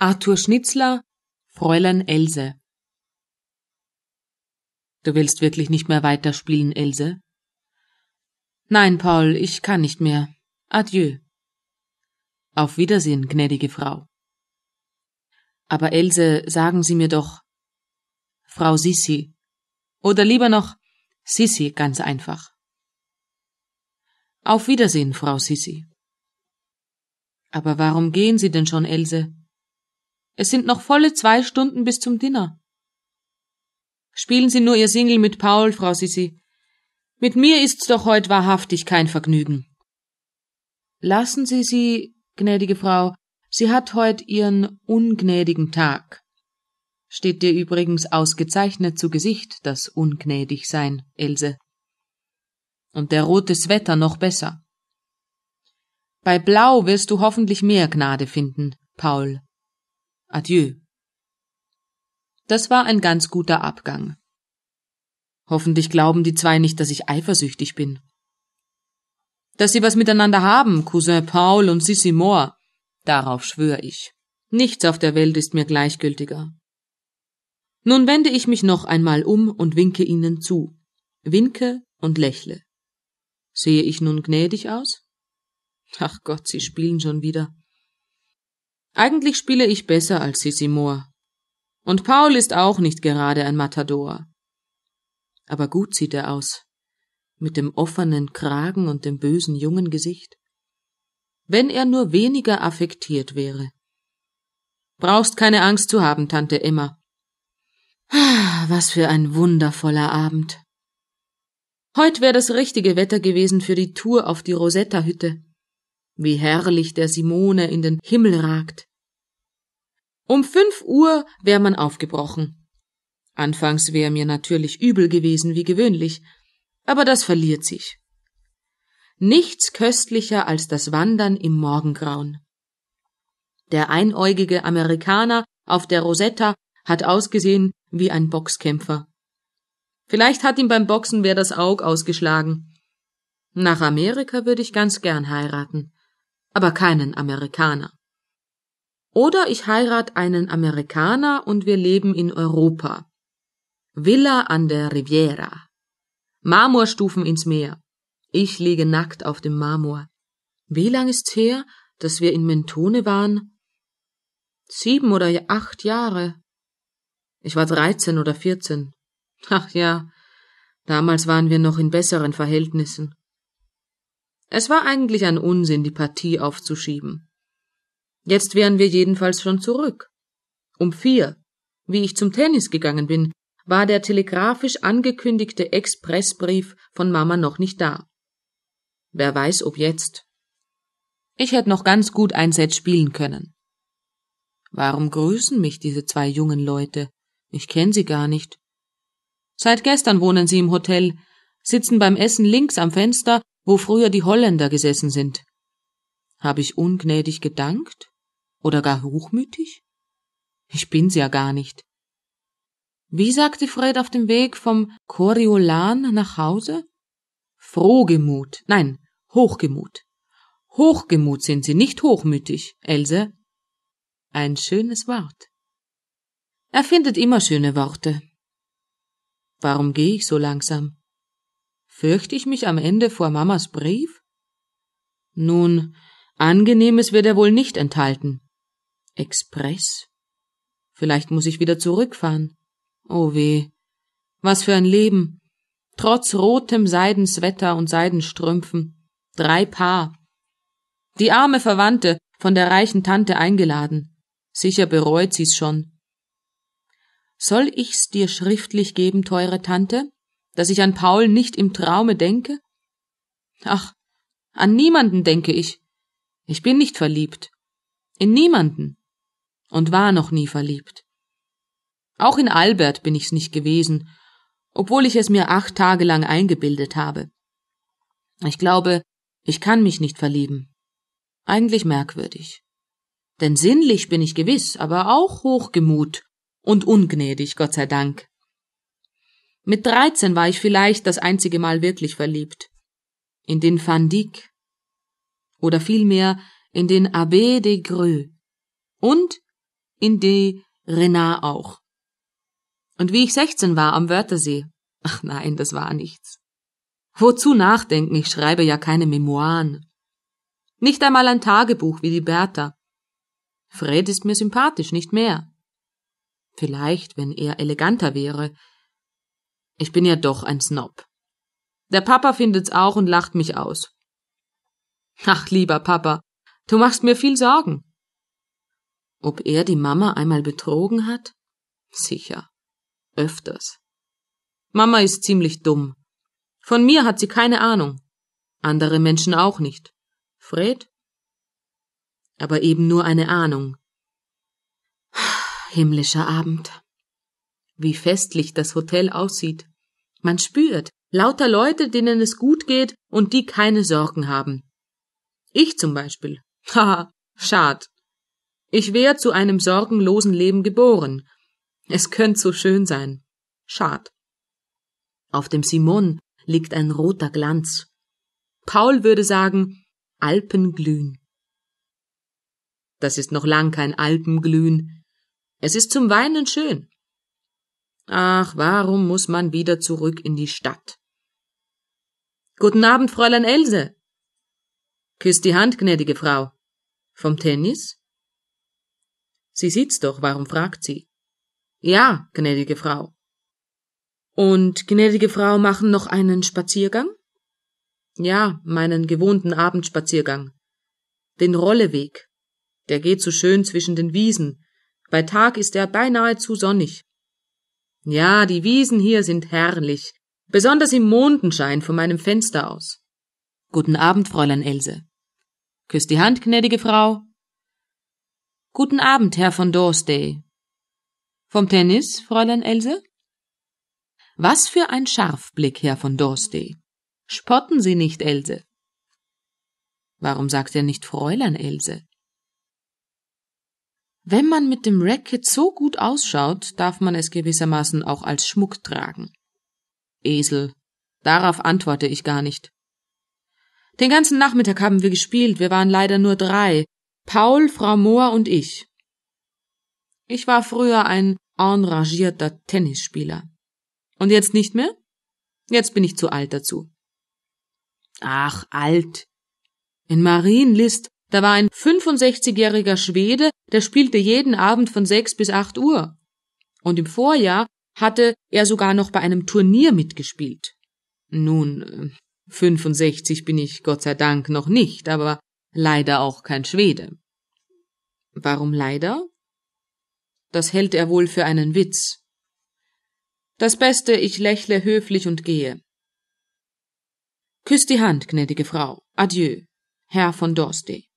Arthur Schnitzler, Fräulein Else. Du willst wirklich nicht mehr weiterspielen, Else? Nein, Paul, ich kann nicht mehr. Adieu. Auf Wiedersehen, gnädige Frau. Aber Else, sagen Sie mir doch, Frau Sissi, oder lieber noch Sissi ganz einfach. Auf Wiedersehen, Frau Sissi. Aber warum gehen Sie denn schon, Else? Es sind noch volle zwei Stunden bis zum Dinner. Spielen Sie nur Ihr Single mit Paul, Frau Sissi. Mit mir ist's doch heut wahrhaftig kein Vergnügen. Lassen Sie sie, gnädige Frau, sie hat heut ihren ungnädigen Tag. Steht dir übrigens ausgezeichnet zu Gesicht das ungnädig sein, Else. Und der rotes Wetter noch besser. Bei Blau wirst du hoffentlich mehr Gnade finden, Paul. Adieu. Das war ein ganz guter Abgang. Hoffentlich glauben die zwei nicht, dass ich eifersüchtig bin. Dass sie was miteinander haben, Cousin Paul und Sissy Moore, darauf schwör ich. Nichts auf der Welt ist mir gleichgültiger. Nun wende ich mich noch einmal um und winke ihnen zu. Winke und lächle. Sehe ich nun gnädig aus? Ach Gott, sie spielen schon wieder. Eigentlich spiele ich besser als Sissi Moore. Und Paul ist auch nicht gerade ein Matador. Aber gut sieht er aus, mit dem offenen Kragen und dem bösen jungen Gesicht. Wenn er nur weniger affektiert wäre. Brauchst keine Angst zu haben, Tante Emma. Ah, was für ein wundervoller Abend. Heute wäre das richtige Wetter gewesen für die Tour auf die Rosetta-Hütte. Wie herrlich der Simone in den Himmel ragt. Um fünf Uhr wär man aufgebrochen. Anfangs wär mir natürlich übel gewesen wie gewöhnlich, aber das verliert sich. Nichts köstlicher als das Wandern im Morgengrauen. Der einäugige Amerikaner auf der Rosetta hat ausgesehen wie ein Boxkämpfer. Vielleicht hat ihm beim Boxen wer das Aug ausgeschlagen. Nach Amerika würde ich ganz gern heiraten, aber keinen Amerikaner. Oder ich heirate einen Amerikaner und wir leben in Europa. Villa an der Riviera. Marmorstufen ins Meer. Ich liege nackt auf dem Marmor. Wie lang ist's her, dass wir in Mentone waren? Sieben oder acht Jahre. Ich war dreizehn oder vierzehn. Ach ja, damals waren wir noch in besseren Verhältnissen. Es war eigentlich ein Unsinn, die Partie aufzuschieben. Jetzt wären wir jedenfalls schon zurück. Um vier, wie ich zum Tennis gegangen bin, war der telegrafisch angekündigte Expressbrief von Mama noch nicht da. Wer weiß, ob jetzt. Ich hätte noch ganz gut ein Set spielen können. Warum grüßen mich diese zwei jungen Leute? Ich kenne sie gar nicht. Seit gestern wohnen sie im Hotel, sitzen beim Essen links am Fenster, wo früher die Holländer gesessen sind. Habe ich ungnädig gedankt? Oder gar hochmütig? Ich bin's ja gar nicht. Wie sagte Fred auf dem Weg vom Coriolan nach Hause? Frohgemut, nein, Hochgemut. Hochgemut sind Sie, nicht hochmütig, Else. Ein schönes Wort. Er findet immer schöne Worte. Warum gehe ich so langsam? Fürchte ich mich am Ende vor Mamas Brief? Nun, angenehmes wird er wohl nicht enthalten. Express? Vielleicht muss ich wieder zurückfahren. Oh weh. Was für ein Leben. Trotz rotem Seidenswetter und Seidenstrümpfen. Drei Paar. Die arme Verwandte, von der reichen Tante eingeladen. Sicher bereut sie's schon. Soll ich's dir schriftlich geben, teure Tante, dass ich an Paul nicht im Traume denke? Ach, an niemanden denke ich. Ich bin nicht verliebt. In niemanden und war noch nie verliebt. Auch in Albert bin ich's nicht gewesen, obwohl ich es mir acht Tage lang eingebildet habe. Ich glaube, ich kann mich nicht verlieben. Eigentlich merkwürdig. Denn sinnlich bin ich gewiss, aber auch hochgemut und ungnädig, Gott sei Dank. Mit dreizehn war ich vielleicht das einzige Mal wirklich verliebt. In den Van Dyck. Oder vielmehr in den Abbé de Greux. Und in die Renard auch. Und wie ich 16 war am Wörthersee. Ach nein, das war nichts. Wozu nachdenken? Ich schreibe ja keine Memoiren. Nicht einmal ein Tagebuch wie die Bertha. Fred ist mir sympathisch, nicht mehr. Vielleicht, wenn er eleganter wäre. Ich bin ja doch ein Snob. Der Papa findet's auch und lacht mich aus. Ach, lieber Papa, du machst mir viel Sorgen. Ob er die Mama einmal betrogen hat? Sicher. Öfters. Mama ist ziemlich dumm. Von mir hat sie keine Ahnung. Andere Menschen auch nicht. Fred? Aber eben nur eine Ahnung. Himmlischer Abend. Wie festlich das Hotel aussieht. Man spürt lauter Leute, denen es gut geht und die keine Sorgen haben. Ich zum Beispiel. Haha, schad. Ich wär zu einem sorgenlosen Leben geboren. Es könnt so schön sein. Schad. Auf dem Simon liegt ein roter Glanz. Paul würde sagen, Alpen glühen. Das ist noch lang kein Alpenglühen. Es ist zum Weinen schön. Ach, warum muss man wieder zurück in die Stadt? Guten Abend, Fräulein Else. Küss die Hand, gnädige Frau. Vom Tennis? Sie sitzt doch, warum fragt sie? Ja, gnädige Frau. Und gnädige Frau machen noch einen Spaziergang? Ja, meinen gewohnten Abendspaziergang. Den Rolleweg. Der geht so schön zwischen den Wiesen. Bei Tag ist er beinahe zu sonnig. Ja, die Wiesen hier sind herrlich, besonders im Mondenschein von meinem Fenster aus. Guten Abend, Fräulein Else. Küsst die Hand, gnädige Frau. Guten Abend, Herr von Dorsday. Vom Tennis, Fräulein Else? Was für ein Scharfblick, Herr von Dorsday. Spotten Sie nicht, Else. Warum sagt er nicht Fräulein Else? Wenn man mit dem Racket so gut ausschaut, darf man es gewissermaßen auch als Schmuck tragen. Esel, darauf antworte ich gar nicht. Den ganzen Nachmittag haben wir gespielt, wir waren leider nur drei, Paul, Frau Mohr und ich. Ich war früher ein enragierter Tennisspieler. Und jetzt nicht mehr? Jetzt bin ich zu alt dazu. Ach, alt. In Marienlist, da war ein 65-jähriger Schwede, der spielte jeden Abend von 6 bis 8 Uhr. Und im Vorjahr hatte er sogar noch bei einem Turnier mitgespielt. Nun, 65 äh, bin ich Gott sei Dank noch nicht, aber Leider auch kein Schwede. Warum leider? Das hält er wohl für einen Witz. Das Beste, ich lächle höflich und gehe. Küss die Hand, gnädige Frau. Adieu, Herr von Dorstey.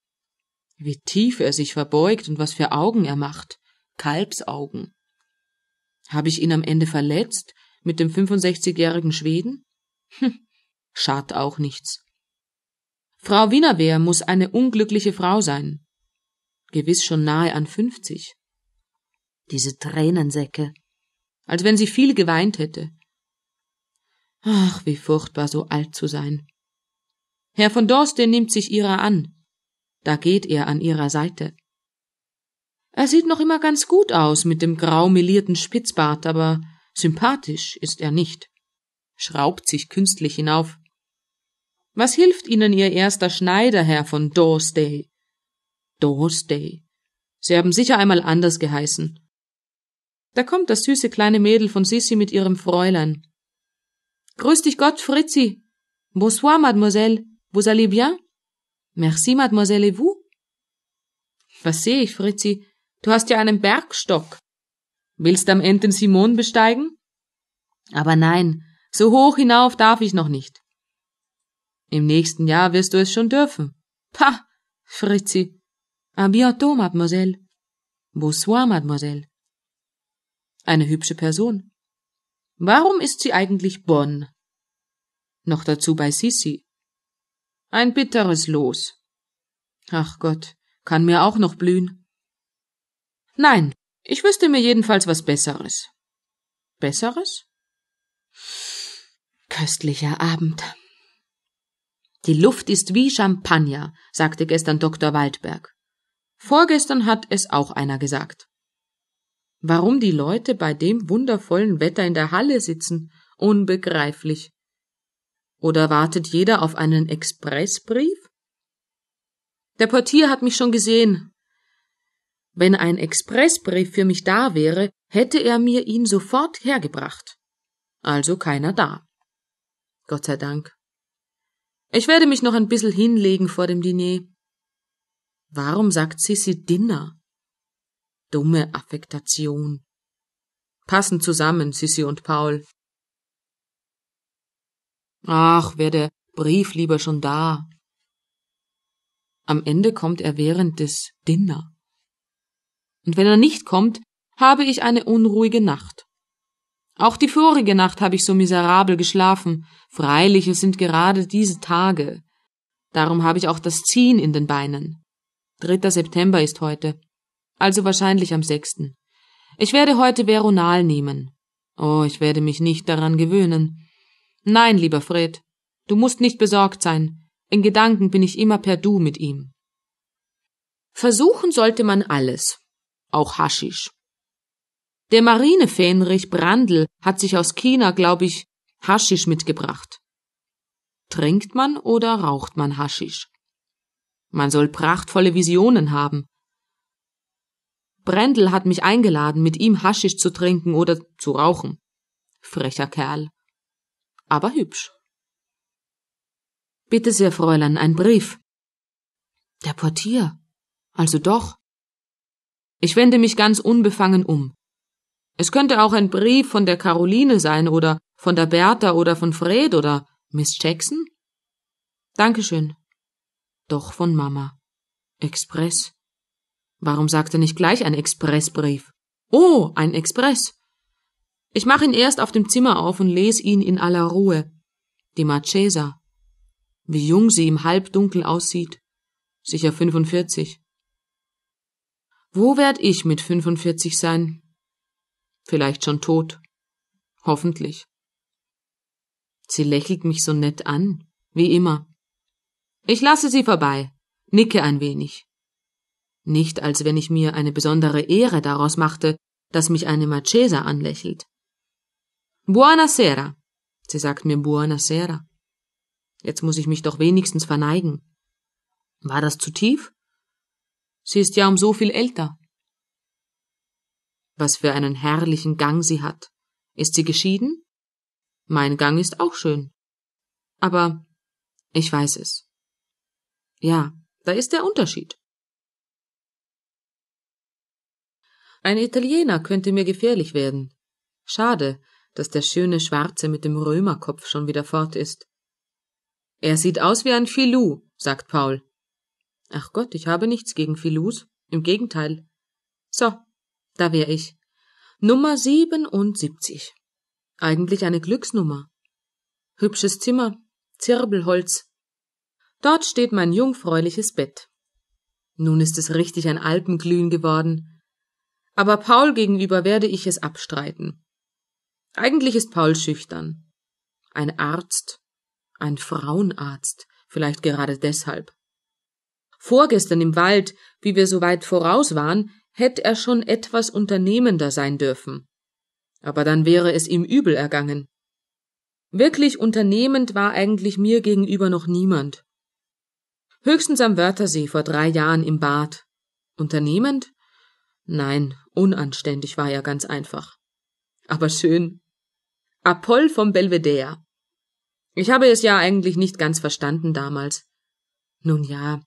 Wie tief er sich verbeugt und was für Augen er macht. Kalbsaugen. Habe ich ihn am Ende verletzt mit dem 65-jährigen Schweden? Hm, schad auch nichts. Frau Wienerwehr muss eine unglückliche Frau sein. Gewiss schon nahe an fünfzig. Diese Tränensäcke. Als wenn sie viel geweint hätte. Ach, wie furchtbar, so alt zu sein. Herr von Dorsten nimmt sich ihrer an. Da geht er an ihrer Seite. Er sieht noch immer ganz gut aus mit dem grau melierten Spitzbart, aber sympathisch ist er nicht. Schraubt sich künstlich hinauf. Was hilft Ihnen Ihr erster Schneiderherr von Dorsday? Dorsday. Sie haben sicher einmal anders geheißen. Da kommt das süße kleine Mädel von Sissi mit ihrem Fräulein. Grüß dich Gott, Fritzi. Bonsoir, Mademoiselle. Vous allez bien? Merci, Mademoiselle, et vous? Was sehe ich, Fritzi? Du hast ja einen Bergstock. Willst am Ende den Simon besteigen? Aber nein, so hoch hinauf darf ich noch nicht. Im nächsten Jahr wirst du es schon dürfen. Pa, Fritzi. A bientôt, mademoiselle. Bonsoir, mademoiselle. Eine hübsche Person. Warum ist sie eigentlich Bonn? Noch dazu bei Sissi. Ein bitteres Los. Ach Gott, kann mir auch noch blühen. Nein, ich wüsste mir jedenfalls was Besseres. Besseres? Köstlicher Abend. Die Luft ist wie Champagner, sagte gestern Dr. Waldberg. Vorgestern hat es auch einer gesagt. Warum die Leute bei dem wundervollen Wetter in der Halle sitzen, unbegreiflich. Oder wartet jeder auf einen Expressbrief? Der Portier hat mich schon gesehen. Wenn ein Expressbrief für mich da wäre, hätte er mir ihn sofort hergebracht. Also keiner da. Gott sei Dank. Ich werde mich noch ein bisschen hinlegen vor dem Diner. Warum sagt Sissi Dinner? Dumme Affektation. Passen zusammen, Sissi und Paul. Ach, wäre der Brief lieber schon da. Am Ende kommt er während des Dinner. Und wenn er nicht kommt, habe ich eine unruhige Nacht. Auch die vorige Nacht habe ich so miserabel geschlafen, freilich es sind gerade diese Tage. Darum habe ich auch das Ziehen in den Beinen. 3. September ist heute, also wahrscheinlich am 6. Ich werde heute Veronal nehmen. Oh, ich werde mich nicht daran gewöhnen. Nein, lieber Fred, du musst nicht besorgt sein. In Gedanken bin ich immer per Du mit ihm. Versuchen sollte man alles, auch Haschisch. Der Marinefähnrich Brandl hat sich aus China, glaube ich, Haschisch mitgebracht. Trinkt man oder raucht man Haschisch? Man soll prachtvolle Visionen haben. Brendel hat mich eingeladen, mit ihm Haschisch zu trinken oder zu rauchen. Frecher Kerl. Aber hübsch. Bitte sehr, Fräulein, ein Brief. Der Portier. Also doch. Ich wende mich ganz unbefangen um. Es könnte auch ein Brief von der Caroline sein oder von der Bertha oder von Fred oder Miss Jackson? Dankeschön. Doch von Mama. Express. Warum sagt er nicht gleich ein Expressbrief? Oh, ein Express. Ich mache ihn erst auf dem Zimmer auf und lese ihn in aller Ruhe. Die Marchesa. Wie jung sie im Halbdunkel aussieht. Sicher 45. Wo werd ich mit 45 sein? Vielleicht schon tot. Hoffentlich. Sie lächelt mich so nett an, wie immer. Ich lasse sie vorbei, nicke ein wenig. Nicht, als wenn ich mir eine besondere Ehre daraus machte, dass mich eine Marchesa anlächelt. Buona sera, Sie sagt mir Buona sera. Jetzt muss ich mich doch wenigstens verneigen. War das zu tief? Sie ist ja um so viel älter. Was für einen herrlichen Gang sie hat. Ist sie geschieden? Mein Gang ist auch schön. Aber ich weiß es. Ja, da ist der Unterschied. Ein Italiener könnte mir gefährlich werden. Schade, dass der schöne Schwarze mit dem Römerkopf schon wieder fort ist. Er sieht aus wie ein Filou, sagt Paul. Ach Gott, ich habe nichts gegen Filous, im Gegenteil. So, da wär ich. Nummer 77. Eigentlich eine Glücksnummer. Hübsches Zimmer, Zirbelholz. Dort steht mein jungfräuliches Bett. Nun ist es richtig ein Alpenglühen geworden. Aber Paul gegenüber werde ich es abstreiten. Eigentlich ist Paul schüchtern. Ein Arzt, ein Frauenarzt, vielleicht gerade deshalb. Vorgestern im Wald, wie wir so weit voraus waren, hätte er schon etwas unternehmender sein dürfen. Aber dann wäre es ihm übel ergangen. Wirklich unternehmend war eigentlich mir gegenüber noch niemand. Höchstens am Wörthersee vor drei Jahren im Bad. Unternehmend? Nein, unanständig war er ganz einfach. Aber schön. Apoll vom Belvedere. Ich habe es ja eigentlich nicht ganz verstanden damals. Nun ja,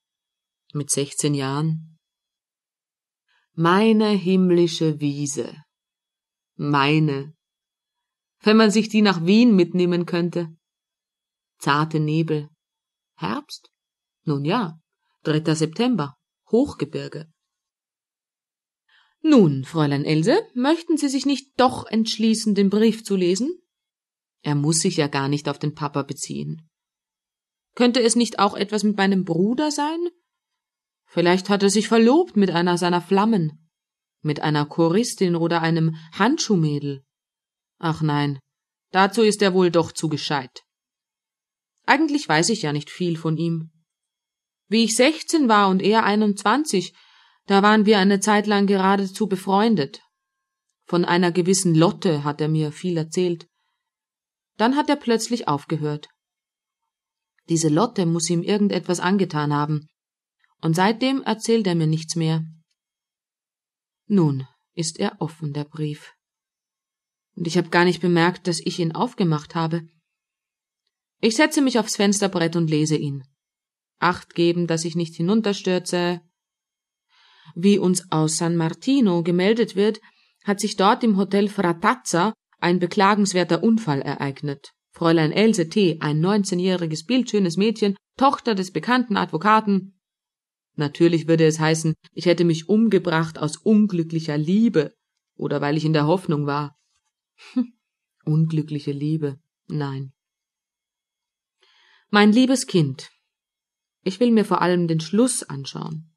mit sechzehn Jahren meine himmlische Wiese. Meine. Wenn man sich die nach Wien mitnehmen könnte. Zarte Nebel. Herbst? Nun ja, 3. September, Hochgebirge. Nun, Fräulein Else, möchten Sie sich nicht doch entschließen, den Brief zu lesen? Er muss sich ja gar nicht auf den Papa beziehen. Könnte es nicht auch etwas mit meinem Bruder sein? Vielleicht hat er sich verlobt mit einer seiner Flammen, mit einer Choristin oder einem Handschuhmädel. Ach nein, dazu ist er wohl doch zu gescheit. Eigentlich weiß ich ja nicht viel von ihm. Wie ich sechzehn war und er einundzwanzig, da waren wir eine Zeit lang geradezu befreundet. Von einer gewissen Lotte hat er mir viel erzählt. Dann hat er plötzlich aufgehört. Diese Lotte muss ihm irgendetwas angetan haben und seitdem erzählt er mir nichts mehr. Nun ist er offen, der Brief. Und ich habe gar nicht bemerkt, dass ich ihn aufgemacht habe. Ich setze mich aufs Fensterbrett und lese ihn. Acht geben, dass ich nicht hinunterstürze. Wie uns aus San Martino gemeldet wird, hat sich dort im Hotel Fratazza ein beklagenswerter Unfall ereignet. Fräulein Else T., ein 19-jähriges bildschönes Mädchen, Tochter des bekannten Advokaten, Natürlich würde es heißen, ich hätte mich umgebracht aus unglücklicher Liebe oder weil ich in der Hoffnung war. Hm, unglückliche Liebe, nein. Mein liebes Kind, ich will mir vor allem den Schluss anschauen.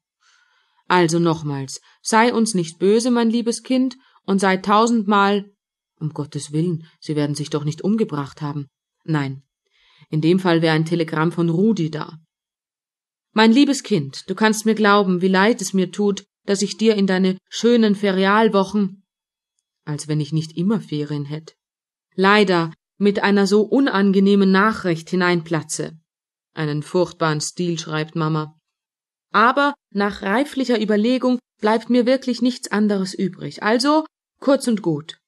Also nochmals, sei uns nicht böse, mein liebes Kind, und sei tausendmal um Gottes Willen, Sie werden sich doch nicht umgebracht haben. Nein. In dem Fall wäre ein Telegramm von Rudi da. Mein liebes Kind, du kannst mir glauben, wie leid es mir tut, dass ich dir in deine schönen Ferialwochen als wenn ich nicht immer Ferien hätte leider mit einer so unangenehmen Nachricht hineinplatze. Einen furchtbaren Stil schreibt Mama. Aber nach reiflicher Überlegung bleibt mir wirklich nichts anderes übrig. Also kurz und gut.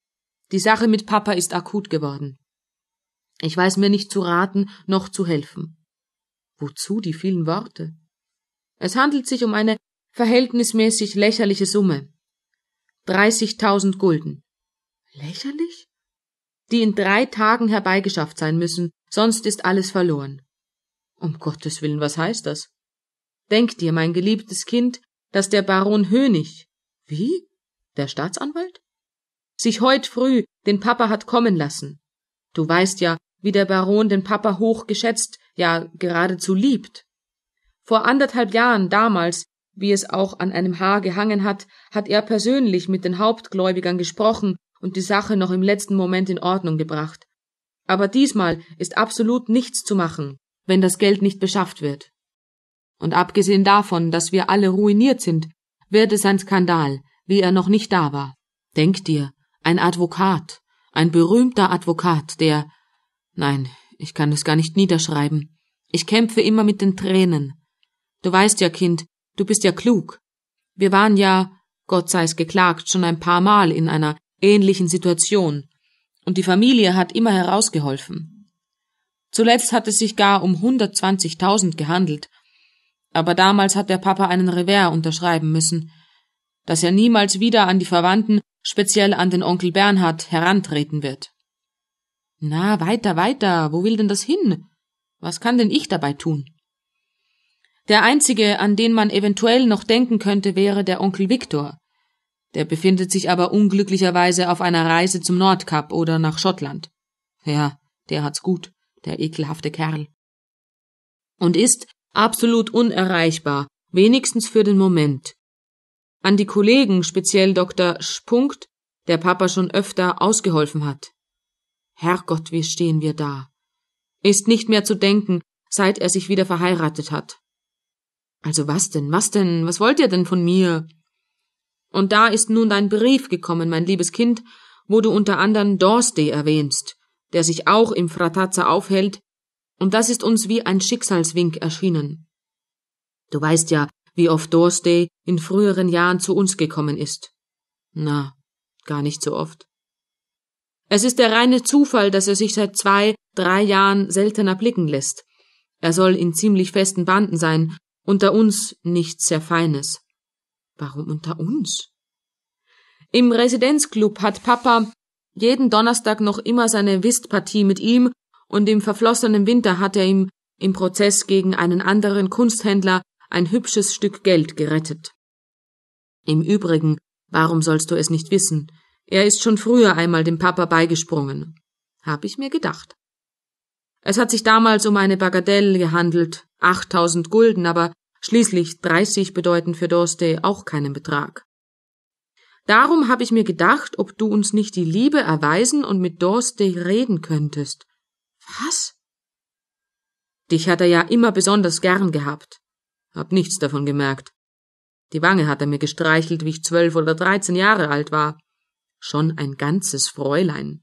Die Sache mit Papa ist akut geworden. Ich weiß mir nicht zu raten, noch zu helfen. Wozu die vielen Worte? Es handelt sich um eine verhältnismäßig lächerliche Summe. Dreißigtausend Gulden. Lächerlich? Die in drei Tagen herbeigeschafft sein müssen, sonst ist alles verloren. Um Gottes willen, was heißt das? Denk dir, mein geliebtes Kind, dass der Baron Hönig. Wie? Der Staatsanwalt? Sich heut früh den Papa hat kommen lassen. Du weißt ja, wie der Baron den Papa hoch geschätzt ja geradezu liebt. Vor anderthalb Jahren damals, wie es auch an einem Haar gehangen hat, hat er persönlich mit den Hauptgläubigern gesprochen und die Sache noch im letzten Moment in Ordnung gebracht. Aber diesmal ist absolut nichts zu machen, wenn das Geld nicht beschafft wird. Und abgesehen davon, dass wir alle ruiniert sind, wird es ein Skandal, wie er noch nicht da war. Denk dir, ein Advokat, ein berühmter Advokat, der. Nein, ich kann es gar nicht niederschreiben. Ich kämpfe immer mit den Tränen. Du weißt ja, Kind, du bist ja klug. Wir waren ja, Gott sei's geklagt, schon ein paar Mal in einer ähnlichen Situation, und die Familie hat immer herausgeholfen. Zuletzt hat es sich gar um 120.000 gehandelt, aber damals hat der Papa einen Revers unterschreiben müssen, dass er niemals wieder an die Verwandten, speziell an den Onkel Bernhard, herantreten wird. Na, weiter, weiter, wo will denn das hin? Was kann denn ich dabei tun? Der einzige, an den man eventuell noch denken könnte, wäre der Onkel Viktor. Der befindet sich aber unglücklicherweise auf einer Reise zum Nordkap oder nach Schottland. Ja, der hat's gut, der ekelhafte Kerl. Und ist absolut unerreichbar, wenigstens für den Moment. An die Kollegen, speziell Dr. Spunkt, der Papa schon öfter ausgeholfen hat. Herrgott, wie stehen wir da? Ist nicht mehr zu denken, seit er sich wieder verheiratet hat. Also was denn, was denn, was wollt ihr denn von mir? Und da ist nun dein Brief gekommen, mein liebes Kind, wo du unter anderem Dorsday erwähnst, der sich auch im Fratazza aufhält, und das ist uns wie ein Schicksalswink erschienen. Du weißt ja, wie oft Dorsday in früheren Jahren zu uns gekommen ist. Na, gar nicht so oft. Es ist der reine Zufall, dass er sich seit zwei, drei Jahren seltener blicken lässt. Er soll in ziemlich festen Banden sein, unter uns nichts sehr Feines. Warum unter uns? Im Residenzclub hat Papa jeden Donnerstag noch immer seine Whistpartie mit ihm und im verflossenen Winter hat er ihm im Prozess gegen einen anderen Kunsthändler ein hübsches Stück Geld gerettet. Im Übrigen, warum sollst du es nicht wissen? Er ist schon früher einmal dem Papa beigesprungen. Hab ich mir gedacht. Es hat sich damals um eine Bagatelle gehandelt, 8000 Gulden, aber schließlich 30 bedeuten für Dorsday auch keinen Betrag. Darum habe ich mir gedacht, ob du uns nicht die Liebe erweisen und mit Dorsday reden könntest. Was? Dich hat er ja immer besonders gern gehabt. Hab nichts davon gemerkt. Die Wange hat er mir gestreichelt, wie ich zwölf oder dreizehn Jahre alt war schon ein ganzes Fräulein.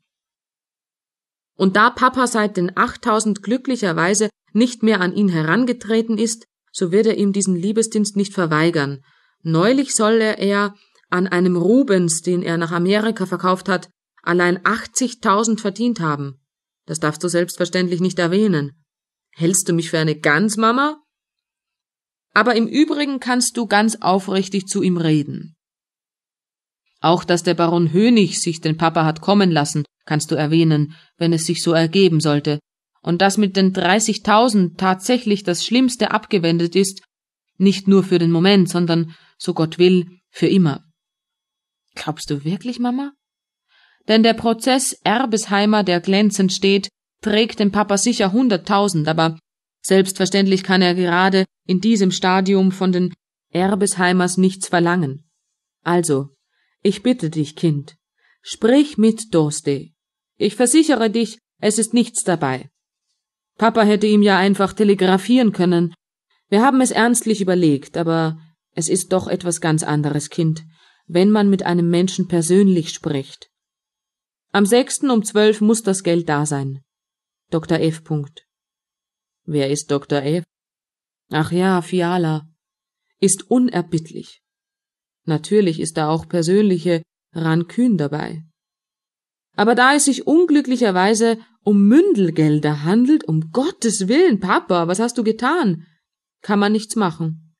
Und da Papa seit den 8000 glücklicherweise nicht mehr an ihn herangetreten ist, so wird er ihm diesen Liebesdienst nicht verweigern. Neulich soll er er an einem Rubens, den er nach Amerika verkauft hat, allein 80.000 verdient haben. Das darfst du selbstverständlich nicht erwähnen. Hältst du mich für eine Gans, Mama? Aber im Übrigen kannst du ganz aufrichtig zu ihm reden. Auch dass der Baron Hönig sich den Papa hat kommen lassen, kannst du erwähnen, wenn es sich so ergeben sollte, und dass mit den 30.000 tatsächlich das Schlimmste abgewendet ist, nicht nur für den Moment, sondern, so Gott will, für immer. Glaubst du wirklich, Mama? Denn der Prozess Erbesheimer, der glänzend steht, trägt dem Papa sicher hunderttausend, aber selbstverständlich kann er gerade in diesem Stadium von den Erbesheimers nichts verlangen. Also, ich bitte dich, Kind, sprich mit Doste. Ich versichere dich, es ist nichts dabei. Papa hätte ihm ja einfach telegrafieren können. Wir haben es ernstlich überlegt, aber es ist doch etwas ganz anderes, Kind, wenn man mit einem Menschen persönlich spricht. Am sechsten um zwölf muss das Geld da sein. Dr. F. Wer ist Dr. F? Ach ja, Fiala. Ist unerbittlich. Natürlich ist da auch persönliche Rankühn dabei. Aber da es sich unglücklicherweise um Mündelgelder handelt, um Gottes Willen, Papa, was hast du getan? Kann man nichts machen.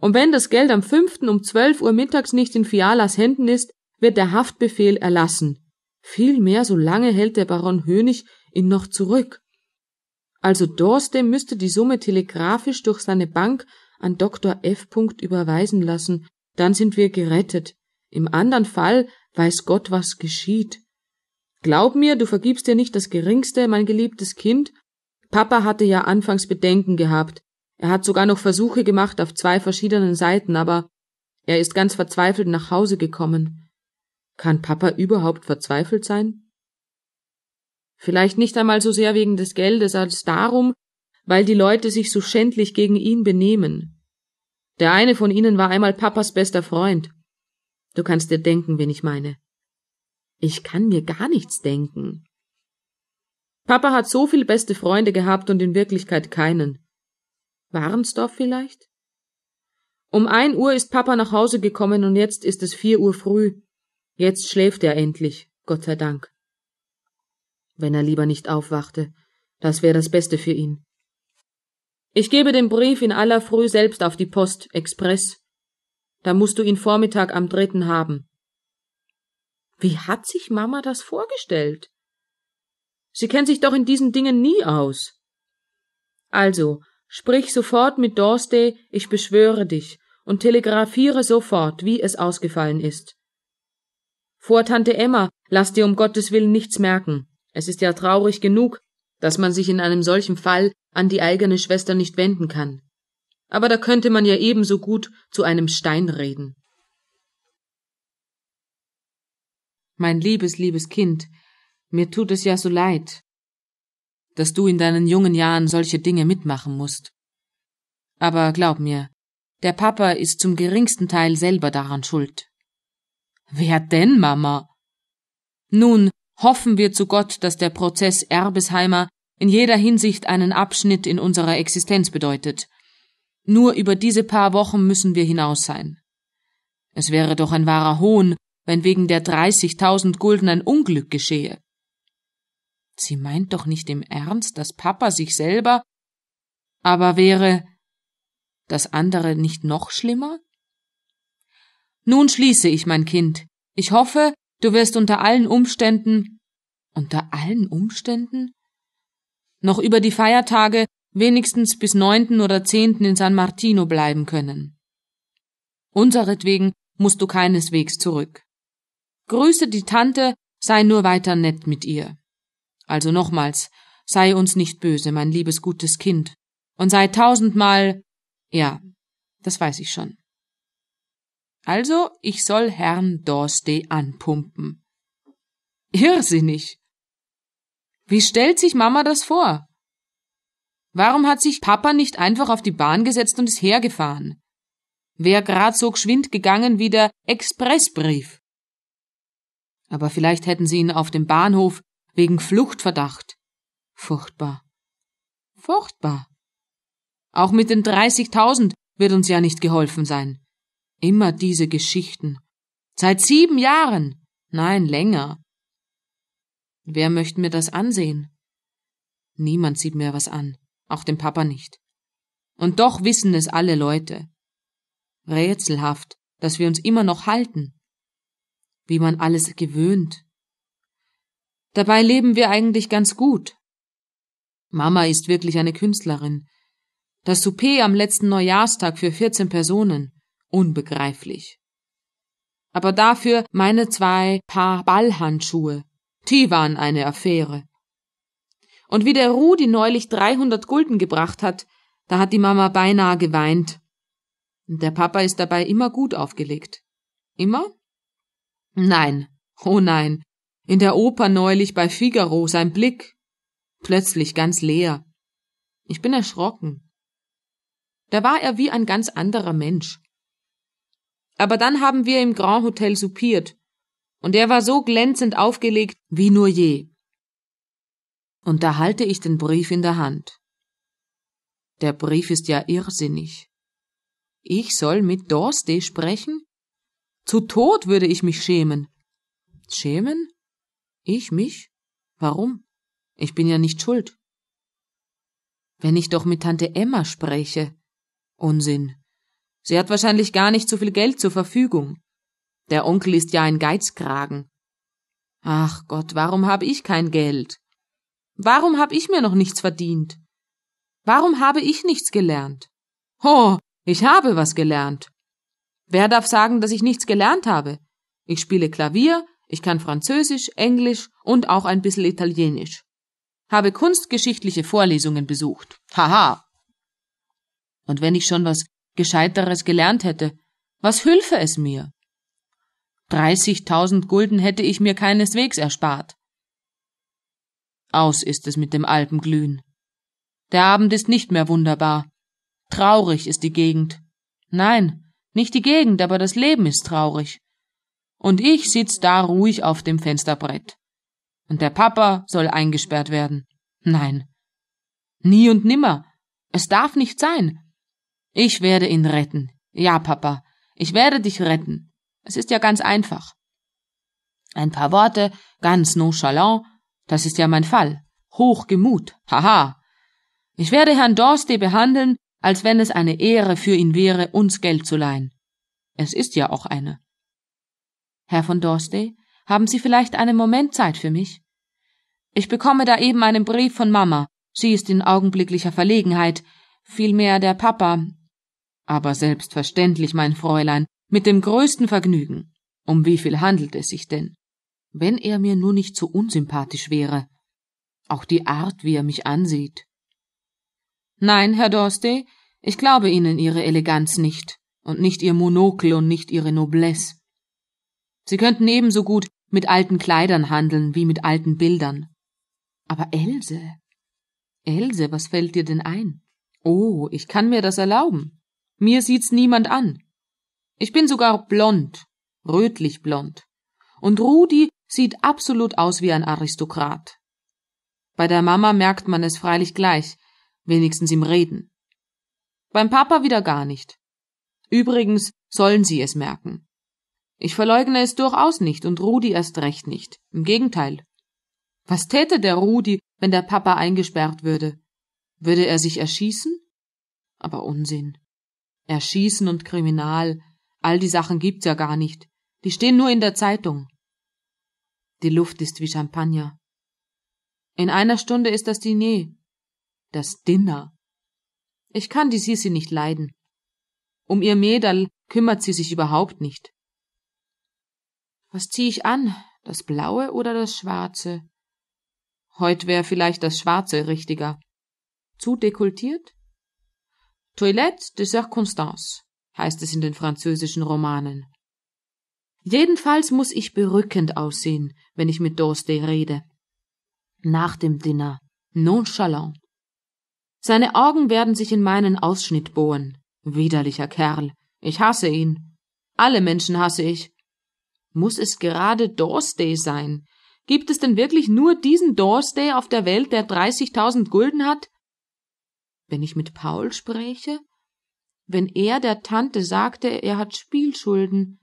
Und wenn das Geld am 5. um 12 Uhr mittags nicht in Fialas Händen ist, wird der Haftbefehl erlassen. Vielmehr, solange hält der Baron Hönig ihn noch zurück. Also Dorstem müsste die Summe telegrafisch durch seine Bank an Dr. F. überweisen lassen, dann sind wir gerettet. Im anderen Fall weiß Gott, was geschieht. Glaub mir, du vergibst dir nicht das Geringste, mein geliebtes Kind. Papa hatte ja anfangs Bedenken gehabt. Er hat sogar noch Versuche gemacht auf zwei verschiedenen Seiten, aber er ist ganz verzweifelt nach Hause gekommen. Kann Papa überhaupt verzweifelt sein? Vielleicht nicht einmal so sehr wegen des Geldes als darum, weil die Leute sich so schändlich gegen ihn benehmen. Der eine von ihnen war einmal Papas bester Freund. Du kannst dir denken, wen ich meine. Ich kann mir gar nichts denken. Papa hat so viel beste Freunde gehabt und in Wirklichkeit keinen. Warensdorf vielleicht? Um ein Uhr ist Papa nach Hause gekommen und jetzt ist es vier Uhr früh. Jetzt schläft er endlich, Gott sei Dank. Wenn er lieber nicht aufwachte, das wäre das Beste für ihn. Ich gebe den Brief in aller Früh selbst auf die Post, Express. Da musst du ihn Vormittag am dritten haben. Wie hat sich Mama das vorgestellt? Sie kennt sich doch in diesen Dingen nie aus. Also, sprich sofort mit Dorsday, ich beschwöre dich, und telegrafiere sofort, wie es ausgefallen ist. Vor Tante Emma, lass dir um Gottes Willen nichts merken. Es ist ja traurig genug, dass man sich in einem solchen Fall an die eigene Schwester nicht wenden kann. Aber da könnte man ja ebenso gut zu einem Stein reden. Mein liebes, liebes Kind, mir tut es ja so leid, dass du in deinen jungen Jahren solche Dinge mitmachen musst. Aber glaub mir, der Papa ist zum geringsten Teil selber daran schuld. Wer denn, Mama? Nun, hoffen wir zu Gott, dass der Prozess Erbesheimer in jeder Hinsicht einen Abschnitt in unserer Existenz bedeutet. Nur über diese paar Wochen müssen wir hinaus sein. Es wäre doch ein wahrer Hohn, wenn wegen der dreißigtausend Gulden ein Unglück geschehe. Sie meint doch nicht im Ernst, dass Papa sich selber. Aber wäre das andere nicht noch schlimmer? Nun schließe ich, mein Kind. Ich hoffe, Du wirst unter allen Umständen unter allen Umständen noch über die Feiertage wenigstens bis neunten oder zehnten in San Martino bleiben können. Unseretwegen musst du keineswegs zurück. Grüße die Tante, sei nur weiter nett mit ihr. Also nochmals, sei uns nicht böse, mein liebes gutes Kind, und sei tausendmal ja, das weiß ich schon. Also, ich soll Herrn Dorsday anpumpen. Irrsinnig. Wie stellt sich Mama das vor? Warum hat sich Papa nicht einfach auf die Bahn gesetzt und ist hergefahren? Wär grad so geschwind gegangen wie der Expressbrief. Aber vielleicht hätten sie ihn auf dem Bahnhof wegen Fluchtverdacht. Furchtbar. Furchtbar. Auch mit den 30.000 wird uns ja nicht geholfen sein. Immer diese Geschichten. Seit sieben Jahren. Nein, länger. Wer möchte mir das ansehen? Niemand sieht mir was an, auch dem Papa nicht. Und doch wissen es alle Leute. Rätselhaft, dass wir uns immer noch halten. Wie man alles gewöhnt. Dabei leben wir eigentlich ganz gut. Mama ist wirklich eine Künstlerin. Das Souper am letzten Neujahrstag für 14 Personen unbegreiflich. Aber dafür meine zwei Paar Ballhandschuhe, die waren eine Affäre. Und wie der Rudi neulich 300 Gulden gebracht hat, da hat die Mama beinahe geweint. Und der Papa ist dabei immer gut aufgelegt. Immer? Nein, oh nein. In der Oper neulich bei Figaro sein Blick. Plötzlich ganz leer. Ich bin erschrocken. Da war er wie ein ganz anderer Mensch. Aber dann haben wir im Grand Hotel soupiert, und er war so glänzend aufgelegt wie nur je. Und da halte ich den Brief in der Hand. Der Brief ist ja irrsinnig. Ich soll mit Dorsday sprechen? Zu Tod würde ich mich schämen. Schämen? Ich mich? Warum? Ich bin ja nicht schuld. Wenn ich doch mit Tante Emma spreche. Unsinn. Sie hat wahrscheinlich gar nicht so viel Geld zur Verfügung. Der Onkel ist ja ein Geizkragen. Ach Gott, warum habe ich kein Geld? Warum habe ich mir noch nichts verdient? Warum habe ich nichts gelernt? Oh, ich habe was gelernt. Wer darf sagen, dass ich nichts gelernt habe? Ich spiele Klavier, ich kann Französisch, Englisch und auch ein bisschen Italienisch. Habe kunstgeschichtliche Vorlesungen besucht. Haha. Und wenn ich schon was Gescheiteres gelernt hätte, was hülfe es mir? Dreißigtausend Gulden hätte ich mir keineswegs erspart. Aus ist es mit dem Alpenglühen. Der Abend ist nicht mehr wunderbar. Traurig ist die Gegend. Nein, nicht die Gegend, aber das Leben ist traurig. Und ich sitz da ruhig auf dem Fensterbrett. Und der Papa soll eingesperrt werden. Nein. Nie und nimmer. Es darf nicht sein. Ich werde ihn retten. Ja, Papa, ich werde dich retten. Es ist ja ganz einfach. Ein paar Worte, ganz nonchalant, das ist ja mein Fall. Hochgemut, haha. Ich werde Herrn Dorsey behandeln, als wenn es eine Ehre für ihn wäre, uns Geld zu leihen. Es ist ja auch eine. Herr von Dorsey, haben Sie vielleicht einen Moment Zeit für mich? Ich bekomme da eben einen Brief von Mama. Sie ist in augenblicklicher Verlegenheit. Vielmehr der Papa. Aber selbstverständlich, mein Fräulein, mit dem größten Vergnügen. Um wie viel handelt es sich denn? Wenn er mir nur nicht so unsympathisch wäre. Auch die Art, wie er mich ansieht. Nein, Herr Dorsday, ich glaube Ihnen Ihre Eleganz nicht, und nicht Ihr Monokel und nicht Ihre Noblesse. Sie könnten ebenso gut mit alten Kleidern handeln wie mit alten Bildern. Aber Else. Else, was fällt dir denn ein? Oh, ich kann mir das erlauben. Mir sieht's niemand an. Ich bin sogar blond, rötlich blond. Und Rudi sieht absolut aus wie ein Aristokrat. Bei der Mama merkt man es freilich gleich, wenigstens im Reden. Beim Papa wieder gar nicht. Übrigens sollen sie es merken. Ich verleugne es durchaus nicht und Rudi erst recht nicht. Im Gegenteil. Was täte der Rudi, wenn der Papa eingesperrt würde? Würde er sich erschießen? Aber Unsinn. Erschießen und Kriminal, all die Sachen gibt's ja gar nicht. Die stehen nur in der Zeitung. Die Luft ist wie Champagner. In einer Stunde ist das Diner. Das Dinner. Ich kann die Sisi nicht leiden. Um ihr Mädel kümmert sie sich überhaupt nicht. Was zieh ich an? Das Blaue oder das Schwarze? Heut wär vielleicht das Schwarze richtiger. Zu dekultiert? Toilette de Circonstance heißt es in den französischen Romanen. Jedenfalls muss ich berückend aussehen, wenn ich mit Dorsday rede. Nach dem Dinner. Nonchalant. Seine Augen werden sich in meinen Ausschnitt bohren. Widerlicher Kerl. Ich hasse ihn. Alle Menschen hasse ich. Muss es gerade Dorsday sein? Gibt es denn wirklich nur diesen Dorsday auf der Welt, der 30.000 Gulden hat? wenn ich mit Paul spräche? Wenn er der Tante sagte, er hat Spielschulden,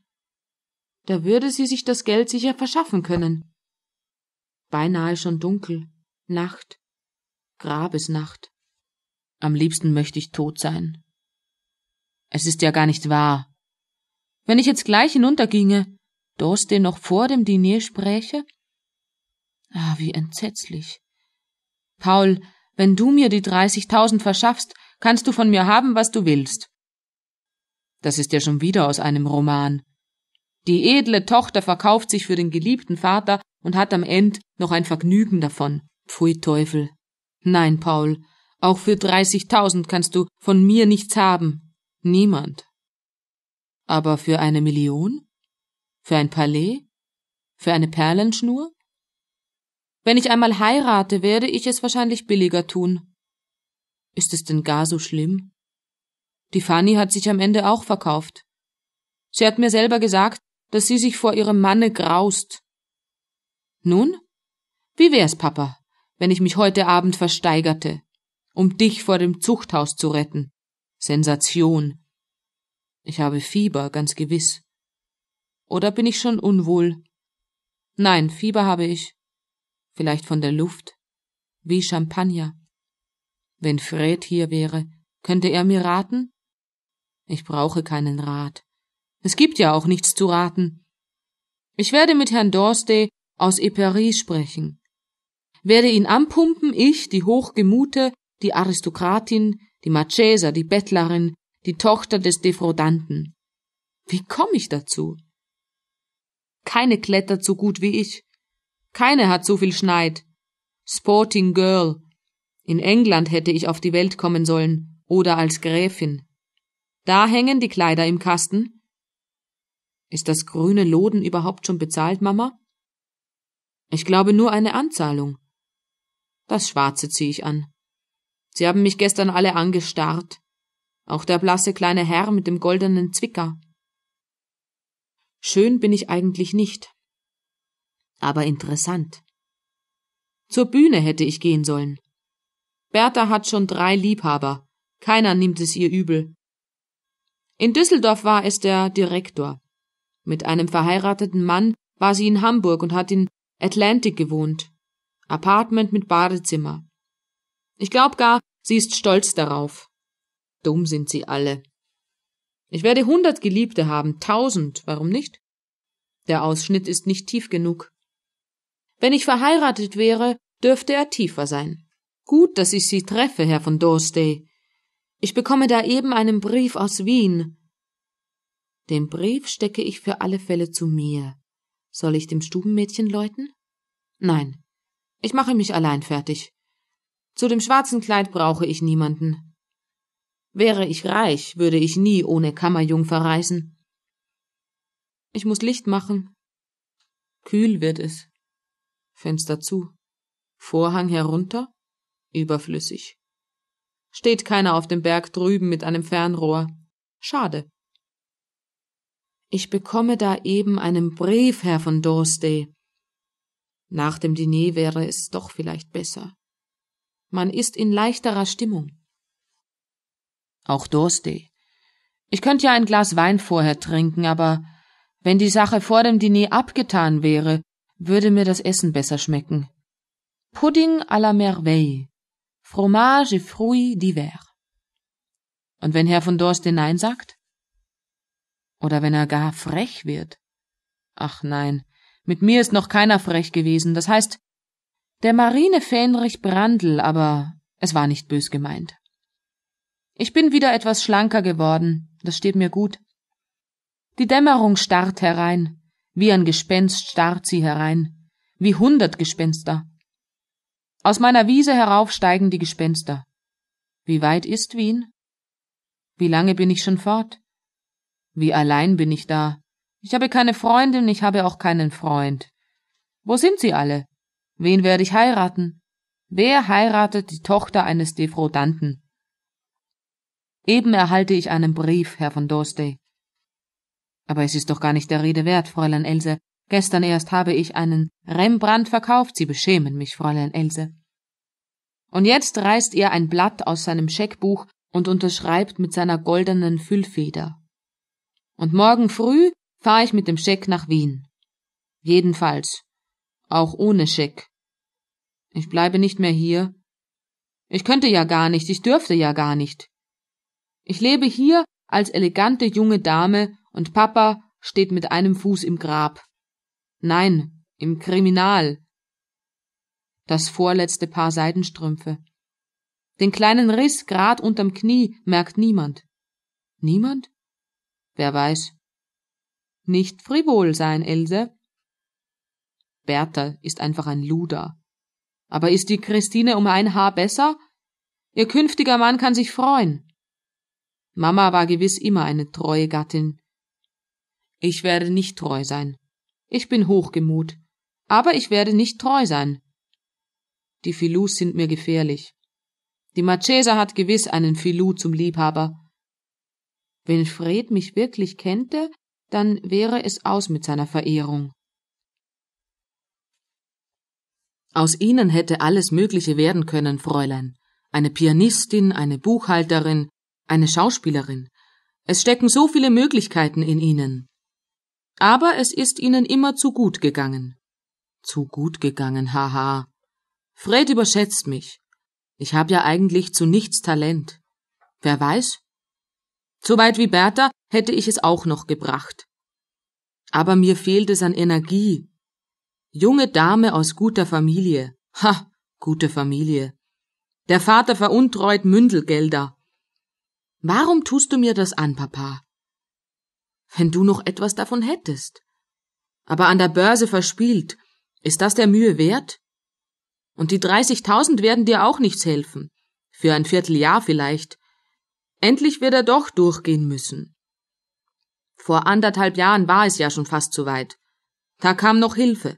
da würde sie sich das Geld sicher verschaffen können. Beinahe schon dunkel, Nacht, Grabesnacht. Am liebsten möchte ich tot sein. Es ist ja gar nicht wahr. Wenn ich jetzt gleich hinunterginge, Dorsten noch vor dem Diner spräche? Ah, wie entsetzlich. Paul, wenn du mir die dreißigtausend verschaffst, kannst du von mir haben, was du willst. Das ist ja schon wieder aus einem Roman. Die edle Tochter verkauft sich für den geliebten Vater und hat am End noch ein Vergnügen davon. Pfui Teufel. Nein, Paul, auch für dreißigtausend kannst du von mir nichts haben. Niemand. Aber für eine Million? Für ein Palais? Für eine Perlenschnur? Wenn ich einmal heirate, werde ich es wahrscheinlich billiger tun. Ist es denn gar so schlimm? Die Fanny hat sich am Ende auch verkauft. Sie hat mir selber gesagt, dass sie sich vor ihrem Manne graust. Nun? Wie wär's, Papa, wenn ich mich heute Abend versteigerte, um dich vor dem Zuchthaus zu retten? Sensation. Ich habe Fieber, ganz gewiss. Oder bin ich schon unwohl? Nein, Fieber habe ich vielleicht von der Luft, wie Champagner. Wenn Fred hier wäre, könnte er mir raten? Ich brauche keinen Rat. Es gibt ja auch nichts zu raten. Ich werde mit Herrn Dorsday aus Epery sprechen. Werde ihn anpumpen, ich, die Hochgemute, die Aristokratin, die Marchesa, die Bettlerin, die Tochter des Defraudanten. Wie komme ich dazu? Keine klettert so gut wie ich. Keine hat so viel Schneid. Sporting Girl. In England hätte ich auf die Welt kommen sollen oder als Gräfin. Da hängen die Kleider im Kasten. Ist das grüne Loden überhaupt schon bezahlt, Mama? Ich glaube nur eine Anzahlung. Das Schwarze ziehe ich an. Sie haben mich gestern alle angestarrt. Auch der blasse kleine Herr mit dem goldenen Zwicker. Schön bin ich eigentlich nicht aber interessant. Zur Bühne hätte ich gehen sollen. Bertha hat schon drei Liebhaber. Keiner nimmt es ihr übel. In Düsseldorf war es der Direktor. Mit einem verheirateten Mann war sie in Hamburg und hat in Atlantic gewohnt. Apartment mit Badezimmer. Ich glaub gar, sie ist stolz darauf. Dumm sind sie alle. Ich werde hundert Geliebte haben, tausend, warum nicht? Der Ausschnitt ist nicht tief genug. Wenn ich verheiratet wäre, dürfte er tiefer sein. Gut, dass ich Sie treffe, Herr von Dorstey. Ich bekomme da eben einen Brief aus Wien. Den Brief stecke ich für alle Fälle zu mir. Soll ich dem Stubenmädchen läuten? Nein. Ich mache mich allein fertig. Zu dem schwarzen Kleid brauche ich niemanden. Wäre ich reich, würde ich nie ohne Kammerjungfer reisen. Ich muss Licht machen. Kühl wird es. Fenster zu. Vorhang herunter? Überflüssig. Steht keiner auf dem Berg drüben mit einem Fernrohr. Schade. Ich bekomme da eben einen Brief, Herr von Dorsday. Nach dem Diner wäre es doch vielleicht besser. Man ist in leichterer Stimmung. Auch Dorsday. Ich könnte ja ein Glas Wein vorher trinken, aber wenn die Sache vor dem Diner abgetan wäre, würde mir das Essen besser schmecken. Pudding à la merveille. Fromage et fruits divers. Und wenn Herr von Dorsten Nein sagt? Oder wenn er gar frech wird? Ach nein, mit mir ist noch keiner frech gewesen. Das heißt, der Marine Fähnrich Brandl, aber es war nicht bös gemeint. Ich bin wieder etwas schlanker geworden, das steht mir gut. Die Dämmerung starrt herein. Wie ein Gespenst starrt sie herein, wie hundert Gespenster. Aus meiner Wiese herauf steigen die Gespenster. Wie weit ist Wien? Wie lange bin ich schon fort? Wie allein bin ich da? Ich habe keine Freundin, ich habe auch keinen Freund. Wo sind sie alle? Wen werde ich heiraten? Wer heiratet die Tochter eines Defrodanten? Eben erhalte ich einen Brief, Herr von Doste. Aber es ist doch gar nicht der Rede wert, Fräulein Else. Gestern erst habe ich einen Rembrandt verkauft. Sie beschämen mich, Fräulein Else. Und jetzt reißt er ein Blatt aus seinem Scheckbuch und unterschreibt mit seiner goldenen Füllfeder. Und morgen früh fahre ich mit dem Scheck nach Wien. Jedenfalls. Auch ohne Scheck. Ich bleibe nicht mehr hier. Ich könnte ja gar nicht, ich dürfte ja gar nicht. Ich lebe hier als elegante junge Dame und Papa steht mit einem Fuß im Grab. Nein, im Kriminal. Das vorletzte Paar Seidenstrümpfe. Den kleinen Riss grad unterm Knie merkt niemand. Niemand? Wer weiß. Nicht frivol sein, Else. Bertha ist einfach ein Luder. Aber ist die Christine um ein Haar besser? Ihr künftiger Mann kann sich freuen. Mama war gewiss immer eine treue Gattin, ich werde nicht treu sein. Ich bin Hochgemut, aber ich werde nicht treu sein. Die Filus sind mir gefährlich. Die Marchesa hat gewiss einen Filou zum Liebhaber. Wenn Fred mich wirklich kennte, dann wäre es aus mit seiner Verehrung. Aus Ihnen hätte alles Mögliche werden können, Fräulein. Eine Pianistin, eine Buchhalterin, eine Schauspielerin. Es stecken so viele Möglichkeiten in Ihnen. Aber es ist ihnen immer zu gut gegangen. Zu gut gegangen, haha. Fred überschätzt mich. Ich habe ja eigentlich zu nichts Talent. Wer weiß? So weit wie Bertha hätte ich es auch noch gebracht. Aber mir fehlt es an Energie. Junge Dame aus guter Familie. Ha, gute Familie. Der Vater veruntreut Mündelgelder. Warum tust du mir das an, Papa? wenn du noch etwas davon hättest. Aber an der Börse verspielt, ist das der Mühe wert? Und die 30.000 werden dir auch nichts helfen. Für ein Vierteljahr vielleicht. Endlich wird er doch durchgehen müssen. Vor anderthalb Jahren war es ja schon fast zu weit. Da kam noch Hilfe.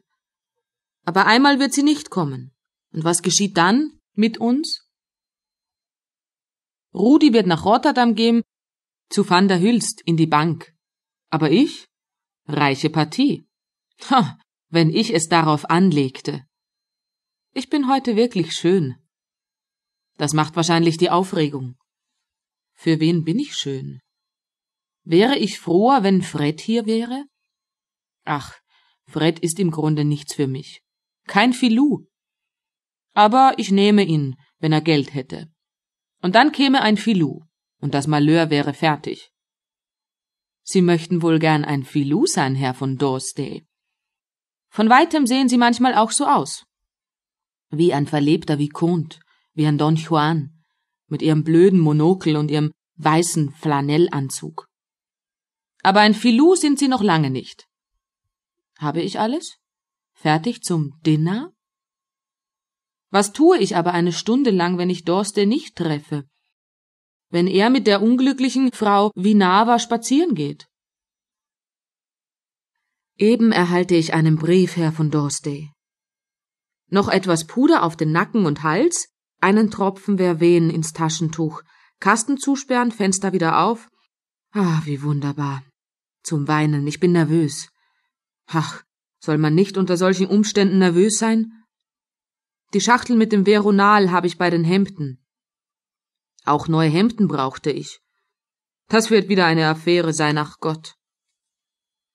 Aber einmal wird sie nicht kommen. Und was geschieht dann mit uns? Rudi wird nach Rotterdam gehen, zu Van der Hülst in die Bank. Aber ich? Reiche Partie. Ha, wenn ich es darauf anlegte. Ich bin heute wirklich schön. Das macht wahrscheinlich die Aufregung. Für wen bin ich schön? Wäre ich froher, wenn Fred hier wäre? Ach, Fred ist im Grunde nichts für mich. Kein Filou. Aber ich nehme ihn, wenn er Geld hätte. Und dann käme ein Filou, und das Malheur wäre fertig. Sie möchten wohl gern ein Filou sein, Herr von Dorsday. Von weitem sehen Sie manchmal auch so aus. Wie ein verlebter Vicomte, wie ein Don Juan, mit ihrem blöden Monokel und ihrem weißen Flanellanzug. Aber ein Filou sind Sie noch lange nicht. Habe ich alles? Fertig zum Dinner? Was tue ich aber eine Stunde lang, wenn ich Dorste nicht treffe? wenn er mit der unglücklichen Frau Vinava spazieren geht. Eben erhalte ich einen Brief, Herr von Dorsday. Noch etwas Puder auf den Nacken und Hals, einen Tropfen Verwehen ins Taschentuch, Kasten zusperren, Fenster wieder auf. Ah, wie wunderbar. Zum Weinen, ich bin nervös. Ach, soll man nicht unter solchen Umständen nervös sein? Die Schachtel mit dem Veronal habe ich bei den Hemden. Auch neue Hemden brauchte ich. Das wird wieder eine Affäre sein, ach Gott.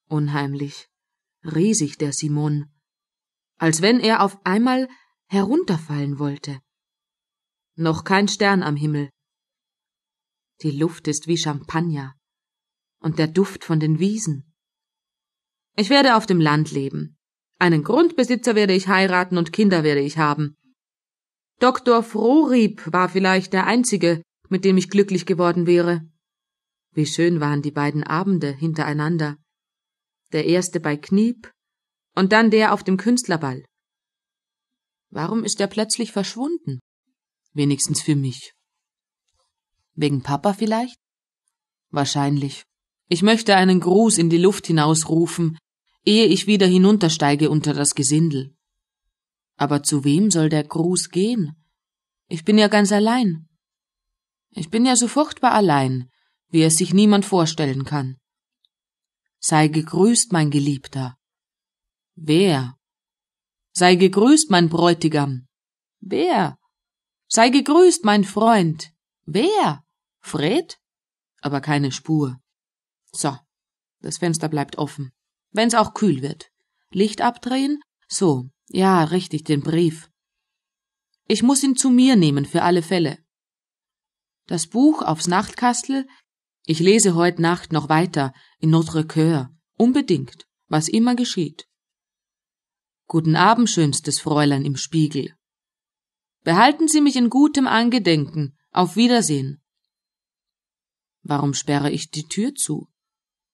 Unheimlich, riesig der Simon, als wenn er auf einmal herunterfallen wollte. Noch kein Stern am Himmel. Die Luft ist wie Champagner und der Duft von den Wiesen. Ich werde auf dem Land leben. Einen Grundbesitzer werde ich heiraten und Kinder werde ich haben. Dr. Frohrieb war vielleicht der einzige, mit dem ich glücklich geworden wäre. Wie schön waren die beiden Abende hintereinander. Der erste bei Kniep und dann der auf dem Künstlerball. Warum ist er plötzlich verschwunden? Wenigstens für mich. Wegen Papa vielleicht? Wahrscheinlich. Ich möchte einen Gruß in die Luft hinausrufen, ehe ich wieder hinuntersteige unter das Gesindel. Aber zu wem soll der Gruß gehen? Ich bin ja ganz allein. Ich bin ja so furchtbar allein, wie es sich niemand vorstellen kann. Sei gegrüßt, mein Geliebter. Wer? Sei gegrüßt, mein Bräutigam. Wer? Sei gegrüßt, mein Freund. Wer? Fred? Aber keine Spur. So, das Fenster bleibt offen, wenn's auch kühl wird. Licht abdrehen? So, ja, richtig, den Brief. Ich muss ihn zu mir nehmen für alle Fälle. Das Buch aufs Nachtkastel, ich lese heut Nacht noch weiter in Notre Coeur, unbedingt, was immer geschieht. Guten Abend, schönstes Fräulein im Spiegel. Behalten Sie mich in gutem Angedenken. Auf Wiedersehen. Warum sperre ich die Tür zu?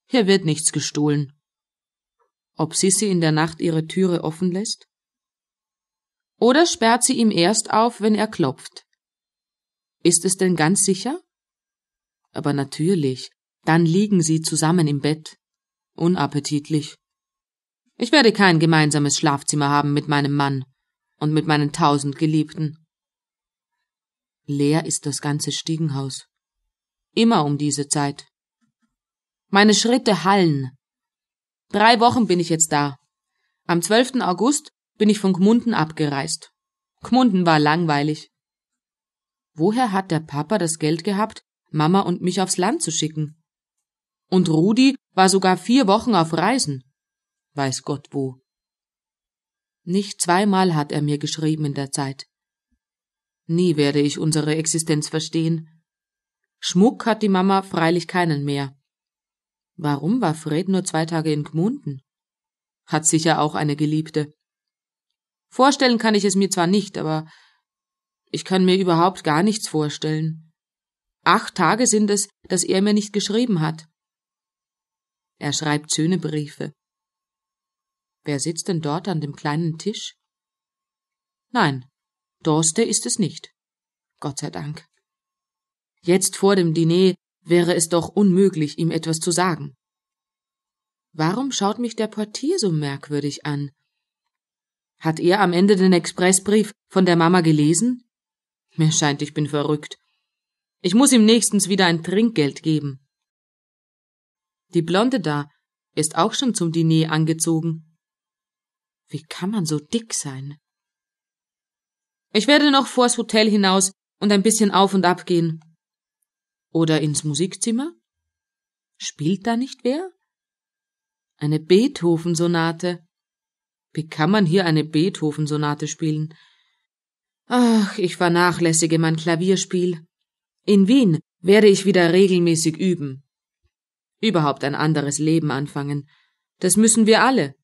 Hier wird nichts gestohlen. Ob Sissi in der Nacht ihre Türe offen lässt? oder sperrt sie ihm erst auf, wenn er klopft. Ist es denn ganz sicher? Aber natürlich, dann liegen sie zusammen im Bett. Unappetitlich. Ich werde kein gemeinsames Schlafzimmer haben mit meinem Mann und mit meinen tausend Geliebten. Leer ist das ganze Stiegenhaus. Immer um diese Zeit. Meine Schritte hallen. Drei Wochen bin ich jetzt da. Am 12. August bin ich von Gmunden abgereist. Gmunden war langweilig. Woher hat der Papa das Geld gehabt, Mama und mich aufs Land zu schicken? Und Rudi war sogar vier Wochen auf Reisen. Weiß Gott wo. Nicht zweimal hat er mir geschrieben in der Zeit. Nie werde ich unsere Existenz verstehen. Schmuck hat die Mama freilich keinen mehr. Warum war Fred nur zwei Tage in Gmunden? Hat sicher auch eine Geliebte. Vorstellen kann ich es mir zwar nicht, aber ich kann mir überhaupt gar nichts vorstellen. Acht Tage sind es, dass er mir nicht geschrieben hat. Er schreibt schöne Briefe. Wer sitzt denn dort an dem kleinen Tisch? Nein, Dorste ist es nicht. Gott sei Dank. Jetzt vor dem Diner wäre es doch unmöglich, ihm etwas zu sagen. Warum schaut mich der Portier so merkwürdig an? Hat er am Ende den Expressbrief von der Mama gelesen? Mir scheint, ich bin verrückt. Ich muss ihm nächstens wieder ein Trinkgeld geben. Die Blonde da ist auch schon zum Diner angezogen. Wie kann man so dick sein? Ich werde noch vors Hotel hinaus und ein bisschen auf und ab gehen. Oder ins Musikzimmer? Spielt da nicht wer? Eine Beethoven-Sonate. Wie kann man hier eine Beethoven-Sonate spielen? Ach, ich vernachlässige mein Klavierspiel. In Wien werde ich wieder regelmäßig üben. Überhaupt ein anderes Leben anfangen. Das müssen wir alle.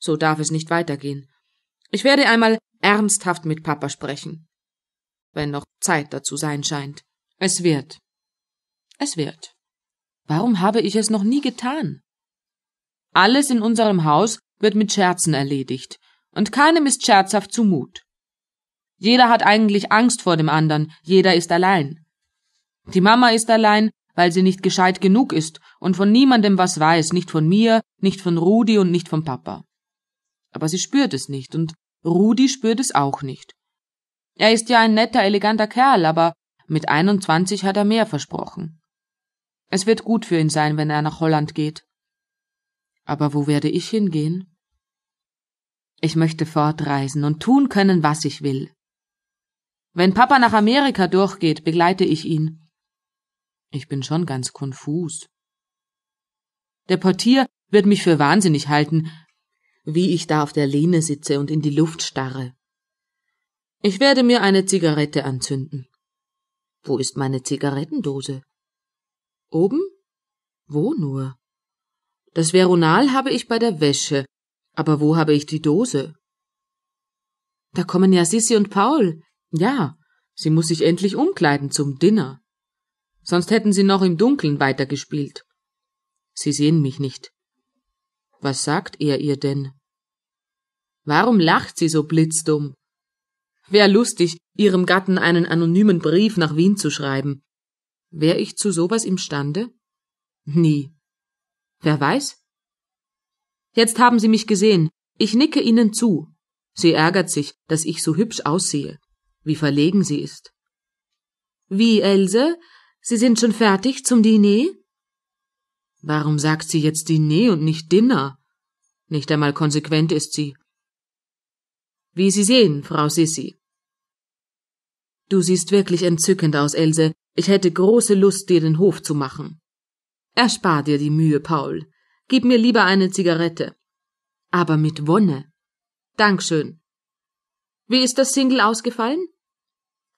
So darf es nicht weitergehen. Ich werde einmal ernsthaft mit Papa sprechen. Wenn noch Zeit dazu sein scheint. Es wird. Es wird. Warum habe ich es noch nie getan? Alles in unserem Haus wird mit Scherzen erledigt, und keinem ist scherzhaft zumut. Jeder hat eigentlich Angst vor dem anderen, jeder ist allein. Die Mama ist allein, weil sie nicht gescheit genug ist und von niemandem was weiß, nicht von mir, nicht von Rudi und nicht vom Papa. Aber sie spürt es nicht, und Rudi spürt es auch nicht. Er ist ja ein netter, eleganter Kerl, aber mit 21 hat er mehr versprochen. Es wird gut für ihn sein, wenn er nach Holland geht. Aber wo werde ich hingehen? Ich möchte fortreisen und tun können, was ich will. Wenn Papa nach Amerika durchgeht, begleite ich ihn. Ich bin schon ganz konfus. Der Portier wird mich für wahnsinnig halten, wie ich da auf der Lehne sitze und in die Luft starre. Ich werde mir eine Zigarette anzünden. Wo ist meine Zigarettendose? Oben? Wo nur? Das Veronal habe ich bei der Wäsche, aber wo habe ich die Dose? Da kommen ja Sissi und Paul. Ja, sie muss sich endlich umkleiden zum Dinner. Sonst hätten sie noch im Dunkeln weitergespielt. Sie sehen mich nicht. Was sagt er ihr denn? Warum lacht sie so blitzdumm? Wär lustig, ihrem Gatten einen anonymen Brief nach Wien zu schreiben. Wär ich zu sowas imstande? Nie. Wer weiß, Jetzt haben Sie mich gesehen. Ich nicke Ihnen zu. Sie ärgert sich, dass ich so hübsch aussehe. Wie verlegen sie ist. Wie, Else? Sie sind schon fertig zum Diner? Warum sagt sie jetzt Diner und nicht Dinner? Nicht einmal konsequent ist sie. Wie Sie sehen, Frau Sissi. Du siehst wirklich entzückend aus, Else. Ich hätte große Lust, dir den Hof zu machen. Erspar dir die Mühe, Paul. Gib mir lieber eine Zigarette. Aber mit Wonne. Dankeschön. Wie ist das Single ausgefallen?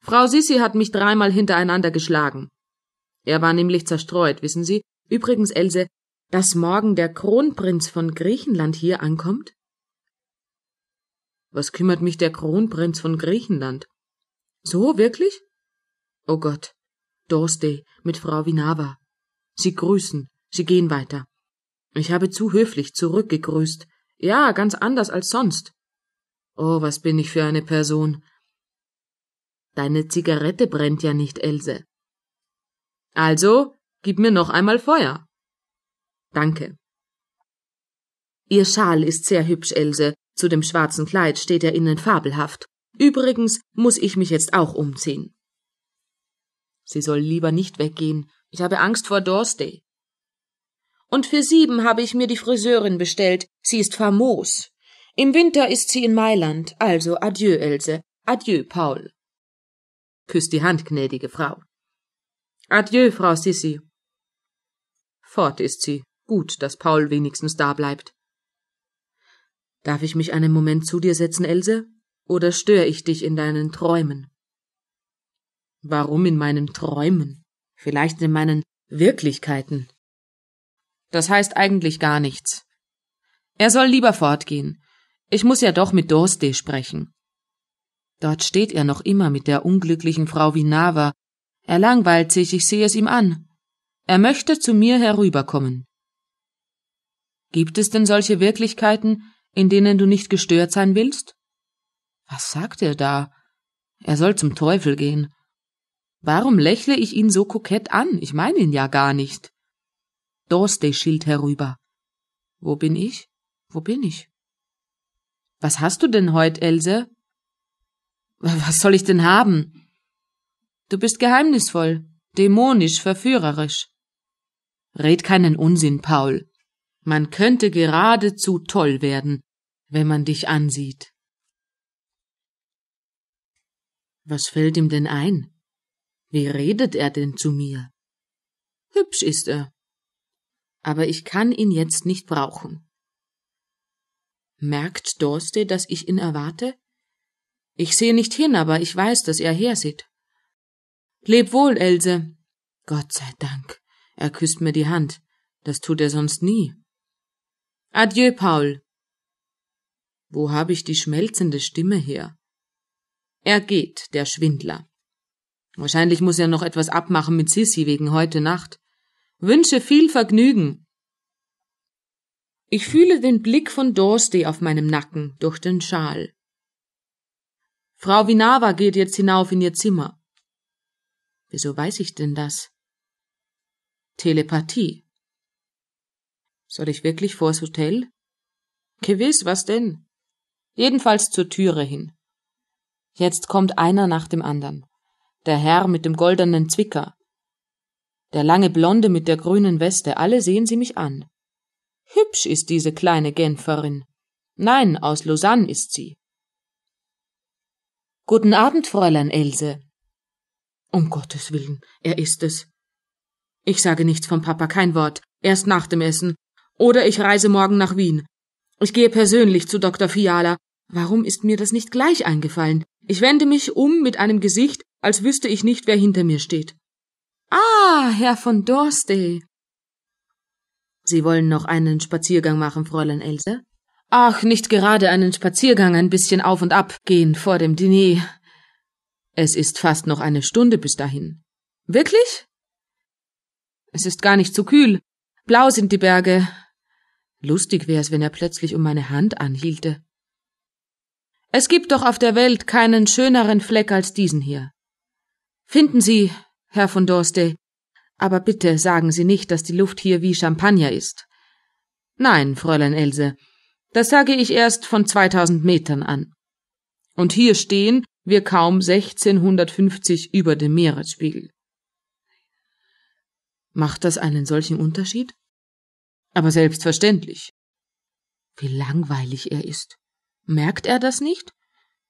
Frau Sissi hat mich dreimal hintereinander geschlagen. Er war nämlich zerstreut, wissen Sie. Übrigens, Else, dass morgen der Kronprinz von Griechenland hier ankommt? Was kümmert mich der Kronprinz von Griechenland? So, wirklich? Oh Gott. Dorsday mit Frau Vinava. Sie grüßen, sie gehen weiter. Ich habe zu höflich zurückgegrüßt. Ja, ganz anders als sonst. Oh, was bin ich für eine Person. Deine Zigarette brennt ja nicht, Else. Also, gib mir noch einmal Feuer. Danke. Ihr Schal ist sehr hübsch, Else. Zu dem schwarzen Kleid steht er innen fabelhaft. Übrigens muss ich mich jetzt auch umziehen. Sie soll lieber nicht weggehen. Ich habe Angst vor Dorsday. Und für sieben habe ich mir die Friseurin bestellt. Sie ist famos. Im Winter ist sie in Mailand. Also adieu, Else. Adieu, Paul. Küsst die Hand, gnädige Frau. Adieu, Frau Sissi. Fort ist sie. Gut, dass Paul wenigstens da bleibt. Darf ich mich einen Moment zu dir setzen, Else? Oder störe ich dich in deinen Träumen? Warum in meinen Träumen? Vielleicht in meinen Wirklichkeiten? Das heißt eigentlich gar nichts. Er soll lieber fortgehen. Ich muss ja doch mit Dorste sprechen. Dort steht er noch immer mit der unglücklichen Frau Vinava. Er langweilt sich, ich sehe es ihm an. Er möchte zu mir herüberkommen. Gibt es denn solche Wirklichkeiten, in denen du nicht gestört sein willst? Was sagt er da? Er soll zum Teufel gehen. Warum lächle ich ihn so kokett an? Ich meine ihn ja gar nicht. Dorsday-Schild herüber. Wo bin ich? Wo bin ich? Was hast du denn heut, Else? Was soll ich denn haben? Du bist geheimnisvoll, dämonisch, verführerisch. Red keinen Unsinn, Paul. Man könnte geradezu toll werden, wenn man dich ansieht. Was fällt ihm denn ein? Wie redet er denn zu mir? Hübsch ist er, aber ich kann ihn jetzt nicht brauchen. Merkt Dorste, dass ich ihn erwarte? Ich sehe nicht hin, aber ich weiß, dass er her sieht. Leb wohl, Else. Gott sei Dank. Er küsst mir die Hand. Das tut er sonst nie. Adieu, Paul. Wo habe ich die schmelzende Stimme her? Er geht, der Schwindler. Wahrscheinlich muss er noch etwas abmachen mit Sissy wegen heute Nacht. Wünsche viel Vergnügen. Ich fühle den Blick von Dorsey auf meinem Nacken durch den Schal. Frau Vinava geht jetzt hinauf in ihr Zimmer. Wieso weiß ich denn das? Telepathie. Soll ich wirklich vors Hotel? Gewiss, was denn? Jedenfalls zur Türe hin. Jetzt kommt einer nach dem anderen. Der Herr mit dem goldenen Zwicker, der lange Blonde mit der grünen Weste, alle sehen sie mich an. Hübsch ist diese kleine Genferin. Nein, aus Lausanne ist sie. Guten Abend, Fräulein Else. Um Gottes Willen, er ist es. Ich sage nichts vom Papa, kein Wort, erst nach dem Essen. Oder ich reise morgen nach Wien. Ich gehe persönlich zu Dr. Fiala. Warum ist mir das nicht gleich eingefallen? Ich wende mich um mit einem Gesicht, als wüsste ich nicht, wer hinter mir steht. Ah, Herr von Dorstey. Sie wollen noch einen Spaziergang machen, Fräulein Else? Ach, nicht gerade einen Spaziergang, ein bisschen auf und ab gehen vor dem Diner. Es ist fast noch eine Stunde bis dahin. Wirklich? Es ist gar nicht zu so kühl. Blau sind die Berge. Lustig wär's, wenn er plötzlich um meine Hand anhielte. Es gibt doch auf der Welt keinen schöneren Fleck als diesen hier. Finden Sie, Herr von Dorste, aber bitte sagen Sie nicht, dass die Luft hier wie Champagner ist. Nein, Fräulein Else, das sage ich erst von 2000 Metern an. Und hier stehen wir kaum 1650 über dem Meeresspiegel. Macht das einen solchen Unterschied? Aber selbstverständlich. Wie langweilig er ist. Merkt er das nicht?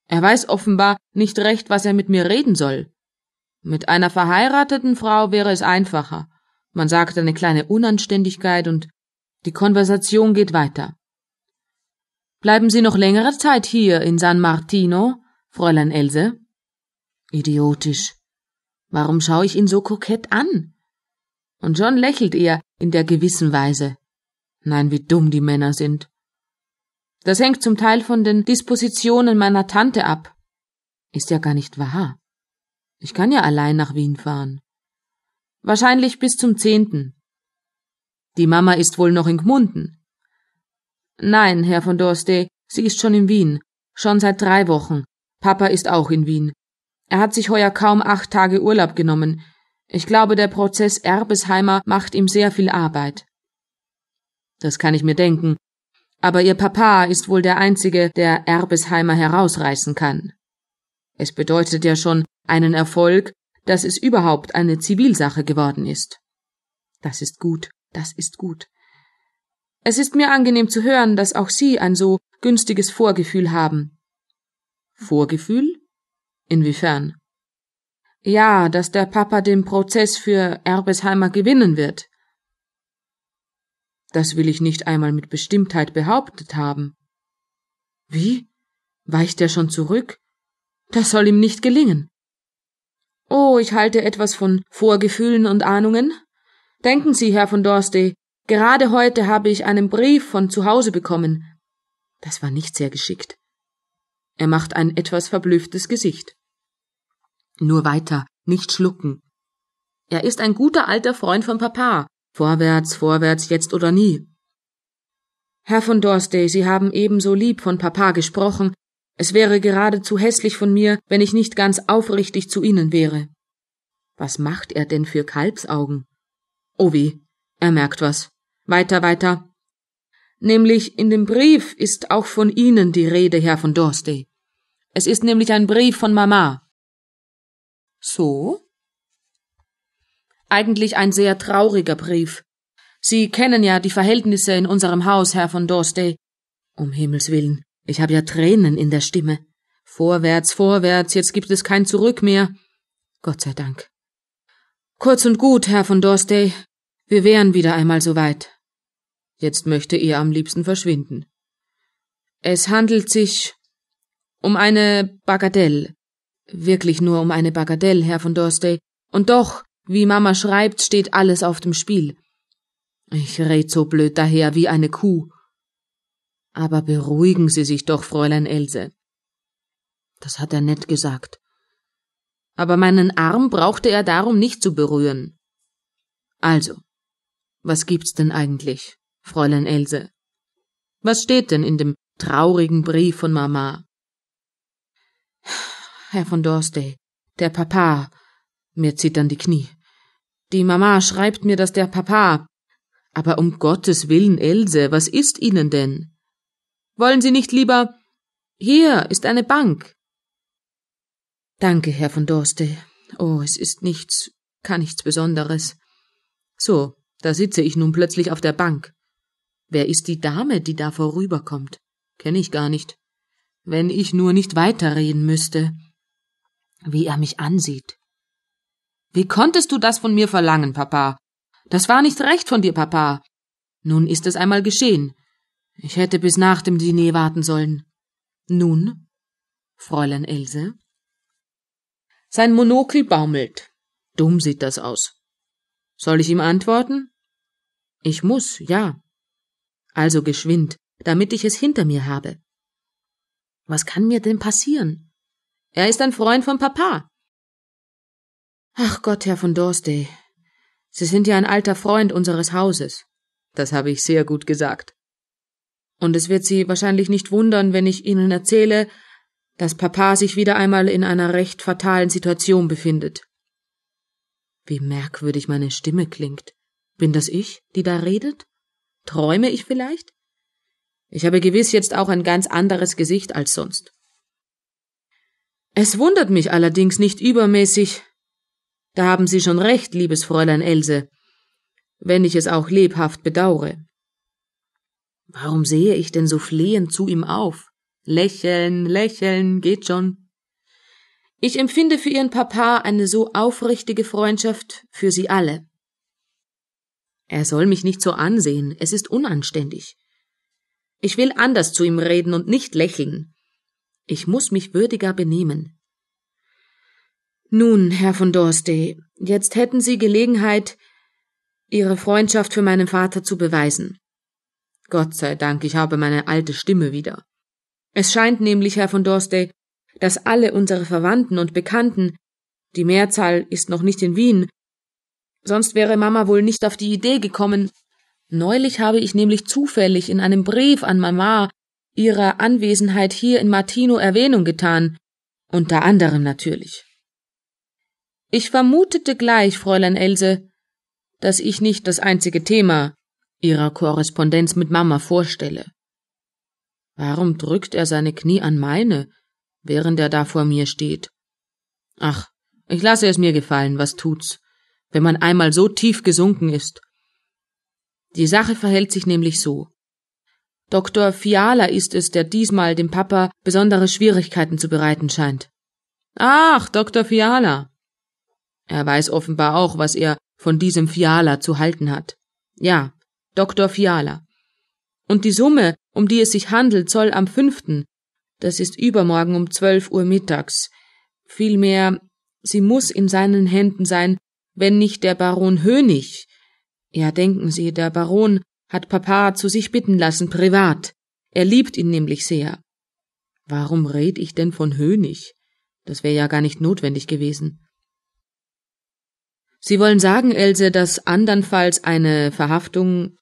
Er weiß offenbar nicht recht, was er mit mir reden soll. Mit einer verheirateten Frau wäre es einfacher. Man sagt eine kleine Unanständigkeit und die Konversation geht weiter. Bleiben Sie noch längere Zeit hier in San Martino, Fräulein Else? Idiotisch. Warum schaue ich ihn so kokett an? Und John lächelt ihr in der gewissen Weise. Nein, wie dumm die Männer sind. Das hängt zum Teil von den Dispositionen meiner Tante ab. Ist ja gar nicht wahr. Ich kann ja allein nach Wien fahren. Wahrscheinlich bis zum zehnten. Die Mama ist wohl noch in Gmunden. Nein, Herr von Dorste, sie ist schon in Wien. Schon seit drei Wochen. Papa ist auch in Wien. Er hat sich heuer kaum acht Tage Urlaub genommen. Ich glaube, der Prozess Erbesheimer macht ihm sehr viel Arbeit. Das kann ich mir denken. Aber ihr Papa ist wohl der Einzige, der Erbesheimer herausreißen kann. Es bedeutet ja schon, einen Erfolg, dass es überhaupt eine Zivilsache geworden ist. Das ist gut, das ist gut. Es ist mir angenehm zu hören, dass auch Sie ein so günstiges Vorgefühl haben. Vorgefühl? Inwiefern? Ja, dass der Papa den Prozess für Erbesheimer gewinnen wird. Das will ich nicht einmal mit Bestimmtheit behauptet haben. Wie? Weicht er schon zurück? Das soll ihm nicht gelingen. Oh, ich halte etwas von Vorgefühlen und Ahnungen. Denken Sie, Herr von Dorsday, gerade heute habe ich einen Brief von zu Hause bekommen. Das war nicht sehr geschickt. Er macht ein etwas verblüfftes Gesicht. Nur weiter, nicht schlucken. Er ist ein guter alter Freund von Papa. Vorwärts, vorwärts, jetzt oder nie. Herr von Dorsday, Sie haben ebenso lieb von Papa gesprochen, es wäre geradezu hässlich von mir, wenn ich nicht ganz aufrichtig zu Ihnen wäre. Was macht er denn für Kalbsaugen? Oh weh, er merkt was. Weiter, weiter. Nämlich in dem Brief ist auch von Ihnen die Rede, Herr von Dorsday. Es ist nämlich ein Brief von Mama. So? Eigentlich ein sehr trauriger Brief. Sie kennen ja die Verhältnisse in unserem Haus, Herr von Dorsday. Um Himmels willen. Ich habe ja Tränen in der Stimme. Vorwärts, vorwärts, jetzt gibt es kein Zurück mehr. Gott sei Dank. Kurz und gut, Herr von Dorsday, wir wären wieder einmal so weit. Jetzt möchte er am liebsten verschwinden. Es handelt sich um eine Bagatelle. Wirklich nur um eine Bagatelle, Herr von Dorsday. Und doch, wie Mama schreibt, steht alles auf dem Spiel. Ich red so blöd daher wie eine Kuh. Aber beruhigen Sie sich doch, Fräulein Else. Das hat er nett gesagt. Aber meinen Arm brauchte er darum nicht zu berühren. Also, was gibt's denn eigentlich, Fräulein Else? Was steht denn in dem traurigen Brief von Mama? Herr von Dorsday, der Papa, mir zittern die Knie. Die Mama schreibt mir, dass der Papa. Aber um Gottes willen, Else, was ist Ihnen denn? Wollen Sie nicht lieber. Hier ist eine Bank. Danke, Herr von Dorste. Oh, es ist nichts, kann nichts Besonderes. So, da sitze ich nun plötzlich auf der Bank. Wer ist die Dame, die da vorüberkommt? Kenne ich gar nicht. Wenn ich nur nicht weiterreden müsste. Wie er mich ansieht. Wie konntest du das von mir verlangen, Papa? Das war nicht recht von dir, Papa. Nun ist es einmal geschehen. Ich hätte bis nach dem Diner warten sollen. Nun? Fräulein Else? Sein Monokel baumelt. Dumm sieht das aus. Soll ich ihm antworten? Ich muss, ja. Also geschwind, damit ich es hinter mir habe. Was kann mir denn passieren? Er ist ein Freund von Papa. Ach Gott, Herr von Dorsday, Sie sind ja ein alter Freund unseres Hauses. Das habe ich sehr gut gesagt. Und es wird Sie wahrscheinlich nicht wundern, wenn ich Ihnen erzähle, dass Papa sich wieder einmal in einer recht fatalen Situation befindet. Wie merkwürdig meine Stimme klingt. Bin das ich, die da redet? Träume ich vielleicht? Ich habe gewiss jetzt auch ein ganz anderes Gesicht als sonst. Es wundert mich allerdings nicht übermäßig. Da haben Sie schon recht, liebes Fräulein Else, wenn ich es auch lebhaft bedaure. Warum sehe ich denn so flehend zu ihm auf? Lächeln, lächeln, geht schon. Ich empfinde für ihren Papa eine so aufrichtige Freundschaft für sie alle. Er soll mich nicht so ansehen, es ist unanständig. Ich will anders zu ihm reden und nicht lächeln. Ich muss mich würdiger benehmen. Nun, Herr von Dorstey, jetzt hätten Sie Gelegenheit, Ihre Freundschaft für meinen Vater zu beweisen. Gott sei Dank, ich habe meine alte Stimme wieder. Es scheint nämlich, Herr von Dorstey, dass alle unsere Verwandten und Bekannten, die Mehrzahl ist noch nicht in Wien, sonst wäre Mama wohl nicht auf die Idee gekommen. Neulich habe ich nämlich zufällig in einem Brief an Mama ihrer Anwesenheit hier in Martino Erwähnung getan, unter anderem natürlich. Ich vermutete gleich, Fräulein Else, dass ich nicht das einzige Thema ihrer Korrespondenz mit Mama vorstelle. Warum drückt er seine Knie an meine, während er da vor mir steht? Ach, ich lasse es mir gefallen, was tut's, wenn man einmal so tief gesunken ist. Die Sache verhält sich nämlich so. Dr. Fiala ist es, der diesmal dem Papa besondere Schwierigkeiten zu bereiten scheint. Ach, Dr. Fiala. Er weiß offenbar auch, was er von diesem Fiala zu halten hat. Ja, Dr. Fiala. Und die Summe, um die es sich handelt, soll am fünften, das ist übermorgen um zwölf Uhr mittags, vielmehr, sie muss in seinen Händen sein, wenn nicht der Baron Hönig. Ja, denken Sie, der Baron hat Papa zu sich bitten lassen, privat. Er liebt ihn nämlich sehr. Warum red ich denn von Hönig? Das wäre ja gar nicht notwendig gewesen. Sie wollen sagen, Else, dass andernfalls eine Verhaftung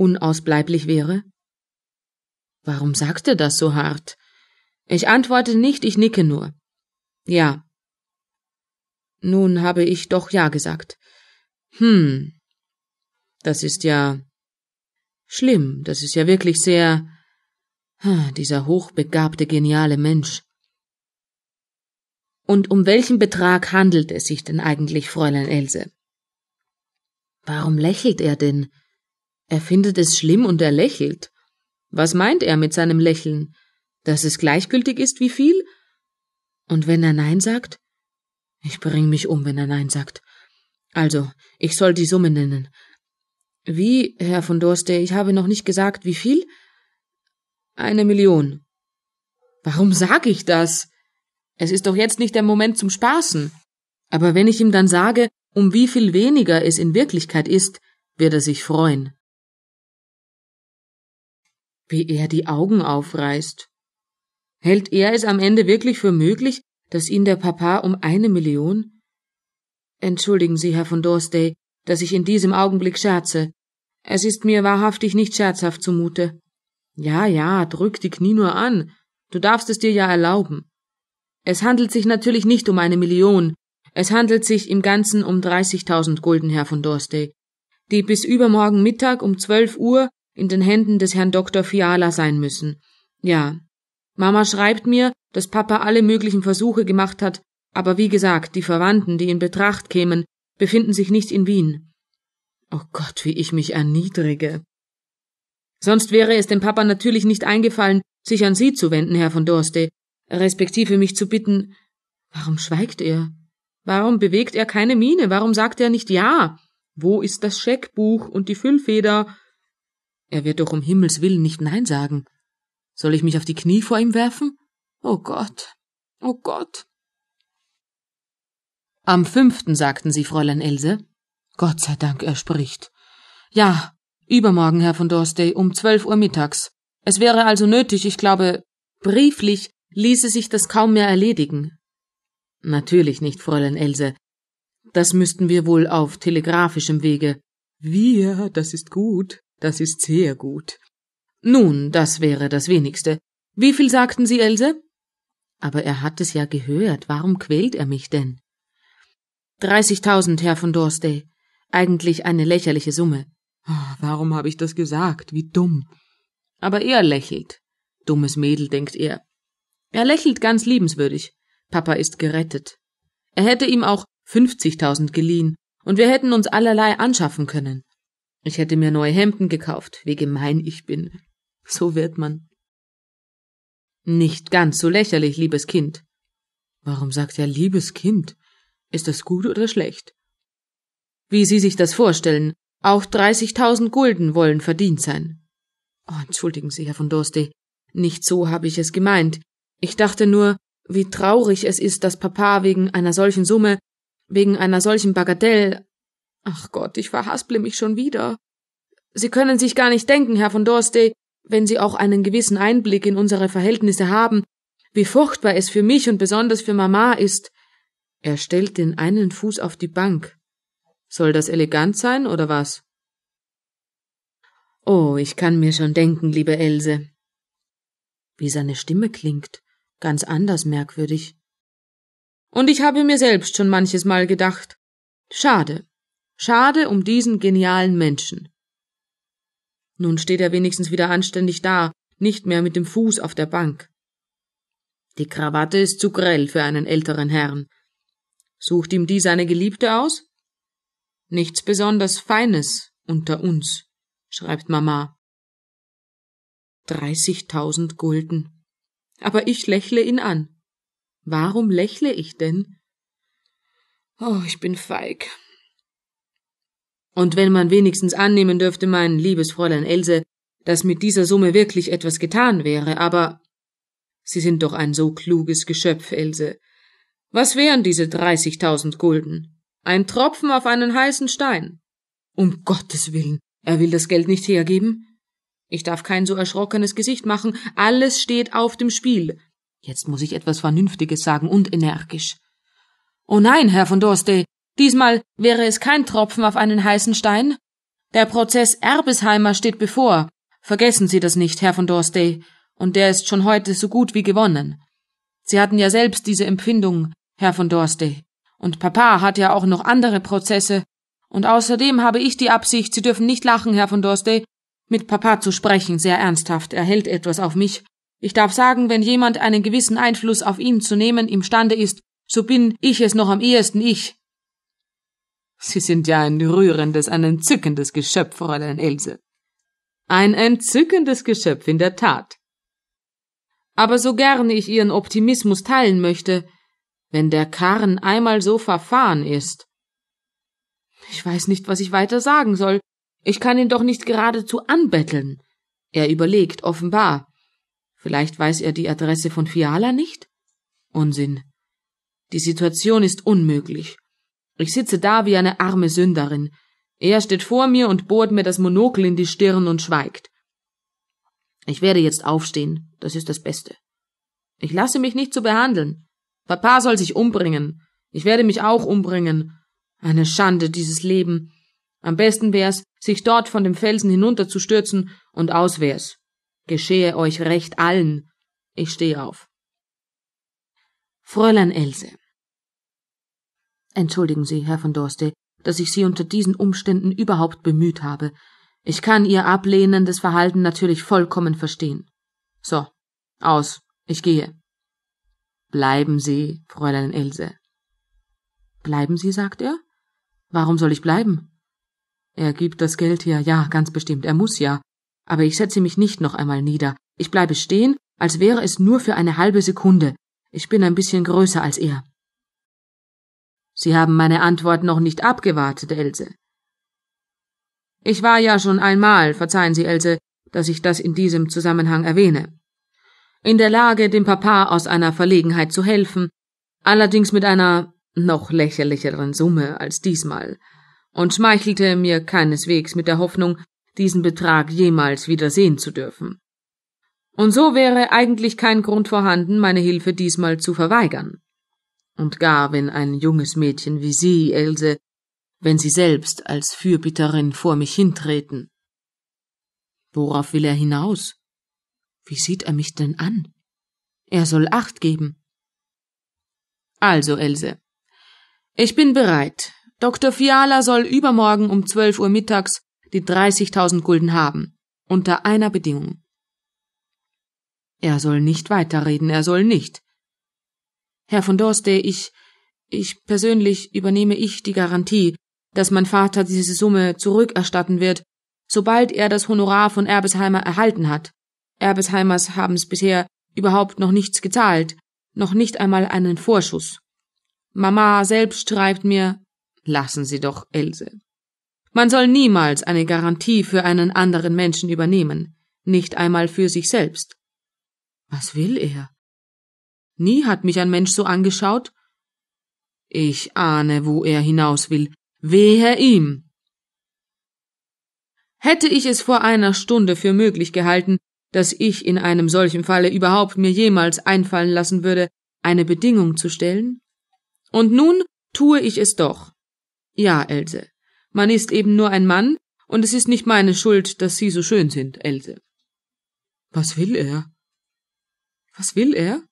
unausbleiblich wäre? Warum sagt er das so hart? Ich antworte nicht, ich nicke nur. Ja. Nun habe ich doch ja gesagt. Hm. Das ist ja schlimm, das ist ja wirklich sehr dieser hochbegabte, geniale Mensch. Und um welchen Betrag handelt es sich denn eigentlich, Fräulein Else? Warum lächelt er denn? Er findet es schlimm und er lächelt. Was meint er mit seinem Lächeln? Dass es gleichgültig ist, wie viel? Und wenn er Nein sagt? Ich bringe mich um, wenn er Nein sagt. Also, ich soll die Summe nennen. Wie, Herr von Dorste, ich habe noch nicht gesagt, wie viel? Eine Million. Warum sag ich das? Es ist doch jetzt nicht der Moment zum Spaßen. Aber wenn ich ihm dann sage, um wie viel weniger es in Wirklichkeit ist, wird er sich freuen wie er die Augen aufreißt. Hält er es am Ende wirklich für möglich, dass ihn der Papa um eine Million? Entschuldigen Sie, Herr von Dorsday, dass ich in diesem Augenblick scherze. Es ist mir wahrhaftig nicht scherzhaft zumute. Ja, ja, drück die Knie nur an. Du darfst es dir ja erlauben. Es handelt sich natürlich nicht um eine Million. Es handelt sich im Ganzen um 30.000 Gulden, Herr von Dorsday, die bis übermorgen Mittag um 12 Uhr in den Händen des Herrn Dr. Fiala sein müssen. Ja. Mama schreibt mir, dass Papa alle möglichen Versuche gemacht hat, aber wie gesagt, die Verwandten, die in Betracht kämen, befinden sich nicht in Wien. Oh Gott, wie ich mich erniedrige. Sonst wäre es dem Papa natürlich nicht eingefallen, sich an Sie zu wenden, Herr von Dorste, respektive mich zu bitten. Warum schweigt er? Warum bewegt er keine Miene? Warum sagt er nicht Ja? Wo ist das Scheckbuch und die Füllfeder? Er wird doch um Himmels willen nicht Nein sagen. Soll ich mich auf die Knie vor ihm werfen? Oh Gott. Oh Gott. Am fünften sagten sie Fräulein Else. Gott sei Dank, er spricht. Ja, übermorgen, Herr von Dorsday, um zwölf Uhr mittags. Es wäre also nötig, ich glaube, brieflich ließe sich das kaum mehr erledigen. Natürlich nicht, Fräulein Else. Das müssten wir wohl auf telegrafischem Wege. Wir, das ist gut. Das ist sehr gut. Nun, das wäre das wenigste. Wie viel sagten Sie, Else? Aber er hat es ja gehört. Warum quält er mich denn? Dreißigtausend, Herr von Dorsday. Eigentlich eine lächerliche Summe. Oh, warum habe ich das gesagt? Wie dumm. Aber er lächelt. Dummes Mädel, denkt er. Er lächelt ganz liebenswürdig. Papa ist gerettet. Er hätte ihm auch fünfzigtausend geliehen, und wir hätten uns allerlei anschaffen können. Ich hätte mir neue Hemden gekauft, wie gemein ich bin. So wird man. Nicht ganz so lächerlich, liebes Kind. Warum sagt er liebes Kind? Ist das gut oder schlecht? Wie Sie sich das vorstellen, auch dreißigtausend Gulden wollen verdient sein. Oh, entschuldigen Sie, Herr von Dorste, nicht so habe ich es gemeint. Ich dachte nur, wie traurig es ist, dass Papa wegen einer solchen Summe, wegen einer solchen Bagatelle Ach Gott, ich verhasple mich schon wieder. Sie können sich gar nicht denken, Herr von Dorsday, wenn Sie auch einen gewissen Einblick in unsere Verhältnisse haben, wie furchtbar es für mich und besonders für Mama ist. Er stellt den einen Fuß auf die Bank. Soll das elegant sein oder was? Oh, ich kann mir schon denken, liebe Else. Wie seine Stimme klingt, ganz anders merkwürdig. Und ich habe mir selbst schon manches Mal gedacht. Schade, Schade um diesen genialen Menschen. Nun steht er wenigstens wieder anständig da, nicht mehr mit dem Fuß auf der Bank. Die Krawatte ist zu grell für einen älteren Herrn. Sucht ihm die seine Geliebte aus? Nichts besonders Feines unter uns, schreibt Mama. Dreißigtausend Gulden. Aber ich lächle ihn an. Warum lächle ich denn? Oh, ich bin feig. Und wenn man wenigstens annehmen dürfte, mein liebes Fräulein Else, dass mit dieser Summe wirklich etwas getan wäre, aber Sie sind doch ein so kluges Geschöpf, Else. Was wären diese dreißigtausend Gulden? Ein Tropfen auf einen heißen Stein. Um Gottes Willen, er will das Geld nicht hergeben. Ich darf kein so erschrockenes Gesicht machen, alles steht auf dem Spiel. Jetzt muss ich etwas Vernünftiges sagen und energisch. Oh nein, Herr von Dorstey, Diesmal wäre es kein Tropfen auf einen heißen Stein. Der Prozess Erbesheimer steht bevor. Vergessen Sie das nicht, Herr von Dorsday, und der ist schon heute so gut wie gewonnen. Sie hatten ja selbst diese Empfindung, Herr von Dorsday. Und Papa hat ja auch noch andere Prozesse. Und außerdem habe ich die Absicht, Sie dürfen nicht lachen, Herr von Dorsday, mit Papa zu sprechen, sehr ernsthaft. Er hält etwas auf mich. Ich darf sagen, wenn jemand einen gewissen Einfluss auf ihn zu nehmen imstande ist, so bin ich es noch am ehesten ich. Sie sind ja ein rührendes, ein entzückendes Geschöpf, Fräulein Else. Ein entzückendes Geschöpf in der Tat. Aber so gerne ich Ihren Optimismus teilen möchte, wenn der Karren einmal so verfahren ist. Ich weiß nicht, was ich weiter sagen soll. Ich kann ihn doch nicht geradezu anbetteln. Er überlegt, offenbar. Vielleicht weiß er die Adresse von Fiala nicht? Unsinn. Die Situation ist unmöglich. Ich sitze da wie eine arme Sünderin. Er steht vor mir und bohrt mir das Monokel in die Stirn und schweigt. Ich werde jetzt aufstehen, das ist das Beste. Ich lasse mich nicht zu so behandeln. Papa soll sich umbringen. Ich werde mich auch umbringen. Eine Schande, dieses Leben. Am besten wär's, sich dort von dem Felsen hinunterzustürzen und aus wär's. Geschehe euch recht allen. Ich stehe auf. Fräulein Else, Entschuldigen Sie, Herr von Dorste, dass ich Sie unter diesen Umständen überhaupt bemüht habe. Ich kann Ihr ablehnendes Verhalten natürlich vollkommen verstehen. So, aus, ich gehe. Bleiben Sie, Fräulein Else. Bleiben Sie, sagt er. Warum soll ich bleiben? Er gibt das Geld hier, ja, ganz bestimmt, er muss ja. Aber ich setze mich nicht noch einmal nieder. Ich bleibe stehen, als wäre es nur für eine halbe Sekunde. Ich bin ein bisschen größer als er. Sie haben meine Antwort noch nicht abgewartet, Else. Ich war ja schon einmal, verzeihen Sie, Else, dass ich das in diesem Zusammenhang erwähne. In der Lage, dem Papa aus einer Verlegenheit zu helfen, allerdings mit einer noch lächerlicheren Summe als diesmal, und schmeichelte mir keineswegs mit der Hoffnung, diesen Betrag jemals wieder sehen zu dürfen. Und so wäre eigentlich kein Grund vorhanden, meine Hilfe diesmal zu verweigern und gar wenn ein junges Mädchen wie Sie, Else, wenn Sie selbst als Fürbitterin vor mich hintreten. Worauf will er hinaus? Wie sieht er mich denn an? Er soll Acht geben. Also, Else, ich bin bereit. Dr. Fiala soll übermorgen um zwölf Uhr mittags die dreißigtausend Gulden haben, unter einer Bedingung. Er soll nicht weiterreden, er soll nicht. Herr von Dorste, ich, ich persönlich übernehme ich die Garantie, dass mein Vater diese Summe zurückerstatten wird, sobald er das Honorar von Erbesheimer erhalten hat. Erbesheimers haben's bisher überhaupt noch nichts gezahlt, noch nicht einmal einen Vorschuss. Mama selbst schreibt mir, lassen Sie doch, Else. Man soll niemals eine Garantie für einen anderen Menschen übernehmen, nicht einmal für sich selbst. Was will er? Nie hat mich ein Mensch so angeschaut. Ich ahne, wo er hinaus will. Wehe ihm. Hätte ich es vor einer Stunde für möglich gehalten, dass ich in einem solchen Falle überhaupt mir jemals einfallen lassen würde, eine Bedingung zu stellen? Und nun tue ich es doch. Ja, Else, man ist eben nur ein Mann, und es ist nicht meine Schuld, dass Sie so schön sind, Else. Was will er? Was will er?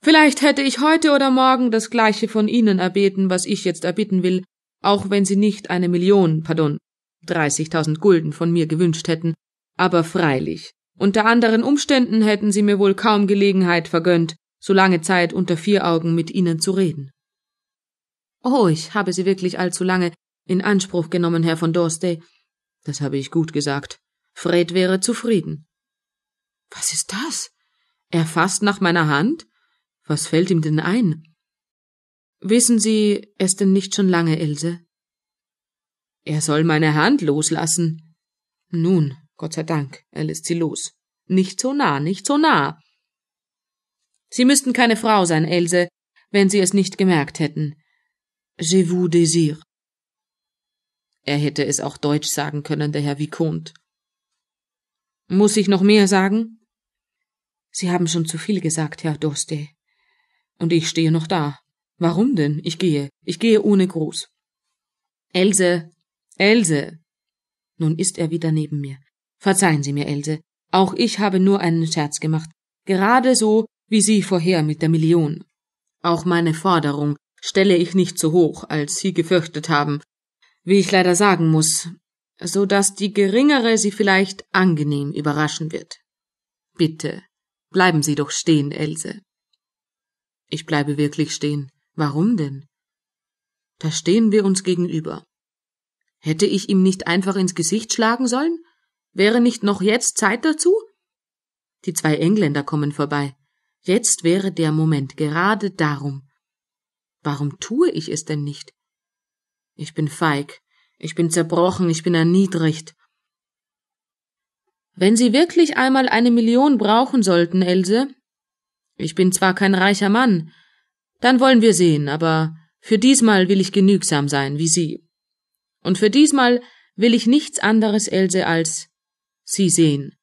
Vielleicht hätte ich heute oder morgen das gleiche von Ihnen erbeten, was ich jetzt erbitten will, auch wenn Sie nicht eine Million, pardon, dreißigtausend Gulden von mir gewünscht hätten, aber freilich. Unter anderen Umständen hätten Sie mir wohl kaum Gelegenheit vergönnt, so lange Zeit unter vier Augen mit Ihnen zu reden. Oh, ich habe Sie wirklich allzu lange in Anspruch genommen, Herr von Dorsday. Das habe ich gut gesagt. Fred wäre zufrieden. Was ist das? Er fasst nach meiner Hand? Was fällt ihm denn ein? Wissen Sie es denn nicht schon lange, Ilse? Er soll meine Hand loslassen. Nun, Gott sei Dank, er lässt sie los. Nicht so nah, nicht so nah. Sie müssten keine Frau sein, Else, wenn Sie es nicht gemerkt hätten. Je vous désire. Er hätte es auch deutsch sagen können, der Herr Vicomte. Muss ich noch mehr sagen? Sie haben schon zu viel gesagt, Herr Doste. Und ich stehe noch da. Warum denn? Ich gehe. Ich gehe ohne Gruß. Else. Else. Nun ist er wieder neben mir. Verzeihen Sie mir, Else. Auch ich habe nur einen Scherz gemacht. Gerade so, wie Sie vorher mit der Million. Auch meine Forderung stelle ich nicht so hoch, als Sie gefürchtet haben. Wie ich leider sagen muss, so dass die geringere Sie vielleicht angenehm überraschen wird. Bitte, bleiben Sie doch stehen, Else. Ich bleibe wirklich stehen. Warum denn? Da stehen wir uns gegenüber. Hätte ich ihm nicht einfach ins Gesicht schlagen sollen? Wäre nicht noch jetzt Zeit dazu? Die zwei Engländer kommen vorbei. Jetzt wäre der Moment gerade darum. Warum tue ich es denn nicht? Ich bin feig, ich bin zerbrochen, ich bin erniedrigt. Wenn Sie wirklich einmal eine Million brauchen sollten, Else, ich bin zwar kein reicher Mann, dann wollen wir sehen, aber für diesmal will ich genügsam sein wie Sie. Und für diesmal will ich nichts anderes, Else, als Sie sehen.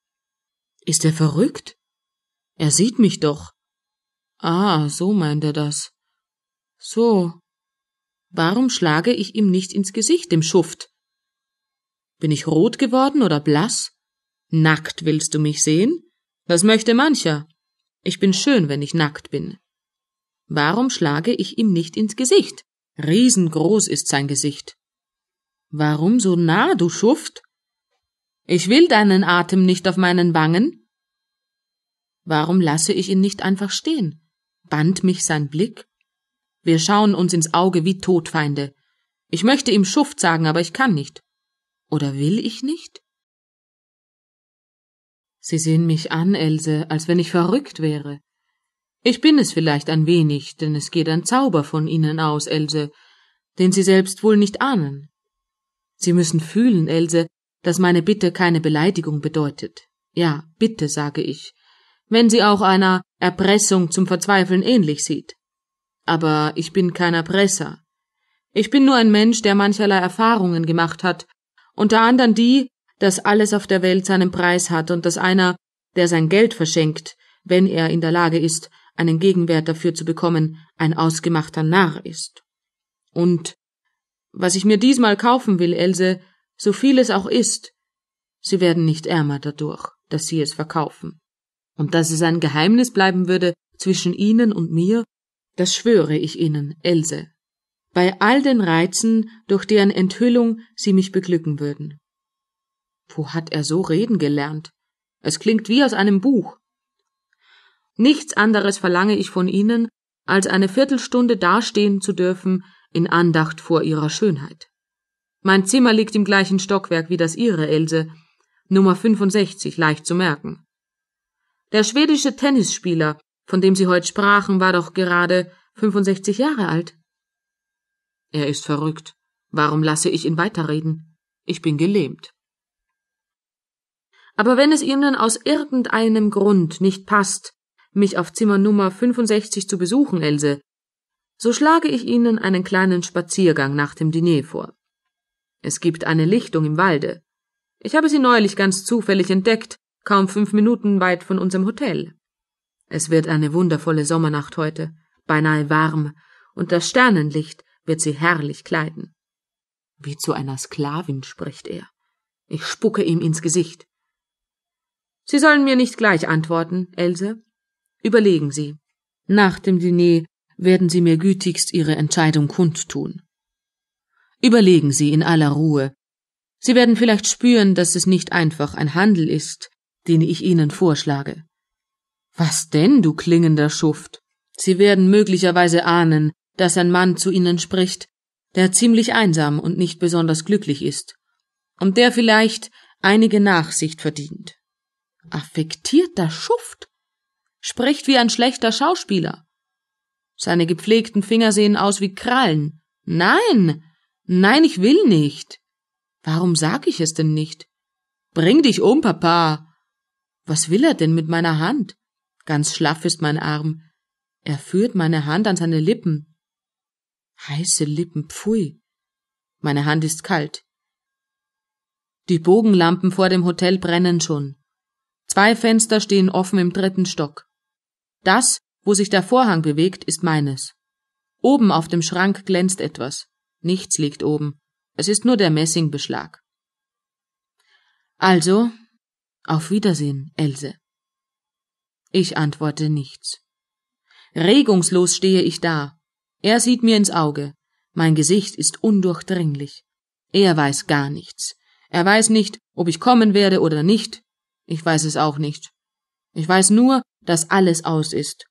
Ist er verrückt? Er sieht mich doch. Ah, so meint er das. So. Warum schlage ich ihm nicht ins Gesicht, dem Schuft? Bin ich rot geworden oder blass? Nackt willst du mich sehen? Das möchte mancher. Ich bin schön, wenn ich nackt bin. Warum schlage ich ihm nicht ins Gesicht? Riesengroß ist sein Gesicht. Warum so nah, du Schuft? Ich will deinen Atem nicht auf meinen Wangen. Warum lasse ich ihn nicht einfach stehen? Band mich sein Blick? Wir schauen uns ins Auge wie Todfeinde. Ich möchte ihm Schuft sagen, aber ich kann nicht. Oder will ich nicht? Sie sehen mich an, Else, als wenn ich verrückt wäre. Ich bin es vielleicht ein wenig, denn es geht ein Zauber von Ihnen aus, Else, den Sie selbst wohl nicht ahnen. Sie müssen fühlen, Else, dass meine Bitte keine Beleidigung bedeutet. Ja, bitte, sage ich, wenn sie auch einer Erpressung zum Verzweifeln ähnlich sieht. Aber ich bin kein Erpresser. Ich bin nur ein Mensch, der mancherlei Erfahrungen gemacht hat, unter anderem die, dass alles auf der Welt seinen Preis hat und dass einer, der sein Geld verschenkt, wenn er in der Lage ist, einen Gegenwert dafür zu bekommen, ein ausgemachter Narr ist. Und was ich mir diesmal kaufen will, Else, so viel es auch ist, sie werden nicht ärmer dadurch, dass sie es verkaufen. Und dass es ein Geheimnis bleiben würde zwischen Ihnen und mir, das schwöre ich Ihnen, Else, bei all den Reizen, durch deren Enthüllung Sie mich beglücken würden. Wo hat er so reden gelernt? Es klingt wie aus einem Buch. Nichts anderes verlange ich von Ihnen, als eine Viertelstunde dastehen zu dürfen, in Andacht vor Ihrer Schönheit. Mein Zimmer liegt im gleichen Stockwerk wie das Ihre, Else, Nummer 65, leicht zu merken. Der schwedische Tennisspieler, von dem Sie heute sprachen, war doch gerade 65 Jahre alt. Er ist verrückt. Warum lasse ich ihn weiterreden? Ich bin gelähmt. Aber wenn es Ihnen aus irgendeinem Grund nicht passt, mich auf Zimmer Nummer 65 zu besuchen, Else, so schlage ich Ihnen einen kleinen Spaziergang nach dem Diner vor. Es gibt eine Lichtung im Walde. Ich habe sie neulich ganz zufällig entdeckt, kaum fünf Minuten weit von unserem Hotel. Es wird eine wundervolle Sommernacht heute, beinahe warm, und das Sternenlicht wird sie herrlich kleiden. Wie zu einer Sklavin spricht er. Ich spucke ihm ins Gesicht. Sie sollen mir nicht gleich antworten, Else. Überlegen Sie. Nach dem Diner werden Sie mir gütigst Ihre Entscheidung kundtun. Überlegen Sie in aller Ruhe. Sie werden vielleicht spüren, dass es nicht einfach ein Handel ist, den ich Ihnen vorschlage. Was denn, du klingender Schuft? Sie werden möglicherweise ahnen, dass ein Mann zu Ihnen spricht, der ziemlich einsam und nicht besonders glücklich ist, und der vielleicht einige Nachsicht verdient. Affektierter Schuft? Spricht wie ein schlechter Schauspieler. Seine gepflegten Finger sehen aus wie Krallen. Nein, nein, ich will nicht. Warum sag ich es denn nicht? Bring dich um, Papa. Was will er denn mit meiner Hand? Ganz schlaff ist mein Arm. Er führt meine Hand an seine Lippen. Heiße Lippen, pfui. Meine Hand ist kalt. Die Bogenlampen vor dem Hotel brennen schon. Zwei Fenster stehen offen im dritten Stock. Das, wo sich der Vorhang bewegt, ist meines. Oben auf dem Schrank glänzt etwas. Nichts liegt oben. Es ist nur der Messingbeschlag. Also, auf Wiedersehen, Else. Ich antworte nichts. Regungslos stehe ich da. Er sieht mir ins Auge. Mein Gesicht ist undurchdringlich. Er weiß gar nichts. Er weiß nicht, ob ich kommen werde oder nicht, ich weiß es auch nicht. Ich weiß nur, dass alles aus ist.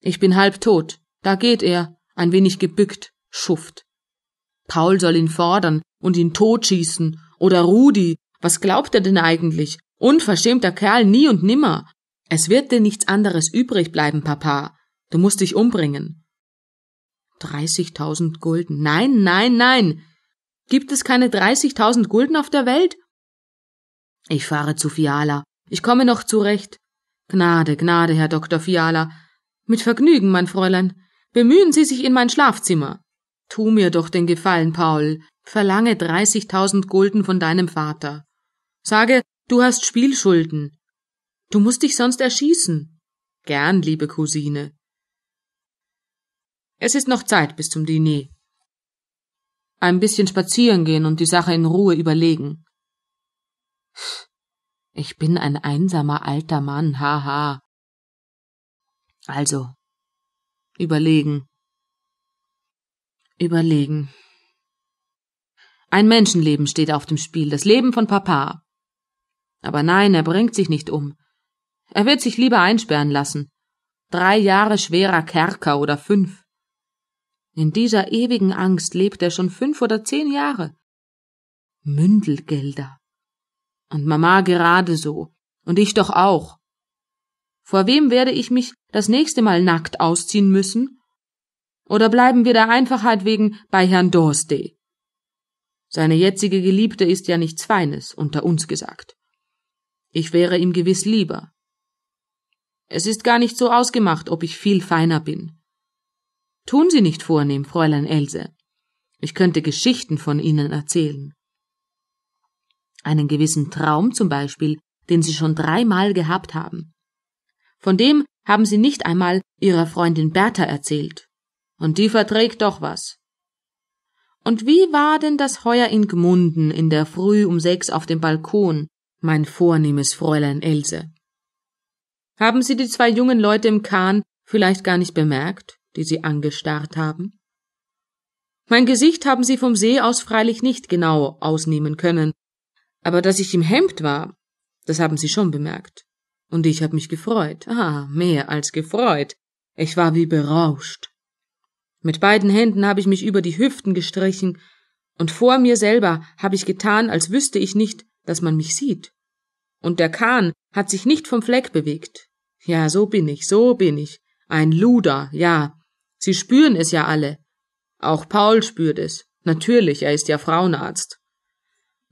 Ich bin halb tot. Da geht er, ein wenig gebückt, schuft. Paul soll ihn fordern und ihn totschießen. Oder Rudi. Was glaubt er denn eigentlich? Unverschämter Kerl, nie und nimmer. Es wird dir nichts anderes übrig bleiben, Papa. Du musst dich umbringen. Dreißigtausend Gulden. Nein, nein, nein. Gibt es keine dreißigtausend Gulden auf der Welt? Ich fahre zu Fiala. Ich komme noch zurecht. Gnade, Gnade, Herr Dr. Fiala. Mit Vergnügen, mein Fräulein. Bemühen Sie sich in mein Schlafzimmer. Tu mir doch den Gefallen, Paul. Verlange dreißigtausend Gulden von deinem Vater. Sage, du hast Spielschulden. Du musst dich sonst erschießen. Gern, liebe Cousine. Es ist noch Zeit bis zum Diner. Ein bisschen spazieren gehen und die Sache in Ruhe überlegen. Ich bin ein einsamer alter Mann, haha. Also, überlegen. Überlegen. Ein Menschenleben steht auf dem Spiel, das Leben von Papa. Aber nein, er bringt sich nicht um. Er wird sich lieber einsperren lassen. Drei Jahre schwerer Kerker oder fünf. In dieser ewigen Angst lebt er schon fünf oder zehn Jahre. Mündelgelder. Und Mama gerade so. Und ich doch auch. Vor wem werde ich mich das nächste Mal nackt ausziehen müssen? Oder bleiben wir der Einfachheit wegen bei Herrn Dorsday? Seine jetzige Geliebte ist ja nichts Feines, unter uns gesagt. Ich wäre ihm gewiss lieber. Es ist gar nicht so ausgemacht, ob ich viel feiner bin. Tun Sie nicht vornehm, Fräulein Else. Ich könnte Geschichten von Ihnen erzählen einen gewissen Traum zum Beispiel, den Sie schon dreimal gehabt haben. Von dem haben Sie nicht einmal Ihrer Freundin Bertha erzählt. Und die verträgt doch was. Und wie war denn das heuer in Gmunden in der Früh um sechs auf dem Balkon, mein vornehmes Fräulein Else? Haben Sie die zwei jungen Leute im Kahn vielleicht gar nicht bemerkt, die Sie angestarrt haben? Mein Gesicht haben Sie vom See aus freilich nicht genau ausnehmen können, aber dass ich im Hemd war, das haben sie schon bemerkt. Und ich habe mich gefreut. Ah, mehr als gefreut. Ich war wie berauscht. Mit beiden Händen habe ich mich über die Hüften gestrichen, und vor mir selber habe ich getan, als wüsste ich nicht, dass man mich sieht. Und der Kahn hat sich nicht vom Fleck bewegt. Ja, so bin ich, so bin ich. Ein Luder, ja. Sie spüren es ja alle. Auch Paul spürt es. Natürlich, er ist ja Frauenarzt.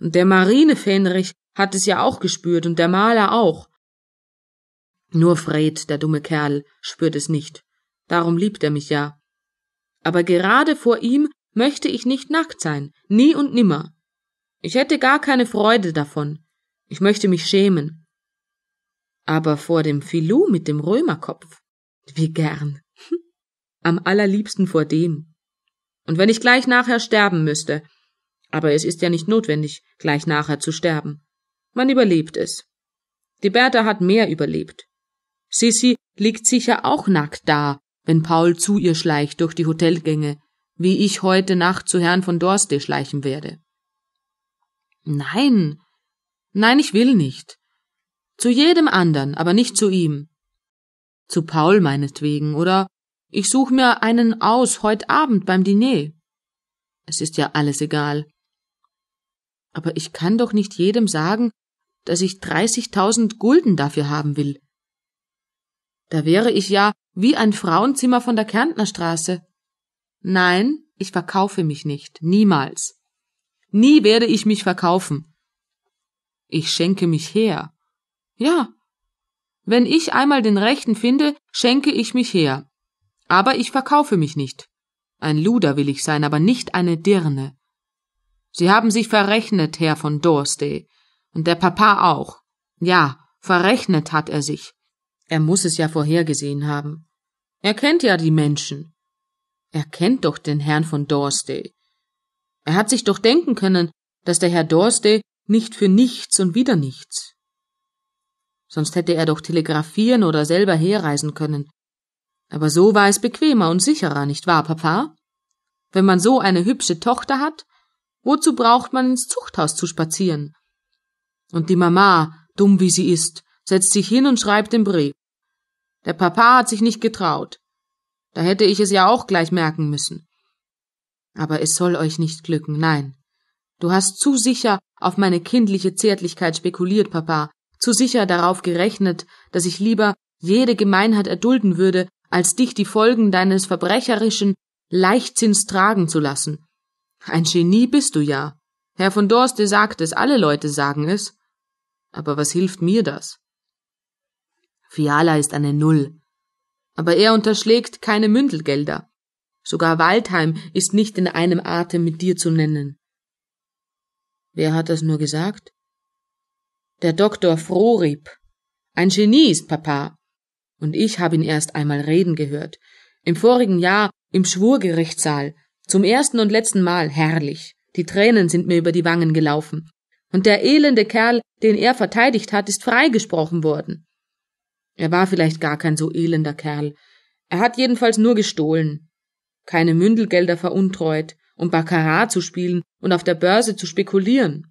Und der Marinefähnrich hat es ja auch gespürt und der Maler auch. Nur Fred, der dumme Kerl, spürt es nicht. Darum liebt er mich ja. Aber gerade vor ihm möchte ich nicht nackt sein, nie und nimmer. Ich hätte gar keine Freude davon. Ich möchte mich schämen. Aber vor dem Filou mit dem Römerkopf. Wie gern. Am allerliebsten vor dem. Und wenn ich gleich nachher sterben müsste, aber es ist ja nicht notwendig, gleich nachher zu sterben. Man überlebt es. Die Bertha hat mehr überlebt. Sissy liegt sicher auch nackt da, wenn Paul zu ihr schleicht durch die Hotelgänge, wie ich heute Nacht zu Herrn von Dorste schleichen werde. Nein, nein, ich will nicht. Zu jedem anderen, aber nicht zu ihm. Zu Paul meinetwegen, oder ich suche mir einen aus heut Abend beim Diner. Es ist ja alles egal aber ich kann doch nicht jedem sagen, dass ich dreißigtausend Gulden dafür haben will. Da wäre ich ja wie ein Frauenzimmer von der Kärntnerstraße. Nein, ich verkaufe mich nicht, niemals. Nie werde ich mich verkaufen. Ich schenke mich her. Ja. Wenn ich einmal den Rechten finde, schenke ich mich her. Aber ich verkaufe mich nicht. Ein Luder will ich sein, aber nicht eine Dirne. Sie haben sich verrechnet, Herr von Dorsday. Und der Papa auch. Ja, verrechnet hat er sich. Er muss es ja vorhergesehen haben. Er kennt ja die Menschen. Er kennt doch den Herrn von Dorsday. Er hat sich doch denken können, dass der Herr Dorsday nicht für nichts und wieder nichts. Sonst hätte er doch telegrafieren oder selber herreisen können. Aber so war es bequemer und sicherer, nicht wahr, Papa? Wenn man so eine hübsche Tochter hat, Wozu braucht man ins Zuchthaus zu spazieren? Und die Mama, dumm wie sie ist, setzt sich hin und schreibt den Brief. Der Papa hat sich nicht getraut. Da hätte ich es ja auch gleich merken müssen. Aber es soll euch nicht glücken, nein. Du hast zu sicher auf meine kindliche Zärtlichkeit spekuliert, Papa, zu sicher darauf gerechnet, dass ich lieber jede Gemeinheit erdulden würde, als dich die Folgen deines verbrecherischen Leichtsinns tragen zu lassen. Ein Genie bist du ja. Herr von Dorste sagt es, alle Leute sagen es. Aber was hilft mir das? Fiala ist eine Null. Aber er unterschlägt keine Mündelgelder. Sogar Waldheim ist nicht in einem Atem mit dir zu nennen. Wer hat das nur gesagt? Der Doktor Frohrieb. Ein Genie ist Papa. Und ich habe ihn erst einmal reden gehört. Im vorigen Jahr im Schwurgerichtssaal zum ersten und letzten Mal herrlich. Die Tränen sind mir über die Wangen gelaufen. Und der elende Kerl, den er verteidigt hat, ist freigesprochen worden. Er war vielleicht gar kein so elender Kerl. Er hat jedenfalls nur gestohlen, keine Mündelgelder veruntreut, um Baccarat zu spielen und auf der Börse zu spekulieren.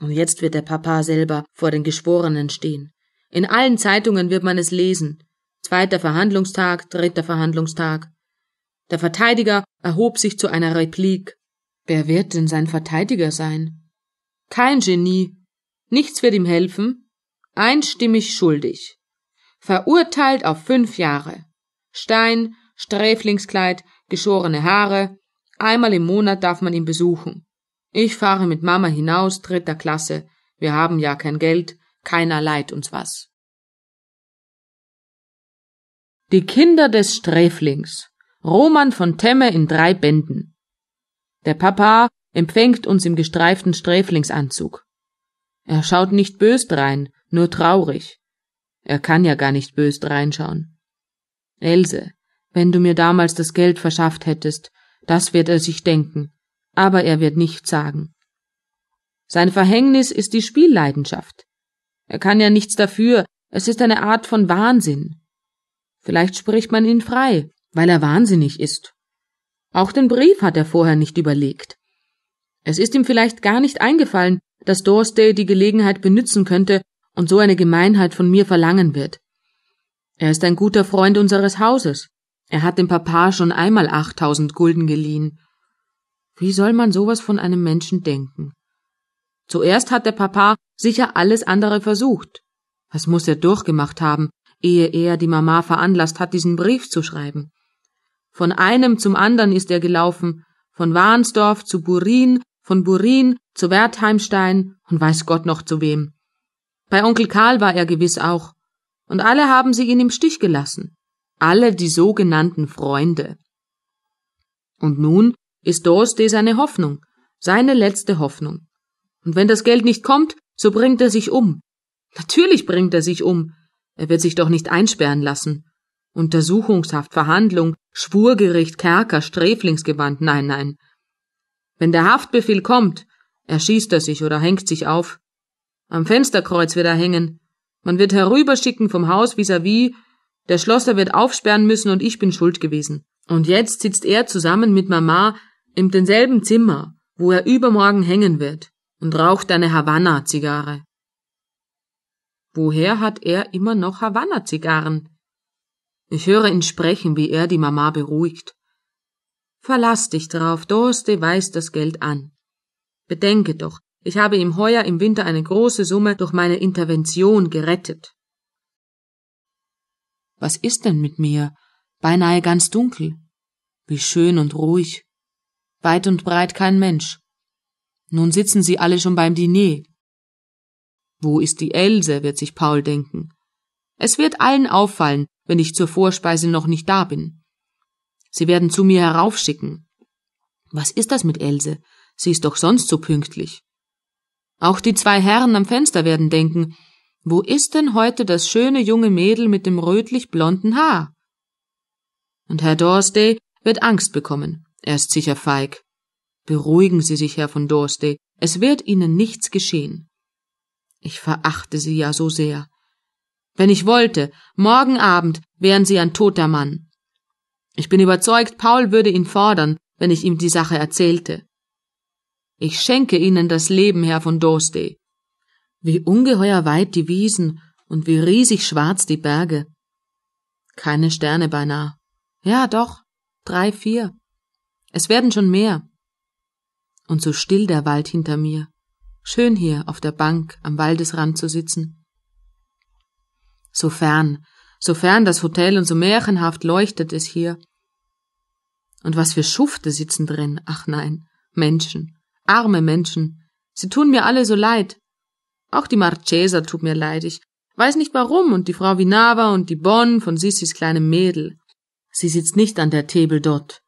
Und jetzt wird der Papa selber vor den Geschworenen stehen. In allen Zeitungen wird man es lesen. Zweiter Verhandlungstag, dritter Verhandlungstag. Der Verteidiger erhob sich zu einer Replik. Wer wird denn sein Verteidiger sein? Kein Genie. Nichts wird ihm helfen. Einstimmig schuldig. Verurteilt auf fünf Jahre. Stein, Sträflingskleid, geschorene Haare. Einmal im Monat darf man ihn besuchen. Ich fahre mit Mama hinaus, dritter Klasse. Wir haben ja kein Geld. Keiner leiht uns was. Die Kinder des Sträflings Roman von Temme in drei Bänden. Der Papa empfängt uns im gestreiften Sträflingsanzug. Er schaut nicht bös drein, nur traurig. Er kann ja gar nicht bös dreinschauen. Else, wenn du mir damals das Geld verschafft hättest, das wird er sich denken, aber er wird nichts sagen. Sein Verhängnis ist die Spielleidenschaft. Er kann ja nichts dafür, es ist eine Art von Wahnsinn. Vielleicht spricht man ihn frei, weil er wahnsinnig ist. Auch den Brief hat er vorher nicht überlegt. Es ist ihm vielleicht gar nicht eingefallen, dass Dorsday die Gelegenheit benützen könnte und so eine Gemeinheit von mir verlangen wird. Er ist ein guter Freund unseres Hauses. Er hat dem Papa schon einmal achttausend Gulden geliehen. Wie soll man sowas von einem Menschen denken? Zuerst hat der Papa sicher alles andere versucht. Was muss er durchgemacht haben, ehe er die Mama veranlasst hat, diesen Brief zu schreiben? Von einem zum anderen ist er gelaufen, von Warnsdorf zu Burin, von Burin zu Wertheimstein und weiß Gott noch zu wem. Bei Onkel Karl war er gewiss auch, und alle haben sie ihn im Stich gelassen, alle die sogenannten Freunde. Und nun ist Dorste seine Hoffnung, seine letzte Hoffnung. Und wenn das Geld nicht kommt, so bringt er sich um. Natürlich bringt er sich um. Er wird sich doch nicht einsperren lassen. Untersuchungshaft, Verhandlung, Schwurgericht, Kerker, Sträflingsgewand, nein, nein. Wenn der Haftbefehl kommt, erschießt er sich oder hängt sich auf. Am Fensterkreuz wird er hängen. Man wird herüberschicken vom Haus vis-à-vis, -vis. der Schlosser wird aufsperren müssen und ich bin schuld gewesen. Und jetzt sitzt er zusammen mit Mama in denselben Zimmer, wo er übermorgen hängen wird, und raucht eine Havanna-Zigarre. Woher hat er immer noch Havanna-Zigarren? Ich höre ihn sprechen, wie er die Mama beruhigt. Verlass dich drauf, Dorste weist das Geld an. Bedenke doch, ich habe ihm heuer im Winter eine große Summe durch meine Intervention gerettet. Was ist denn mit mir? Beinahe ganz dunkel. Wie schön und ruhig. Weit und breit kein Mensch. Nun sitzen sie alle schon beim Diner. Wo ist die Else, wird sich Paul denken. Es wird allen auffallen, wenn ich zur Vorspeise noch nicht da bin. Sie werden zu mir heraufschicken. Was ist das mit Else? Sie ist doch sonst so pünktlich. Auch die zwei Herren am Fenster werden denken, wo ist denn heute das schöne junge Mädel mit dem rötlich blonden Haar? Und Herr Dorsday wird Angst bekommen. Er ist sicher feig. Beruhigen Sie sich, Herr von Dorsday. Es wird Ihnen nichts geschehen. Ich verachte Sie ja so sehr. Wenn ich wollte, morgen Abend wären Sie ein toter Mann. Ich bin überzeugt, Paul würde ihn fordern, wenn ich ihm die Sache erzählte. Ich schenke Ihnen das Leben, Herr von Dorsday. Wie ungeheuer weit die Wiesen und wie riesig schwarz die Berge. Keine Sterne beinahe. Ja, doch, drei, vier. Es werden schon mehr. Und so still der Wald hinter mir. Schön hier auf der Bank am Waldesrand zu sitzen so fern, so fern das Hotel und so märchenhaft leuchtet es hier. Und was für Schufte sitzen drin, ach nein, Menschen, arme Menschen, sie tun mir alle so leid. Auch die Marchesa tut mir leid, ich weiß nicht warum, und die Frau Vinava und die Bonn von Sissis kleinem Mädel. Sie sitzt nicht an der Table dort.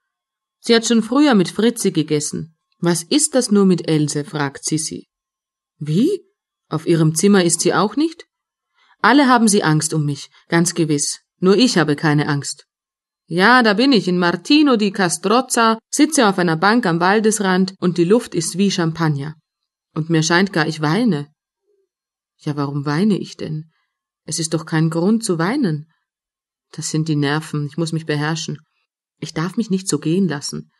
Sie hat schon früher mit Fritzi gegessen. Was ist das nur mit Else? fragt Sissi. Wie? Auf ihrem Zimmer ist sie auch nicht? Alle haben sie Angst um mich, ganz gewiss. Nur ich habe keine Angst. Ja, da bin ich in Martino di Castrozza, sitze auf einer Bank am Waldesrand und die Luft ist wie Champagner. Und mir scheint gar, ich weine. Ja, warum weine ich denn? Es ist doch kein Grund zu weinen. Das sind die Nerven, ich muss mich beherrschen. Ich darf mich nicht so gehen lassen.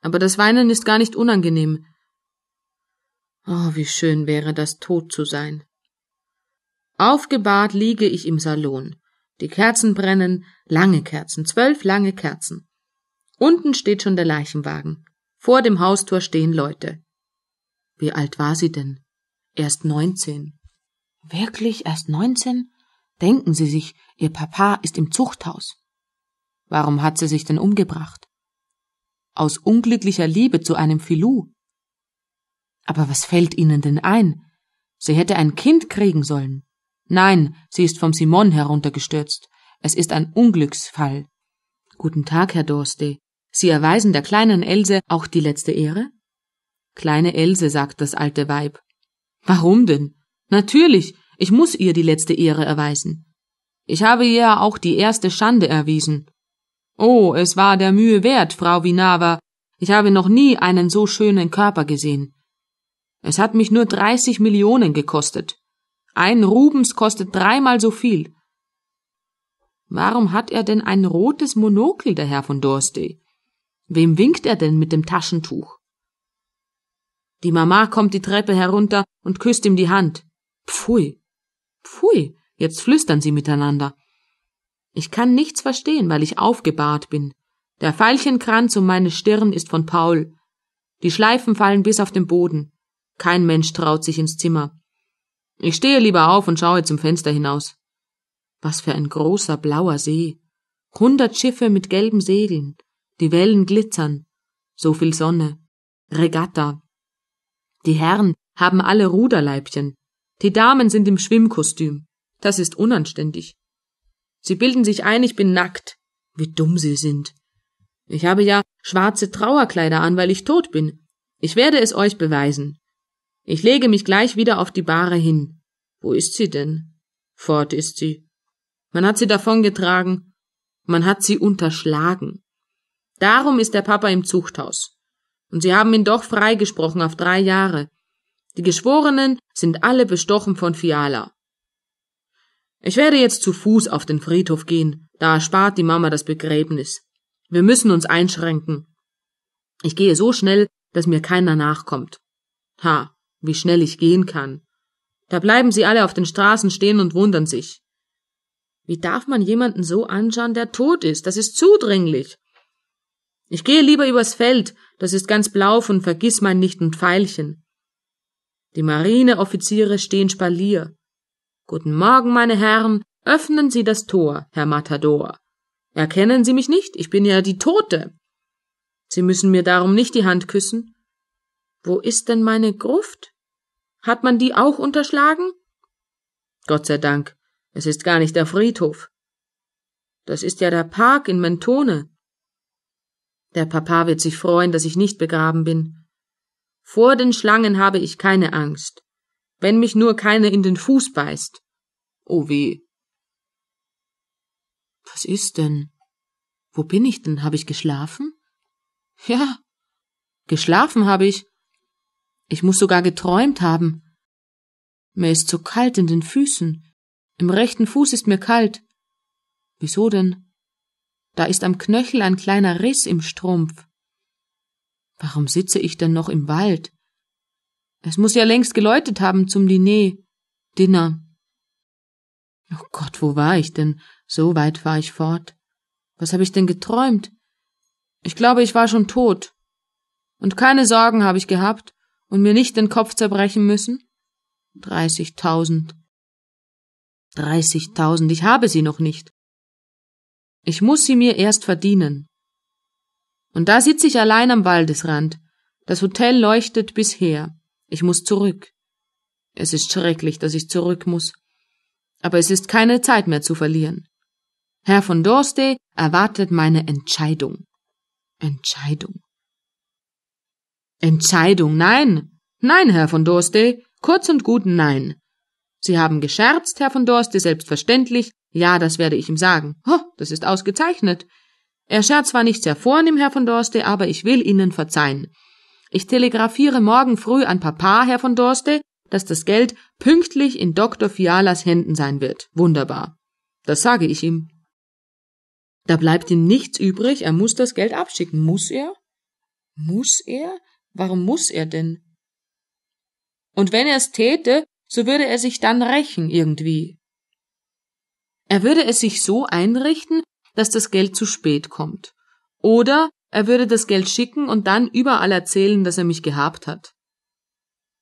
Aber das Weinen ist gar nicht unangenehm. Oh, wie schön wäre das, tot zu sein. Aufgebahrt liege ich im Salon. Die Kerzen brennen, lange Kerzen, zwölf lange Kerzen. Unten steht schon der Leichenwagen. Vor dem Haustor stehen Leute. Wie alt war sie denn? Erst neunzehn. Wirklich erst neunzehn? Denken Sie sich, Ihr Papa ist im Zuchthaus. Warum hat sie sich denn umgebracht? Aus unglücklicher Liebe zu einem Filou. Aber was fällt Ihnen denn ein? Sie hätte ein Kind kriegen sollen. Nein, sie ist vom Simon heruntergestürzt. Es ist ein Unglücksfall. Guten Tag, Herr Dorste. Sie erweisen der kleinen Else auch die letzte Ehre? Kleine Else, sagt das alte Weib. Warum denn? Natürlich, ich muss ihr die letzte Ehre erweisen. Ich habe ihr auch die erste Schande erwiesen. Oh, es war der Mühe wert, Frau Vinava. Ich habe noch nie einen so schönen Körper gesehen. Es hat mich nur dreißig Millionen gekostet. Ein Rubens kostet dreimal so viel. Warum hat er denn ein rotes Monokel, der Herr von Dorstey? Wem winkt er denn mit dem Taschentuch? Die Mama kommt die Treppe herunter und küsst ihm die Hand. Pfui. Pfui. Jetzt flüstern sie miteinander. Ich kann nichts verstehen, weil ich aufgebahrt bin. Der Veilchenkranz um meine Stirn ist von Paul. Die Schleifen fallen bis auf den Boden. Kein Mensch traut sich ins Zimmer. Ich stehe lieber auf und schaue zum Fenster hinaus. Was für ein großer blauer See. Hundert Schiffe mit gelben Segeln. Die Wellen glitzern. So viel Sonne. Regatta. Die Herren haben alle Ruderleibchen. Die Damen sind im Schwimmkostüm. Das ist unanständig. Sie bilden sich ein, ich bin nackt. Wie dumm sie sind. Ich habe ja schwarze Trauerkleider an, weil ich tot bin. Ich werde es euch beweisen. Ich lege mich gleich wieder auf die Bahre hin. Wo ist sie denn? Fort ist sie. Man hat sie davongetragen. Man hat sie unterschlagen. Darum ist der Papa im Zuchthaus. Und sie haben ihn doch freigesprochen auf drei Jahre. Die Geschworenen sind alle bestochen von Fiala. Ich werde jetzt zu Fuß auf den Friedhof gehen, da erspart die Mama das Begräbnis. Wir müssen uns einschränken. Ich gehe so schnell, dass mir keiner nachkommt. Ha, wie schnell ich gehen kann. Da bleiben sie alle auf den Straßen stehen und wundern sich. Wie darf man jemanden so anschauen, der tot ist? Das ist zudringlich. Ich gehe lieber übers Feld, das ist ganz blau von vergiss Vergissmeinnicht und Pfeilchen. Die Marineoffiziere stehen spalier. Guten Morgen, meine Herren, öffnen Sie das Tor, Herr Matador. Erkennen Sie mich nicht, ich bin ja die Tote. Sie müssen mir darum nicht die Hand küssen. Wo ist denn meine Gruft? Hat man die auch unterschlagen? Gott sei Dank, es ist gar nicht der Friedhof. Das ist ja der Park in Mentone. Der Papa wird sich freuen, dass ich nicht begraben bin. Vor den Schlangen habe ich keine Angst, wenn mich nur keine in den Fuß beißt. Oh weh. Was ist denn? Wo bin ich denn? Habe ich geschlafen? Ja. Geschlafen habe ich, ich muss sogar geträumt haben. Mir ist so kalt in den Füßen. Im rechten Fuß ist mir kalt. Wieso denn? Da ist am Knöchel ein kleiner Riss im Strumpf. Warum sitze ich denn noch im Wald? Es muss ja längst geläutet haben zum Diner. Dinner. Oh Gott, wo war ich denn? So weit war ich fort. Was habe ich denn geträumt? Ich glaube, ich war schon tot. Und keine Sorgen habe ich gehabt und mir nicht den Kopf zerbrechen müssen? Dreißigtausend. Dreißigtausend, ich habe sie noch nicht. Ich muss sie mir erst verdienen. Und da sitze ich allein am Waldesrand. Das Hotel leuchtet bisher. Ich muss zurück. Es ist schrecklich, dass ich zurück muss. Aber es ist keine Zeit mehr zu verlieren. Herr von Dorste erwartet meine Entscheidung. Entscheidung. Entscheidung, nein. Nein, Herr von Dorste, kurz und gut nein. Sie haben gescherzt, Herr von Dorste, selbstverständlich. Ja, das werde ich ihm sagen. Ho, oh, das ist ausgezeichnet. Er scherzt zwar nicht sehr vornehm, Herr von Dorste, aber ich will Ihnen verzeihen. Ich telegrafiere morgen früh an Papa, Herr von Dorste, dass das Geld pünktlich in Dr. Fialas Händen sein wird. Wunderbar. Das sage ich ihm. Da bleibt ihm nichts übrig, er muss das Geld abschicken. Muss er? Muss er? Warum muss er denn? Und wenn er es täte, so würde er sich dann rächen irgendwie. Er würde es sich so einrichten, dass das Geld zu spät kommt. Oder er würde das Geld schicken und dann überall erzählen, dass er mich gehabt hat.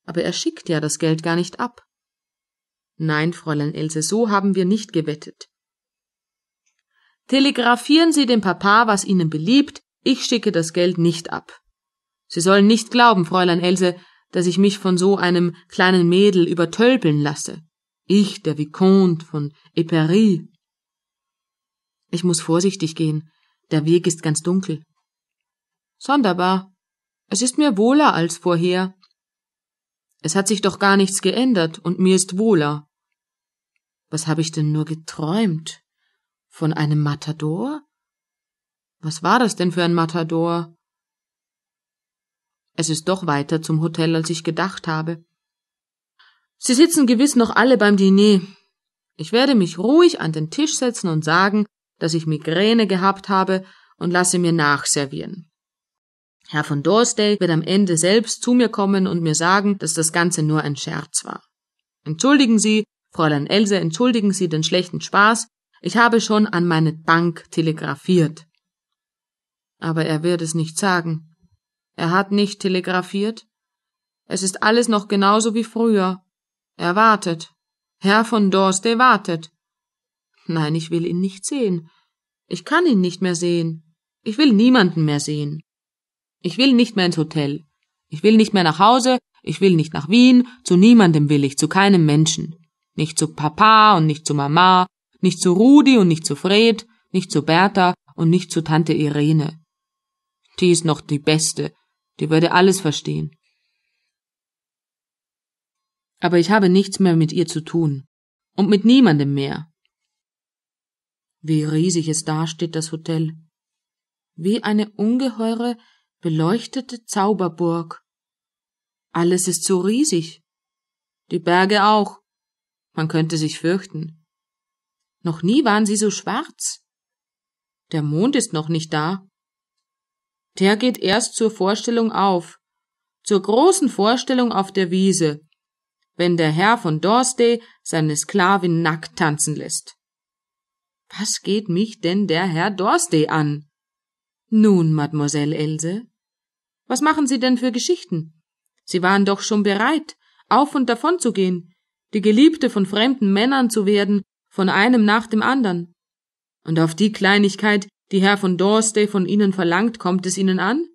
Aber er schickt ja das Geld gar nicht ab. Nein, Fräulein Else, so haben wir nicht gewettet. Telegrafieren Sie dem Papa, was Ihnen beliebt, ich schicke das Geld nicht ab. Sie sollen nicht glauben, Fräulein Else, dass ich mich von so einem kleinen Mädel übertölpeln lasse. Ich, der Vicomte von Eperie. Ich muss vorsichtig gehen. Der Weg ist ganz dunkel. Sonderbar. Es ist mir wohler als vorher. Es hat sich doch gar nichts geändert und mir ist wohler. Was habe ich denn nur geträumt? Von einem Matador? Was war das denn für ein Matador? Es ist doch weiter zum Hotel, als ich gedacht habe. Sie sitzen gewiss noch alle beim Diner. Ich werde mich ruhig an den Tisch setzen und sagen, dass ich Migräne gehabt habe und lasse mir nachservieren. Herr von Dorsday wird am Ende selbst zu mir kommen und mir sagen, dass das Ganze nur ein Scherz war. Entschuldigen Sie, Fräulein Else, entschuldigen Sie den schlechten Spaß, ich habe schon an meine Bank telegrafiert. Aber er wird es nicht sagen. Er hat nicht telegrafiert. Es ist alles noch genauso wie früher. Er wartet. Herr von Dorste wartet. Nein, ich will ihn nicht sehen. Ich kann ihn nicht mehr sehen. Ich will niemanden mehr sehen. Ich will nicht mehr ins Hotel. Ich will nicht mehr nach Hause. Ich will nicht nach Wien. Zu niemandem will ich, zu keinem Menschen. Nicht zu Papa und nicht zu Mama, nicht zu Rudi und nicht zu Fred, nicht zu Bertha und nicht zu Tante Irene. Die ist noch die beste, die würde alles verstehen. Aber ich habe nichts mehr mit ihr zu tun. Und mit niemandem mehr. Wie riesig es dasteht, das Hotel. Wie eine ungeheure, beleuchtete Zauberburg. Alles ist so riesig. Die Berge auch. Man könnte sich fürchten. Noch nie waren sie so schwarz. Der Mond ist noch nicht da. Der geht erst zur Vorstellung auf, zur großen Vorstellung auf der Wiese, wenn der Herr von Dorsday seine Sklavin nackt tanzen lässt. Was geht mich denn der Herr Dorsday an? Nun, Mademoiselle Else, was machen Sie denn für Geschichten? Sie waren doch schon bereit, auf und davon zu gehen, die Geliebte von fremden Männern zu werden, von einem nach dem anderen. Und auf die Kleinigkeit die Herr von Dorsday von Ihnen verlangt, kommt es Ihnen an?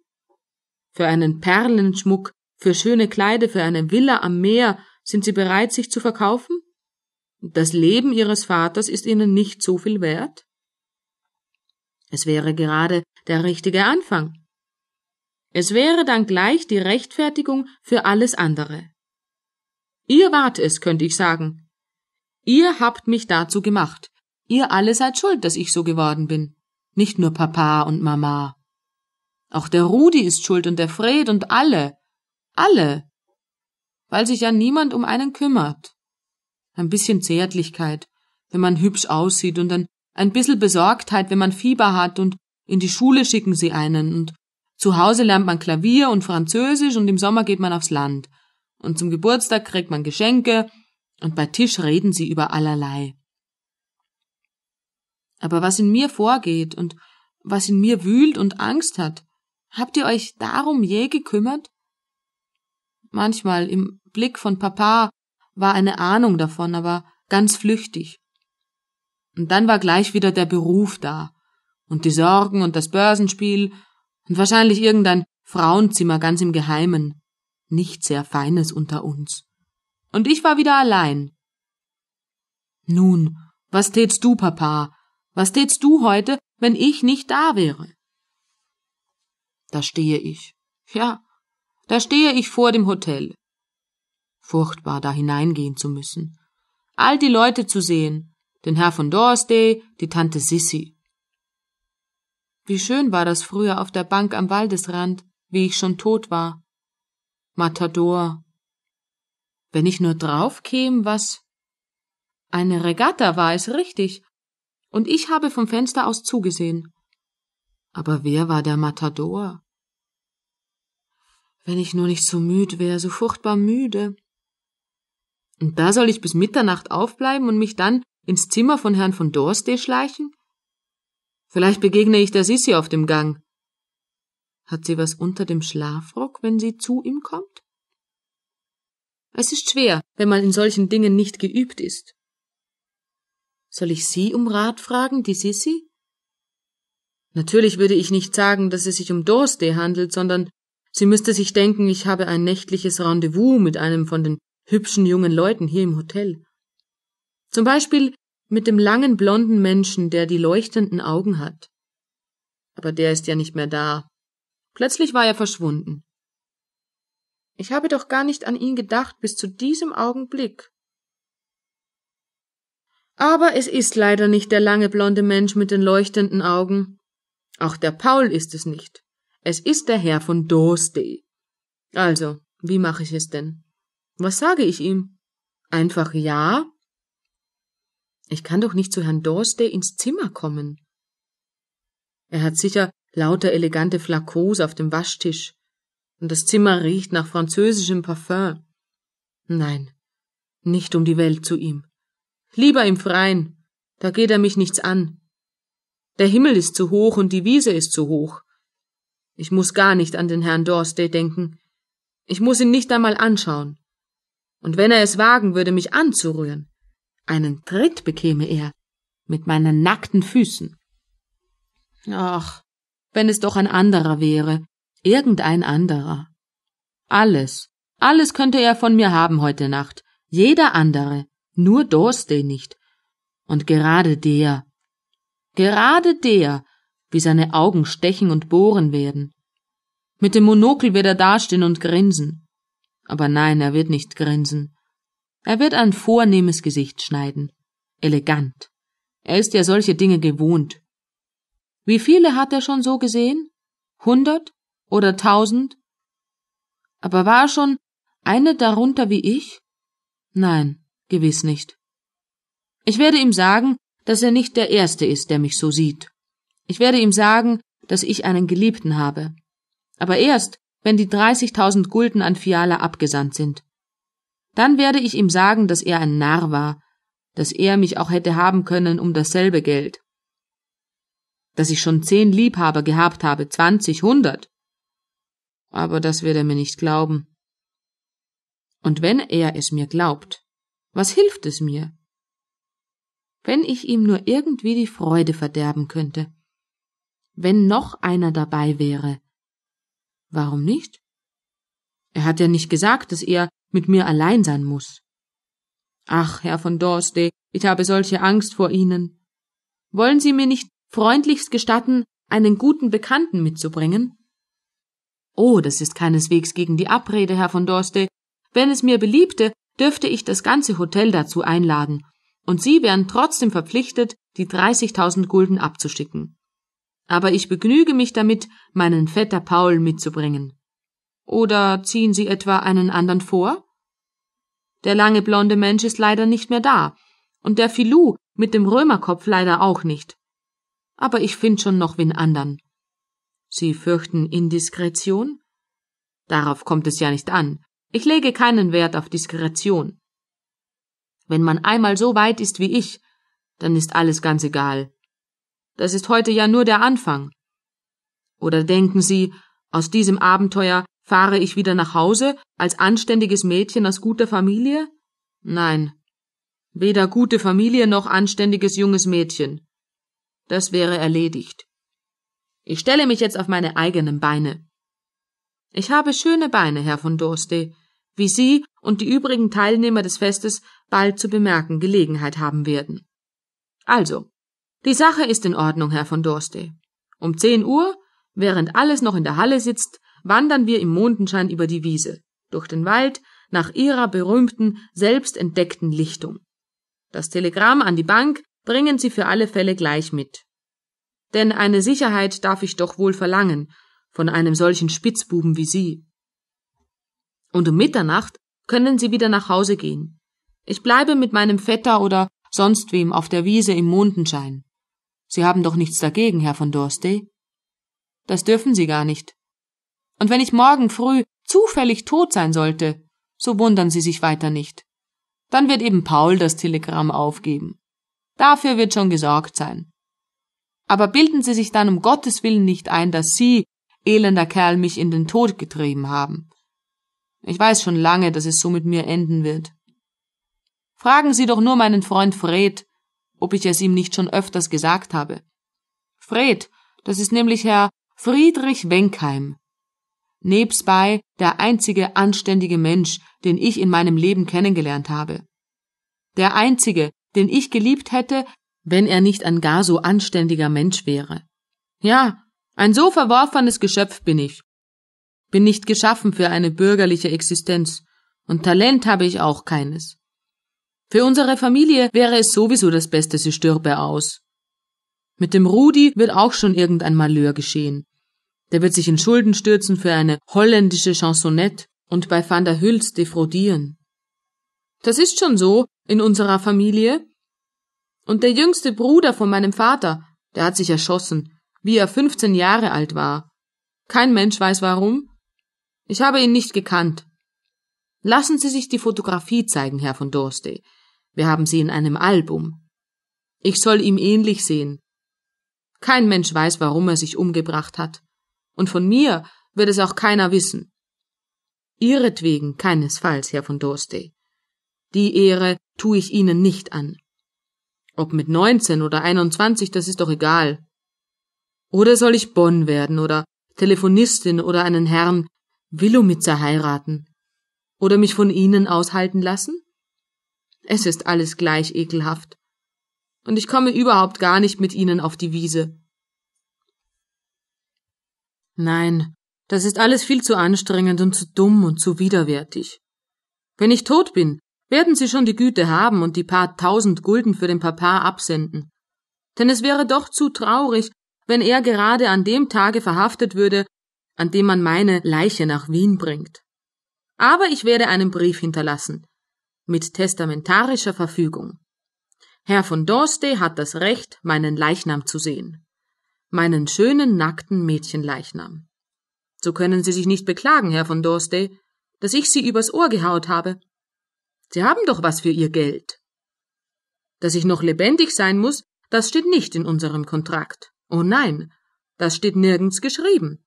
Für einen Perlenschmuck, für schöne Kleider, für eine Villa am Meer sind Sie bereit, sich zu verkaufen? Das Leben Ihres Vaters ist Ihnen nicht so viel wert? Es wäre gerade der richtige Anfang. Es wäre dann gleich die Rechtfertigung für alles andere. Ihr wart es, könnte ich sagen. Ihr habt mich dazu gemacht. Ihr alle seid schuld, dass ich so geworden bin nicht nur Papa und Mama. Auch der Rudi ist schuld und der Fred und alle, alle, weil sich ja niemand um einen kümmert. Ein bisschen Zärtlichkeit, wenn man hübsch aussieht und ein, ein bisschen Besorgtheit, wenn man Fieber hat und in die Schule schicken sie einen und zu Hause lernt man Klavier und Französisch und im Sommer geht man aufs Land und zum Geburtstag kriegt man Geschenke und bei Tisch reden sie über allerlei. Aber was in mir vorgeht und was in mir wühlt und Angst hat, habt ihr euch darum je gekümmert? Manchmal im Blick von Papa war eine Ahnung davon, aber ganz flüchtig. Und dann war gleich wieder der Beruf da, und die Sorgen und das Börsenspiel, und wahrscheinlich irgendein Frauenzimmer ganz im Geheimen, nicht sehr feines unter uns. Und ich war wieder allein. Nun, was tätst du, Papa? Was tätst du heute, wenn ich nicht da wäre? Da stehe ich. Ja, da stehe ich vor dem Hotel. Furchtbar, da hineingehen zu müssen. All die Leute zu sehen. Den Herr von Dorsday, die Tante Sissy. Wie schön war das früher auf der Bank am Waldesrand, wie ich schon tot war. Matador. Wenn ich nur draufkäme, was? Eine Regatta war es richtig, und ich habe vom Fenster aus zugesehen. Aber wer war der Matador? Wenn ich nur nicht so müd wäre, so furchtbar müde. Und da soll ich bis Mitternacht aufbleiben und mich dann ins Zimmer von Herrn von Dorste schleichen? Vielleicht begegne ich der Sissi auf dem Gang. Hat sie was unter dem Schlafrock, wenn sie zu ihm kommt? Es ist schwer, wenn man in solchen Dingen nicht geübt ist. Soll ich Sie um Rat fragen, die Sissi? Natürlich würde ich nicht sagen, dass es sich um Dorsday handelt, sondern sie müsste sich denken, ich habe ein nächtliches Rendezvous mit einem von den hübschen jungen Leuten hier im Hotel. Zum Beispiel mit dem langen blonden Menschen, der die leuchtenden Augen hat. Aber der ist ja nicht mehr da. Plötzlich war er verschwunden. Ich habe doch gar nicht an ihn gedacht bis zu diesem Augenblick. Aber es ist leider nicht der lange blonde Mensch mit den leuchtenden Augen. Auch der Paul ist es nicht. Es ist der Herr von Doosday. Also, wie mache ich es denn? Was sage ich ihm? Einfach ja? Ich kann doch nicht zu Herrn Dorsday ins Zimmer kommen. Er hat sicher lauter elegante Flakos auf dem Waschtisch. Und das Zimmer riecht nach französischem Parfum. Nein, nicht um die Welt zu ihm. Lieber im Freien, da geht er mich nichts an. Der Himmel ist zu hoch und die Wiese ist zu hoch. Ich muss gar nicht an den Herrn Dorsday denken. Ich muss ihn nicht einmal anschauen. Und wenn er es wagen würde, mich anzurühren, einen Tritt bekäme er mit meinen nackten Füßen. Ach, wenn es doch ein anderer wäre, irgendein anderer. Alles, alles könnte er von mir haben heute Nacht, jeder andere, nur Dorsday nicht. Und gerade der, gerade der, wie seine Augen stechen und bohren werden. Mit dem Monokel wird er dastehen und grinsen. Aber nein, er wird nicht grinsen. Er wird ein vornehmes Gesicht schneiden. Elegant. Er ist ja solche Dinge gewohnt. Wie viele hat er schon so gesehen? Hundert? Oder tausend? Aber war schon eine darunter wie ich? Nein, Gewiss nicht. Ich werde ihm sagen, dass er nicht der Erste ist, der mich so sieht. Ich werde ihm sagen, dass ich einen Geliebten habe. Aber erst, wenn die 30.000 Gulden an Fiala abgesandt sind. Dann werde ich ihm sagen, dass er ein Narr war, dass er mich auch hätte haben können um dasselbe Geld. Dass ich schon zehn Liebhaber gehabt habe, zwanzig, hundert. Aber das wird er mir nicht glauben. Und wenn er es mir glaubt, was hilft es mir? Wenn ich ihm nur irgendwie die Freude verderben könnte. Wenn noch einer dabei wäre. Warum nicht? Er hat ja nicht gesagt, dass er mit mir allein sein muss. Ach, Herr von Dorsday, ich habe solche Angst vor Ihnen. Wollen Sie mir nicht freundlichst gestatten, einen guten Bekannten mitzubringen? Oh, das ist keineswegs gegen die Abrede, Herr von Dorsday. Wenn es mir beliebte, dürfte ich das ganze Hotel dazu einladen, und Sie wären trotzdem verpflichtet, die 30.000 Gulden abzuschicken. Aber ich begnüge mich damit, meinen Vetter Paul mitzubringen. Oder ziehen Sie etwa einen anderen vor? Der lange blonde Mensch ist leider nicht mehr da, und der Filou mit dem Römerkopf leider auch nicht. Aber ich find schon noch wen andern. Sie fürchten Indiskretion? Darauf kommt es ja nicht an. Ich lege keinen Wert auf Diskretion. Wenn man einmal so weit ist wie ich, dann ist alles ganz egal. Das ist heute ja nur der Anfang. Oder denken Sie, aus diesem Abenteuer fahre ich wieder nach Hause als anständiges Mädchen aus guter Familie? Nein, weder gute Familie noch anständiges junges Mädchen. Das wäre erledigt. Ich stelle mich jetzt auf meine eigenen Beine. Ich habe schöne Beine, Herr von Dorste, wie Sie und die übrigen Teilnehmer des Festes bald zu bemerken Gelegenheit haben werden. Also, die Sache ist in Ordnung, Herr von Dorste. Um zehn Uhr, während alles noch in der Halle sitzt, wandern wir im Mondenschein über die Wiese, durch den Wald, nach Ihrer berühmten, selbst entdeckten Lichtung. Das Telegramm an die Bank bringen Sie für alle Fälle gleich mit. Denn eine Sicherheit darf ich doch wohl verlangen, von einem solchen Spitzbuben wie Sie. Und um Mitternacht können Sie wieder nach Hause gehen. Ich bleibe mit meinem Vetter oder sonst wem auf der Wiese im Mondenschein. Sie haben doch nichts dagegen, Herr von Dorstey? Das dürfen Sie gar nicht. Und wenn ich morgen früh zufällig tot sein sollte, so wundern Sie sich weiter nicht. Dann wird eben Paul das Telegramm aufgeben. Dafür wird schon gesorgt sein. Aber bilden Sie sich dann um Gottes Willen nicht ein, dass Sie elender Kerl mich in den Tod getrieben haben. Ich weiß schon lange, dass es so mit mir enden wird. Fragen Sie doch nur meinen Freund Fred, ob ich es ihm nicht schon öfters gesagt habe. Fred, das ist nämlich Herr Friedrich Wenkheim. Nebsbei der einzige anständige Mensch, den ich in meinem Leben kennengelernt habe. Der einzige, den ich geliebt hätte, wenn er nicht ein gar so anständiger Mensch wäre. Ja, ein so verworfenes Geschöpf bin ich. Bin nicht geschaffen für eine bürgerliche Existenz, und Talent habe ich auch keines. Für unsere Familie wäre es sowieso das Beste, sie stürbe aus. Mit dem Rudi wird auch schon irgendein Malheur geschehen. Der wird sich in Schulden stürzen für eine holländische Chansonette und bei Van der Hülst defraudieren. Das ist schon so in unserer Familie. Und der jüngste Bruder von meinem Vater, der hat sich erschossen, wie er 15 Jahre alt war. Kein Mensch weiß warum. Ich habe ihn nicht gekannt. Lassen Sie sich die Fotografie zeigen, Herr von Dorste. Wir haben sie in einem Album. Ich soll ihm ähnlich sehen. Kein Mensch weiß, warum er sich umgebracht hat. Und von mir wird es auch keiner wissen. Ihretwegen keinesfalls, Herr von Dorste. Die Ehre tue ich Ihnen nicht an. Ob mit 19 oder 21, das ist doch egal. Oder soll ich Bonn werden oder Telefonistin oder einen Herrn Willowitzer heiraten? Oder mich von Ihnen aushalten lassen? Es ist alles gleich ekelhaft. Und ich komme überhaupt gar nicht mit Ihnen auf die Wiese. Nein, das ist alles viel zu anstrengend und zu dumm und zu widerwärtig. Wenn ich tot bin, werden Sie schon die Güte haben und die paar tausend Gulden für den Papa absenden. Denn es wäre doch zu traurig, wenn er gerade an dem Tage verhaftet würde, an dem man meine Leiche nach Wien bringt. Aber ich werde einen Brief hinterlassen. Mit testamentarischer Verfügung. Herr von Dorste hat das Recht, meinen Leichnam zu sehen. Meinen schönen, nackten Mädchenleichnam. So können Sie sich nicht beklagen, Herr von Dorste, dass ich Sie übers Ohr gehaut habe. Sie haben doch was für Ihr Geld. Dass ich noch lebendig sein muss, das steht nicht in unserem Kontrakt. Oh nein, das steht nirgends geschrieben.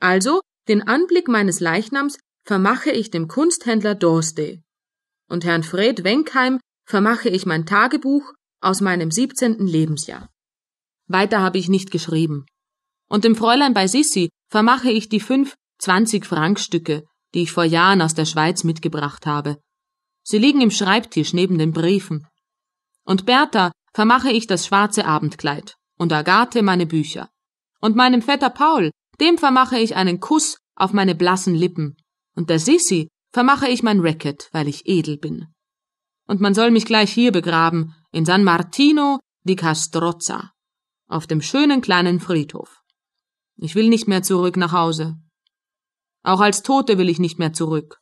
Also, den Anblick meines Leichnams vermache ich dem Kunsthändler Dorsday. Und Herrn Fred Wenkheim vermache ich mein Tagebuch aus meinem 17. Lebensjahr. Weiter habe ich nicht geschrieben. Und dem Fräulein bei Sissi vermache ich die fünf 20 frank stücke die ich vor Jahren aus der Schweiz mitgebracht habe. Sie liegen im Schreibtisch neben den Briefen. Und Bertha vermache ich das schwarze Abendkleid und Agathe meine Bücher. Und meinem Vetter Paul, dem vermache ich einen Kuss auf meine blassen Lippen. Und der Sissi vermache ich mein Racket, weil ich edel bin. Und man soll mich gleich hier begraben, in San Martino di Castrozza, auf dem schönen kleinen Friedhof. Ich will nicht mehr zurück nach Hause. Auch als Tote will ich nicht mehr zurück.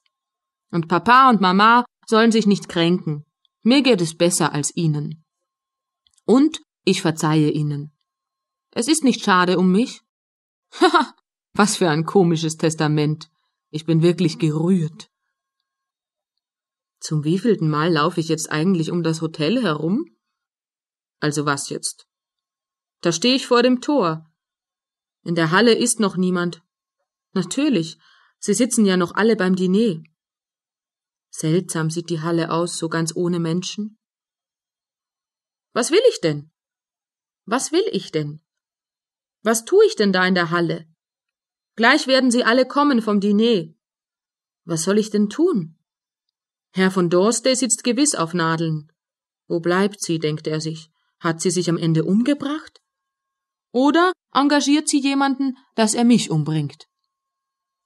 Und Papa und Mama sollen sich nicht kränken. Mir geht es besser als ihnen. Und ich verzeihe Ihnen. Es ist nicht schade um mich. Haha, was für ein komisches Testament. Ich bin wirklich gerührt. Zum wievielten Mal laufe ich jetzt eigentlich um das Hotel herum? Also was jetzt? Da stehe ich vor dem Tor. In der Halle ist noch niemand. Natürlich, sie sitzen ja noch alle beim Diner. Seltsam sieht die Halle aus, so ganz ohne Menschen. Was will ich denn? Was will ich denn? Was tue ich denn da in der Halle? Gleich werden sie alle kommen vom Diner. Was soll ich denn tun? Herr von Dorste sitzt gewiss auf Nadeln. Wo bleibt sie, denkt er sich. Hat sie sich am Ende umgebracht? Oder engagiert sie jemanden, dass er mich umbringt?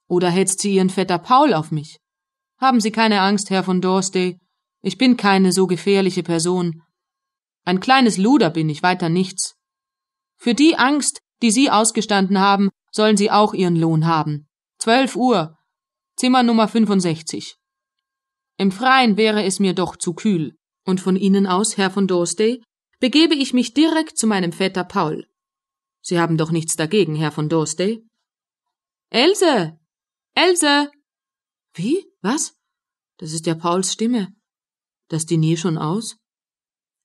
Oder hetzt sie ihren Vetter Paul auf mich? Haben Sie keine Angst, Herr von Dorste. Ich bin keine so gefährliche Person, ein kleines Luder bin ich, weiter nichts. Für die Angst, die Sie ausgestanden haben, sollen Sie auch Ihren Lohn haben. Zwölf Uhr. Zimmer Nummer 65. Im Freien wäre es mir doch zu kühl. Und von Ihnen aus, Herr von Dorsday, begebe ich mich direkt zu meinem Vetter Paul. Sie haben doch nichts dagegen, Herr von Dorsday? Else! Else! Wie? Was? Das ist ja Pauls Stimme. Das Dinier schon aus?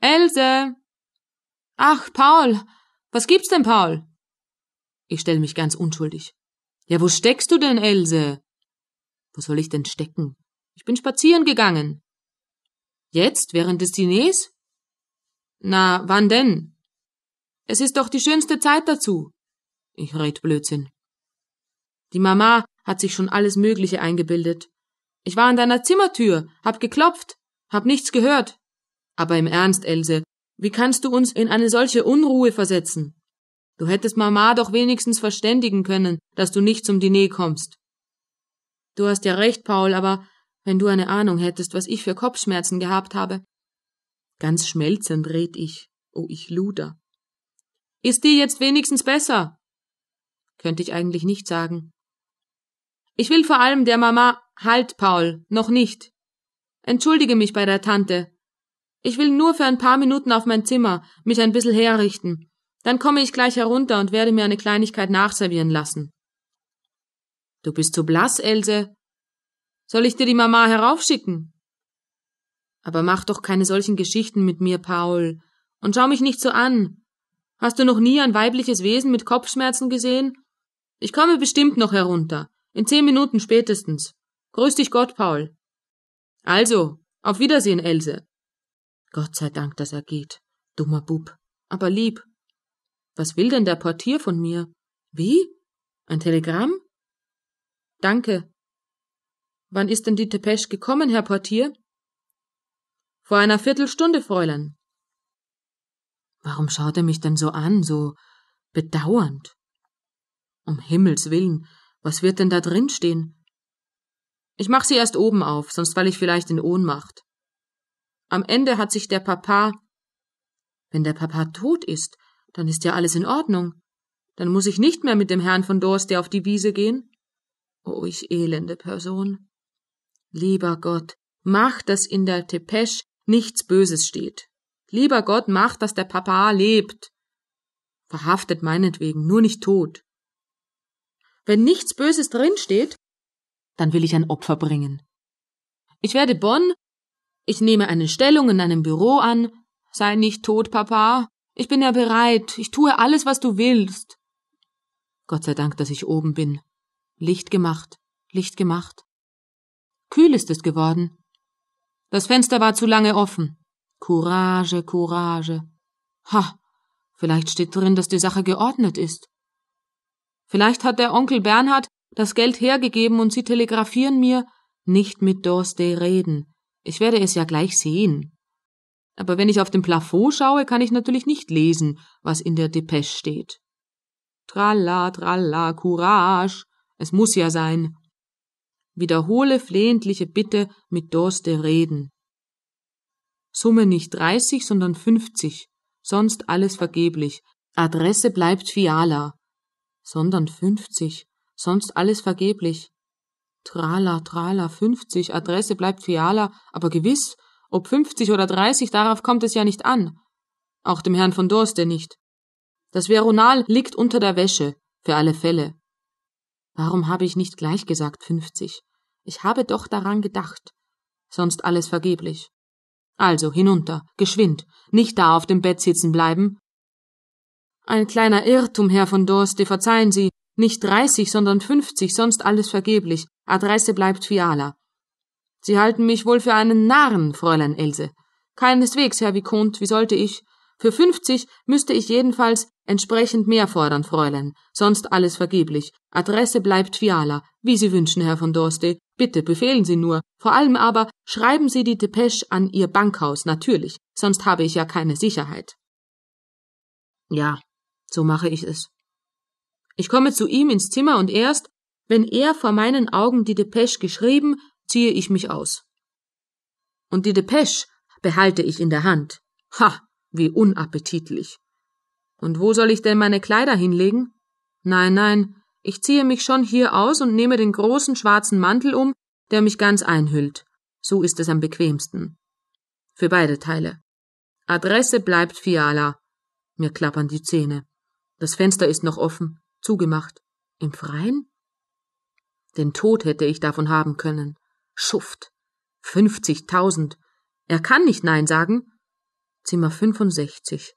Else! Ach, Paul! Was gibt's denn, Paul? Ich stell mich ganz unschuldig. Ja, wo steckst du denn, Else? Wo soll ich denn stecken? Ich bin spazieren gegangen. Jetzt, während des Diners? Na, wann denn? Es ist doch die schönste Zeit dazu. Ich red Blödsinn. Die Mama hat sich schon alles Mögliche eingebildet. Ich war an deiner Zimmertür, hab geklopft, hab nichts gehört. Aber im Ernst, Else, wie kannst du uns in eine solche Unruhe versetzen? Du hättest Mama doch wenigstens verständigen können, dass du nicht zum Diner kommst. Du hast ja recht, Paul, aber wenn du eine Ahnung hättest, was ich für Kopfschmerzen gehabt habe. Ganz schmelzend red ich. Oh, ich luder. Ist dir jetzt wenigstens besser? Könnte ich eigentlich nicht sagen. Ich will vor allem der Mama, halt, Paul, noch nicht. Entschuldige mich bei der Tante. Ich will nur für ein paar Minuten auf mein Zimmer, mich ein bisschen herrichten. Dann komme ich gleich herunter und werde mir eine Kleinigkeit nachservieren lassen. Du bist zu blass, Else. Soll ich dir die Mama heraufschicken? Aber mach doch keine solchen Geschichten mit mir, Paul, und schau mich nicht so an. Hast du noch nie ein weibliches Wesen mit Kopfschmerzen gesehen? Ich komme bestimmt noch herunter, in zehn Minuten spätestens. Grüß dich Gott, Paul. Also, auf Wiedersehen, Else. Gott sei Dank, dass er geht. Dummer Bub. Aber lieb. Was will denn der Portier von mir? Wie? Ein Telegramm? Danke. Wann ist denn die Depeche gekommen, Herr Portier? Vor einer Viertelstunde, Fräulein. Warum schaut er mich denn so an, so bedauernd? Um Himmels willen, was wird denn da drin stehen? Ich mach sie erst oben auf, sonst fall ich vielleicht in Ohnmacht. Am Ende hat sich der Papa. Wenn der Papa tot ist, dann ist ja alles in Ordnung. Dann muss ich nicht mehr mit dem Herrn von Dorste auf die Wiese gehen. Oh, ich elende Person. Lieber Gott, mach, dass in der Tepesch nichts Böses steht. Lieber Gott, mach, dass der Papa lebt. Verhaftet meinetwegen, nur nicht tot. Wenn nichts Böses drinsteht, dann will ich ein Opfer bringen. Ich werde Bonn ich nehme eine Stellung in einem Büro an. Sei nicht tot, Papa. Ich bin ja bereit. Ich tue alles, was du willst. Gott sei Dank, dass ich oben bin. Licht gemacht, Licht gemacht. Kühl ist es geworden. Das Fenster war zu lange offen. Courage, Courage. Ha, vielleicht steht drin, dass die Sache geordnet ist. Vielleicht hat der Onkel Bernhard das Geld hergegeben und sie telegrafieren mir, nicht mit Dorste reden. Ich werde es ja gleich sehen. Aber wenn ich auf dem Plafond schaue, kann ich natürlich nicht lesen, was in der Depesche steht. Tralla, tralla, Courage. Es muss ja sein. Wiederhole flehentliche Bitte mit Dos Reden. Summe nicht 30, sondern 50. Sonst alles vergeblich. Adresse bleibt Fiala. Sondern 50. Sonst alles vergeblich. Trala, Trala, 50, Adresse bleibt Fiala, aber gewiss, ob 50 oder 30, darauf kommt es ja nicht an. Auch dem Herrn von Dorste nicht. Das Veronal liegt unter der Wäsche, für alle Fälle. Warum habe ich nicht gleich gesagt 50? Ich habe doch daran gedacht. Sonst alles vergeblich. Also hinunter, geschwind, nicht da auf dem Bett sitzen bleiben. Ein kleiner Irrtum, Herr von Dorste, verzeihen Sie, nicht 30, sondern 50, sonst alles vergeblich. Adresse bleibt Fiala. Sie halten mich wohl für einen Narren, Fräulein Else. Keineswegs, Herr Vicomte, wie sollte ich? Für fünfzig müsste ich jedenfalls entsprechend mehr fordern, Fräulein. Sonst alles vergeblich. Adresse bleibt Fiala, wie Sie wünschen, Herr von Dorste. Bitte befehlen Sie nur. Vor allem aber schreiben Sie die Depesche an Ihr Bankhaus, natürlich. Sonst habe ich ja keine Sicherheit. Ja, so mache ich es. Ich komme zu ihm ins Zimmer und erst, wenn er vor meinen Augen die Depesch geschrieben, ziehe ich mich aus. Und die Depesch behalte ich in der Hand. Ha, wie unappetitlich. Und wo soll ich denn meine Kleider hinlegen? Nein, nein, ich ziehe mich schon hier aus und nehme den großen schwarzen Mantel um, der mich ganz einhüllt. So ist es am bequemsten. Für beide Teile. Adresse bleibt Fiala. Mir klappern die Zähne. Das Fenster ist noch offen, zugemacht. Im Freien? Den Tod hätte ich davon haben können. Schuft. Fünfzigtausend. Er kann nicht Nein sagen. Zimmer 65.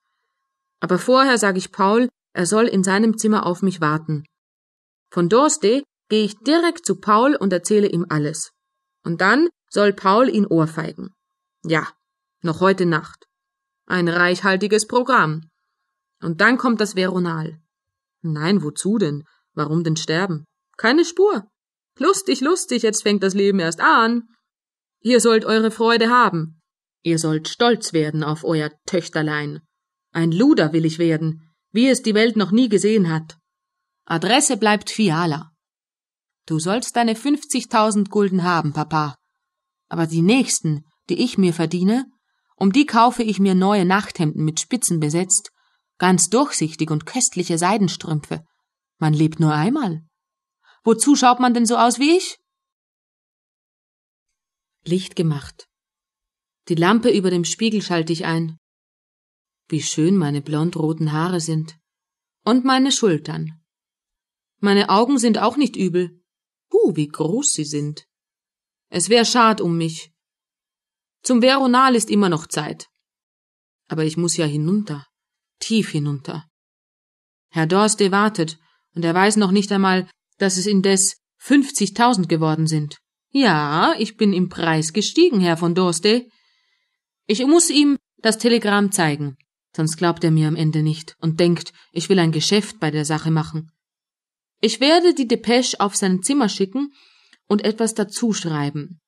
Aber vorher sage ich Paul, er soll in seinem Zimmer auf mich warten. Von Dorste gehe ich direkt zu Paul und erzähle ihm alles. Und dann soll Paul ihn ohrfeigen. Ja, noch heute Nacht. Ein reichhaltiges Programm. Und dann kommt das Veronal. Nein, wozu denn? Warum denn sterben? Keine Spur. Lustig, lustig, jetzt fängt das Leben erst an. Ihr sollt eure Freude haben. Ihr sollt stolz werden auf euer Töchterlein. Ein Luder will ich werden, wie es die Welt noch nie gesehen hat. Adresse bleibt Fiala. Du sollst deine 50.000 Gulden haben, Papa. Aber die nächsten, die ich mir verdiene, um die kaufe ich mir neue Nachthemden mit Spitzen besetzt, ganz durchsichtig und köstliche Seidenstrümpfe. Man lebt nur einmal. Wozu schaut man denn so aus wie ich? Licht gemacht. Die Lampe über dem Spiegel schalte ich ein. Wie schön meine blondroten Haare sind. Und meine Schultern. Meine Augen sind auch nicht übel. Puh, wie groß sie sind. Es wär schad um mich. Zum Veronal ist immer noch Zeit. Aber ich muss ja hinunter. Tief hinunter. Herr Dorste wartet, und er weiß noch nicht einmal, dass es indes 50.000 geworden sind. Ja, ich bin im Preis gestiegen, Herr von Dorste. Ich muss ihm das Telegramm zeigen, sonst glaubt er mir am Ende nicht und denkt, ich will ein Geschäft bei der Sache machen. Ich werde die Depesche auf sein Zimmer schicken und etwas dazu schreiben.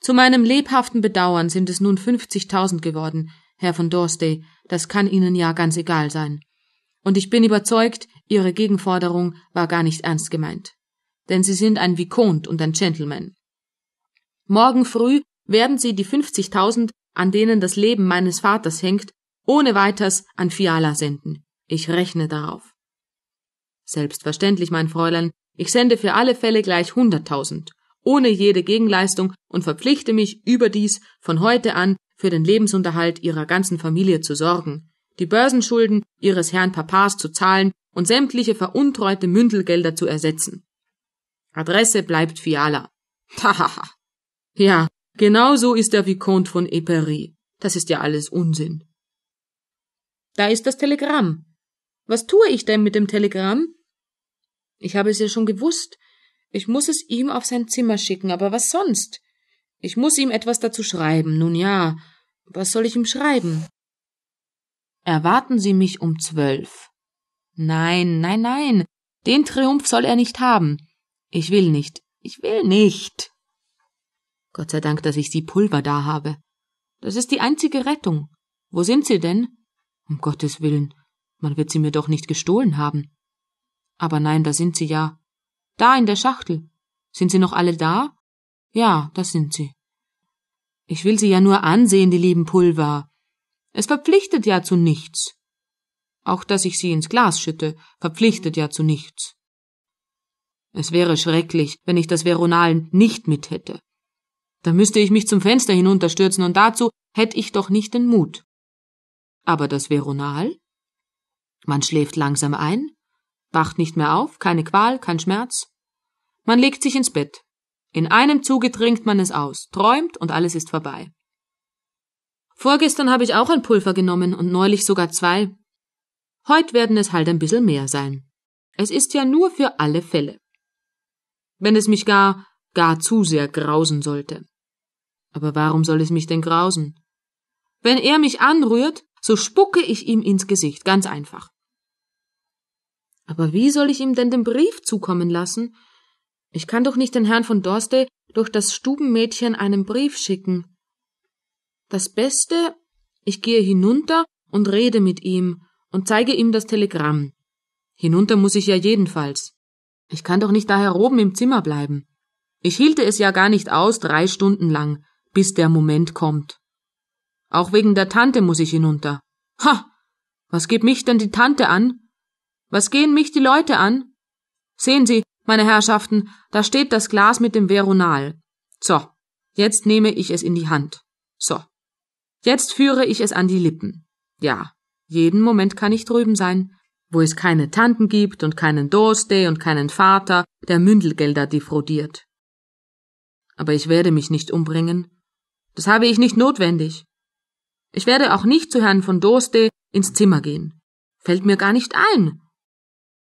Zu meinem lebhaften Bedauern sind es nun 50.000 geworden, Herr von Dorstey, das kann Ihnen ja ganz egal sein. Und ich bin überzeugt, Ihre Gegenforderung war gar nicht ernst gemeint. Denn Sie sind ein Vicomte und ein Gentleman. Morgen früh werden Sie die 50.000, an denen das Leben meines Vaters hängt, ohne weiters an Fiala senden. Ich rechne darauf. Selbstverständlich, mein Fräulein, ich sende für alle Fälle gleich hunderttausend, ohne jede Gegenleistung und verpflichte mich überdies von heute an für den Lebensunterhalt ihrer ganzen Familie zu sorgen, die Börsenschulden ihres Herrn Papas zu zahlen und sämtliche veruntreute Mündelgelder zu ersetzen. Adresse bleibt Fiala. Hahaha. ja, genau so ist der Vicomte von Epery. Das ist ja alles Unsinn. Da ist das Telegramm. Was tue ich denn mit dem Telegramm? Ich habe es ja schon gewusst. Ich muss es ihm auf sein Zimmer schicken, aber was sonst? Ich muss ihm etwas dazu schreiben. Nun ja, was soll ich ihm schreiben? Erwarten Sie mich um zwölf. Nein, nein, nein. Den Triumph soll er nicht haben. Ich will nicht. Ich will nicht. Gott sei Dank, dass ich Sie Pulver da habe. Das ist die einzige Rettung. Wo sind Sie denn? Um Gottes Willen, man wird sie mir doch nicht gestohlen haben. Aber nein, da sind sie ja. Da in der Schachtel. Sind sie noch alle da? Ja, da sind sie. Ich will sie ja nur ansehen, die lieben Pulver. Es verpflichtet ja zu nichts. Auch dass ich sie ins Glas schütte, verpflichtet ja zu nichts. Es wäre schrecklich, wenn ich das Veronalen nicht mit hätte. Da müsste ich mich zum Fenster hinunterstürzen und dazu hätte ich doch nicht den Mut. Aber das Veronal? Man schläft langsam ein, wacht nicht mehr auf, keine Qual, kein Schmerz. Man legt sich ins Bett. In einem Zuge trinkt man es aus, träumt und alles ist vorbei. Vorgestern habe ich auch ein Pulver genommen und neulich sogar zwei. Heut werden es halt ein bisschen mehr sein. Es ist ja nur für alle Fälle. Wenn es mich gar, gar zu sehr grausen sollte. Aber warum soll es mich denn grausen? Wenn er mich anrührt, so spucke ich ihm ins Gesicht, ganz einfach. Aber wie soll ich ihm denn den Brief zukommen lassen? Ich kann doch nicht den Herrn von Dorste durch das Stubenmädchen einen Brief schicken. Das Beste, ich gehe hinunter und rede mit ihm und zeige ihm das Telegramm. Hinunter muss ich ja jedenfalls. Ich kann doch nicht daher oben im Zimmer bleiben. Ich hielte es ja gar nicht aus, drei Stunden lang, bis der Moment kommt. Auch wegen der Tante muss ich hinunter. Ha! Was geht mich denn die Tante an? Was gehen mich die Leute an? Sehen Sie, meine Herrschaften, da steht das Glas mit dem Veronal. So, jetzt nehme ich es in die Hand. So. Jetzt führe ich es an die Lippen. Ja, jeden Moment kann ich drüben sein, wo es keine Tanten gibt und keinen Dorsday und keinen Vater, der Mündelgelder defraudiert. Aber ich werde mich nicht umbringen. Das habe ich nicht notwendig. Ich werde auch nicht zu Herrn von Dorsday ins Zimmer gehen. Fällt mir gar nicht ein.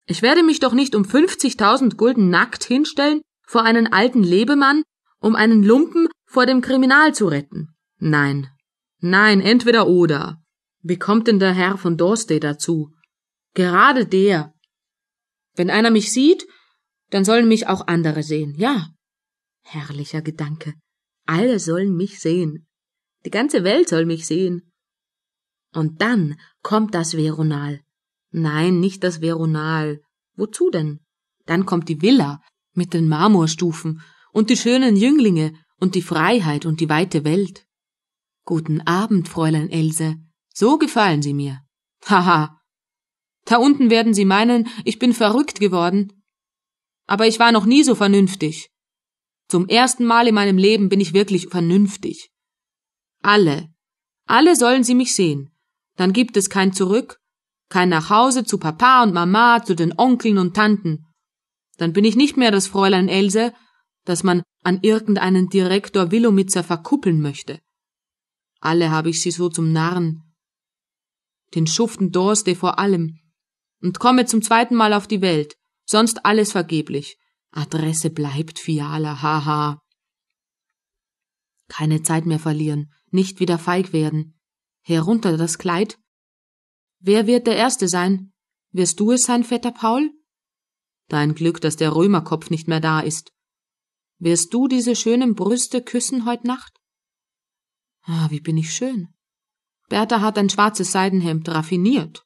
Ich werde mich doch nicht um 50.000 Gulden nackt hinstellen vor einen alten Lebemann, um einen Lumpen vor dem Kriminal zu retten. Nein, Nein, entweder oder. Wie kommt denn der Herr von Dorsday dazu? Gerade der. Wenn einer mich sieht, dann sollen mich auch andere sehen, ja. Herrlicher Gedanke. Alle sollen mich sehen. Die ganze Welt soll mich sehen. Und dann kommt das Veronal. Nein, nicht das Veronal. Wozu denn? Dann kommt die Villa mit den Marmorstufen und die schönen Jünglinge und die Freiheit und die weite Welt. Guten Abend, Fräulein Else. So gefallen Sie mir. Haha. Da unten werden Sie meinen, ich bin verrückt geworden. Aber ich war noch nie so vernünftig. Zum ersten Mal in meinem Leben bin ich wirklich vernünftig. Alle, alle sollen Sie mich sehen. Dann gibt es kein Zurück, kein Nachhause zu Papa und Mama, zu den Onkeln und Tanten. Dann bin ich nicht mehr das Fräulein Else, das man an irgendeinen Direktor Willomitzer verkuppeln möchte. Alle habe ich sie so zum Narren. Den schuften Dorste vor allem. Und komme zum zweiten Mal auf die Welt. Sonst alles vergeblich. Adresse bleibt Fiala, haha. Keine Zeit mehr verlieren, nicht wieder feig werden. Herunter das Kleid. Wer wird der Erste sein? Wirst du es sein, Vetter Paul? Dein Glück, dass der Römerkopf nicht mehr da ist. Wirst du diese schönen Brüste küssen heut Nacht? Ah, wie bin ich schön. Bertha hat ein schwarzes Seidenhemd raffiniert.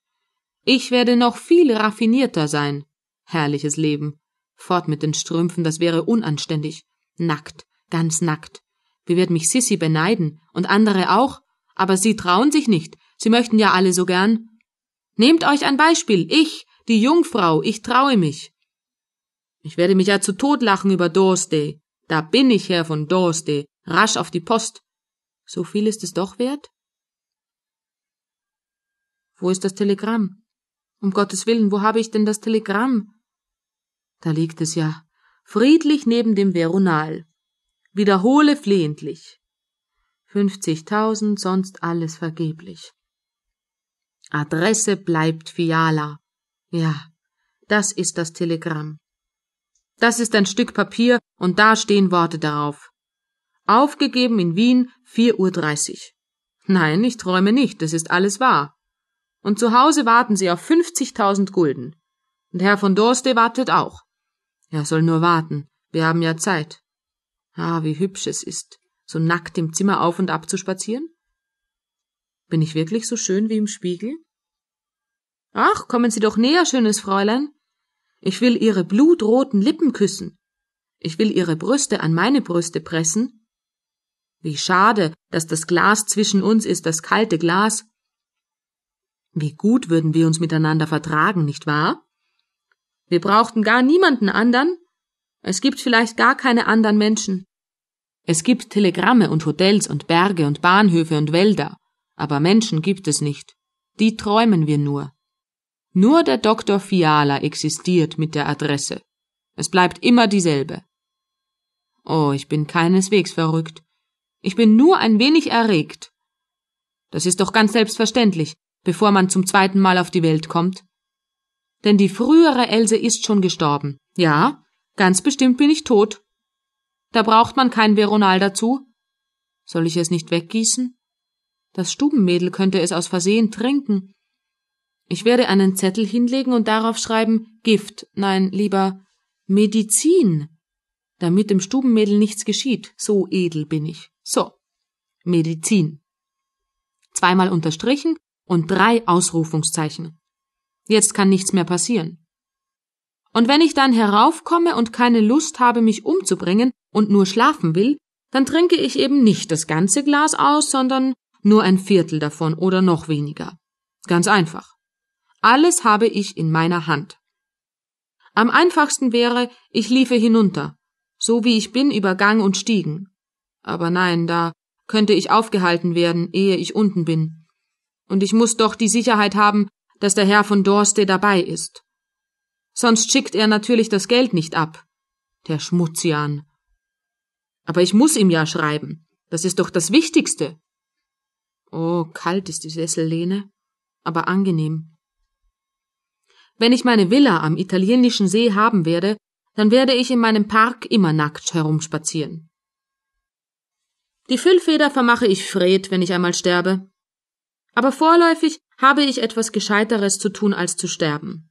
Ich werde noch viel raffinierter sein. Herrliches Leben. Fort mit den Strümpfen, das wäre unanständig. Nackt, ganz nackt. Wie wird mich Sissy beneiden und andere auch? Aber sie trauen sich nicht. Sie möchten ja alle so gern. Nehmt euch ein Beispiel. Ich, die Jungfrau, ich traue mich. Ich werde mich ja zu Tod lachen über Dorsday. Da bin ich Herr von Dorsday. Rasch auf die Post. So viel ist es doch wert? Wo ist das Telegramm? Um Gottes Willen, wo habe ich denn das Telegramm? Da liegt es ja, friedlich neben dem Veronal. Wiederhole flehentlich. Fünfzigtausend, sonst alles vergeblich. Adresse bleibt Fiala. Ja, das ist das Telegramm. Das ist ein Stück Papier und da stehen Worte darauf. Aufgegeben in Wien, 4.30 Uhr. Nein, ich träume nicht, das ist alles wahr. Und zu Hause warten sie auf 50.000 Gulden. Und Herr von Dorste wartet auch. Er soll nur warten, wir haben ja Zeit. Ah, wie hübsch es ist, so nackt im Zimmer auf und ab zu spazieren. Bin ich wirklich so schön wie im Spiegel? Ach, kommen Sie doch näher, schönes Fräulein. Ich will Ihre blutroten Lippen küssen. Ich will Ihre Brüste an meine Brüste pressen wie schade, dass das Glas zwischen uns ist, das kalte Glas. Wie gut würden wir uns miteinander vertragen, nicht wahr? Wir brauchten gar niemanden anderen. Es gibt vielleicht gar keine anderen Menschen. Es gibt Telegramme und Hotels und Berge und Bahnhöfe und Wälder, aber Menschen gibt es nicht. Die träumen wir nur. Nur der Doktor Fiala existiert mit der Adresse. Es bleibt immer dieselbe. Oh, ich bin keineswegs verrückt. Ich bin nur ein wenig erregt. Das ist doch ganz selbstverständlich, bevor man zum zweiten Mal auf die Welt kommt. Denn die frühere Else ist schon gestorben. Ja, ganz bestimmt bin ich tot. Da braucht man kein Veronal dazu. Soll ich es nicht weggießen? Das Stubenmädel könnte es aus Versehen trinken. Ich werde einen Zettel hinlegen und darauf schreiben Gift, nein, lieber Medizin, damit dem Stubenmädel nichts geschieht, so edel bin ich. So. Medizin. Zweimal unterstrichen und drei Ausrufungszeichen. Jetzt kann nichts mehr passieren. Und wenn ich dann heraufkomme und keine Lust habe, mich umzubringen und nur schlafen will, dann trinke ich eben nicht das ganze Glas aus, sondern nur ein Viertel davon oder noch weniger. Ganz einfach. Alles habe ich in meiner Hand. Am einfachsten wäre, ich liefe hinunter, so wie ich bin über Gang und Stiegen. Aber nein, da könnte ich aufgehalten werden, ehe ich unten bin. Und ich muss doch die Sicherheit haben, dass der Herr von Dorste dabei ist. Sonst schickt er natürlich das Geld nicht ab. Der Schmutzian. Aber ich muss ihm ja schreiben. Das ist doch das Wichtigste. Oh, kalt ist die Sessellehne, aber angenehm. Wenn ich meine Villa am italienischen See haben werde, dann werde ich in meinem Park immer nackt herumspazieren. Die Füllfeder vermache ich Fred, wenn ich einmal sterbe. Aber vorläufig habe ich etwas Gescheiteres zu tun, als zu sterben.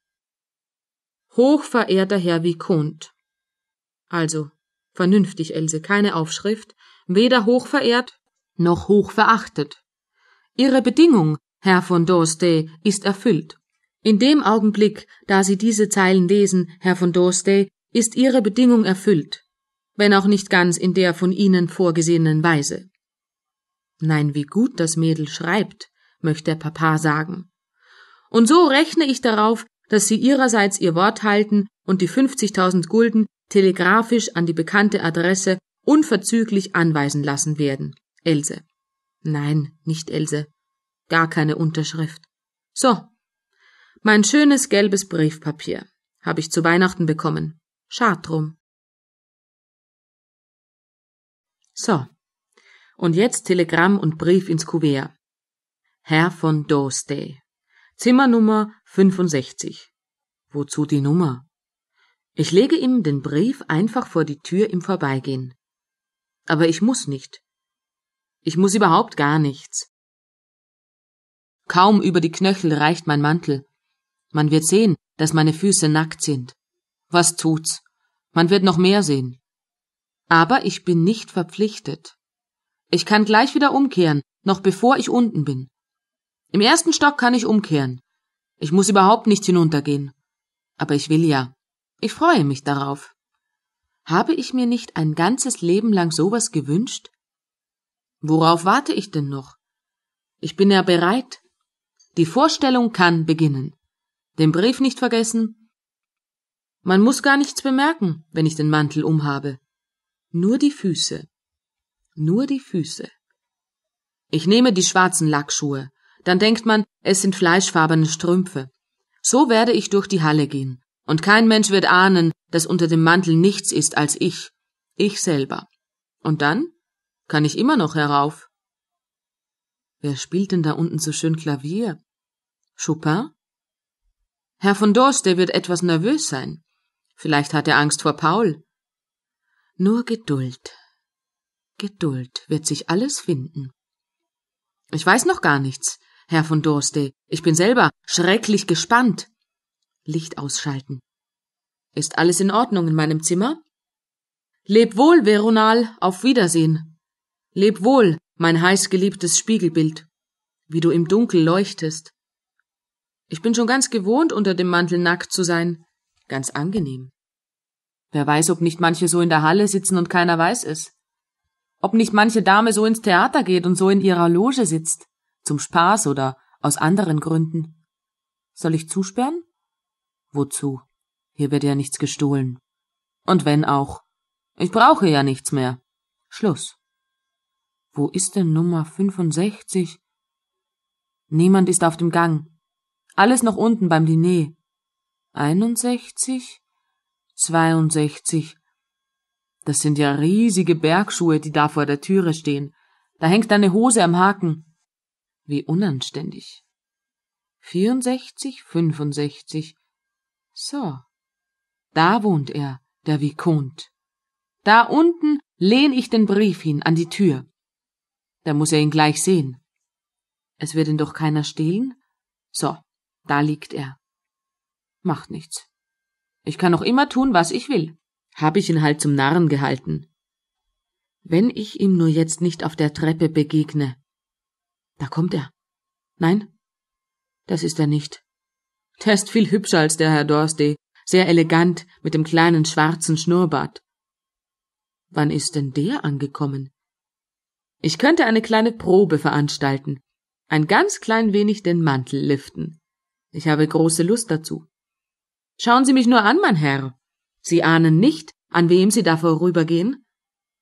Hochverehrter Herr Vicomte. Also, vernünftig, Else, keine Aufschrift, weder hochverehrt noch hochverachtet. Ihre Bedingung, Herr von Doste, ist erfüllt. In dem Augenblick, da Sie diese Zeilen lesen, Herr von Doste, ist Ihre Bedingung erfüllt wenn auch nicht ganz in der von Ihnen vorgesehenen Weise. Nein, wie gut das Mädel schreibt, möchte der Papa sagen. Und so rechne ich darauf, dass Sie Ihrerseits Ihr Wort halten und die 50.000 Gulden telegrafisch an die bekannte Adresse unverzüglich anweisen lassen werden. Else. Nein, nicht Else. Gar keine Unterschrift. So. Mein schönes gelbes Briefpapier habe ich zu Weihnachten bekommen. Schad drum. So. Und jetzt Telegramm und Brief ins Kuvert. Herr von Doste. Zimmernummer 65. Wozu die Nummer? Ich lege ihm den Brief einfach vor die Tür im Vorbeigehen. Aber ich muss nicht. Ich muss überhaupt gar nichts. Kaum über die Knöchel reicht mein Mantel. Man wird sehen, dass meine Füße nackt sind. Was tut's? Man wird noch mehr sehen. Aber ich bin nicht verpflichtet. Ich kann gleich wieder umkehren, noch bevor ich unten bin. Im ersten Stock kann ich umkehren. Ich muss überhaupt nicht hinuntergehen. Aber ich will ja. Ich freue mich darauf. Habe ich mir nicht ein ganzes Leben lang sowas gewünscht? Worauf warte ich denn noch? Ich bin ja bereit. Die Vorstellung kann beginnen. Den Brief nicht vergessen. Man muss gar nichts bemerken, wenn ich den Mantel umhabe. Nur die Füße. Nur die Füße. Ich nehme die schwarzen Lackschuhe. Dann denkt man, es sind fleischfarbene Strümpfe. So werde ich durch die Halle gehen. Und kein Mensch wird ahnen, dass unter dem Mantel nichts ist als ich. Ich selber. Und dann kann ich immer noch herauf. Wer spielt denn da unten so schön Klavier? Chopin? Herr von Dorst, der wird etwas nervös sein. Vielleicht hat er Angst vor Paul. Nur Geduld. Geduld wird sich alles finden. Ich weiß noch gar nichts, Herr von Dorste. Ich bin selber schrecklich gespannt. Licht ausschalten. Ist alles in Ordnung in meinem Zimmer? Leb wohl, Veronal, auf Wiedersehen. Leb wohl, mein heißgeliebtes Spiegelbild, wie du im Dunkel leuchtest. Ich bin schon ganz gewohnt, unter dem Mantel nackt zu sein. Ganz angenehm. Wer weiß, ob nicht manche so in der Halle sitzen und keiner weiß es. Ob nicht manche Dame so ins Theater geht und so in ihrer Loge sitzt. Zum Spaß oder aus anderen Gründen. Soll ich zusperren? Wozu? Hier wird ja nichts gestohlen. Und wenn auch. Ich brauche ja nichts mehr. Schluss. Wo ist denn Nummer 65? Niemand ist auf dem Gang. Alles noch unten beim Diner. 61? 62. Das sind ja riesige Bergschuhe, die da vor der Türe stehen. Da hängt deine Hose am Haken. Wie unanständig. 64, 65. So. Da wohnt er, der Vikont. Da unten lehn ich den Brief hin an die Tür. Da muss er ihn gleich sehen. Es wird ihn doch keiner stehlen? So, da liegt er. Macht nichts. Ich kann noch immer tun, was ich will. Hab ich ihn halt zum Narren gehalten. Wenn ich ihm nur jetzt nicht auf der Treppe begegne. Da kommt er. Nein, das ist er nicht. Der ist viel hübscher als der Herr Dorsday, sehr elegant, mit dem kleinen schwarzen Schnurrbart. Wann ist denn der angekommen? Ich könnte eine kleine Probe veranstalten, ein ganz klein wenig den Mantel liften. Ich habe große Lust dazu. Schauen Sie mich nur an, mein Herr. Sie ahnen nicht, an wem Sie da vorübergehen?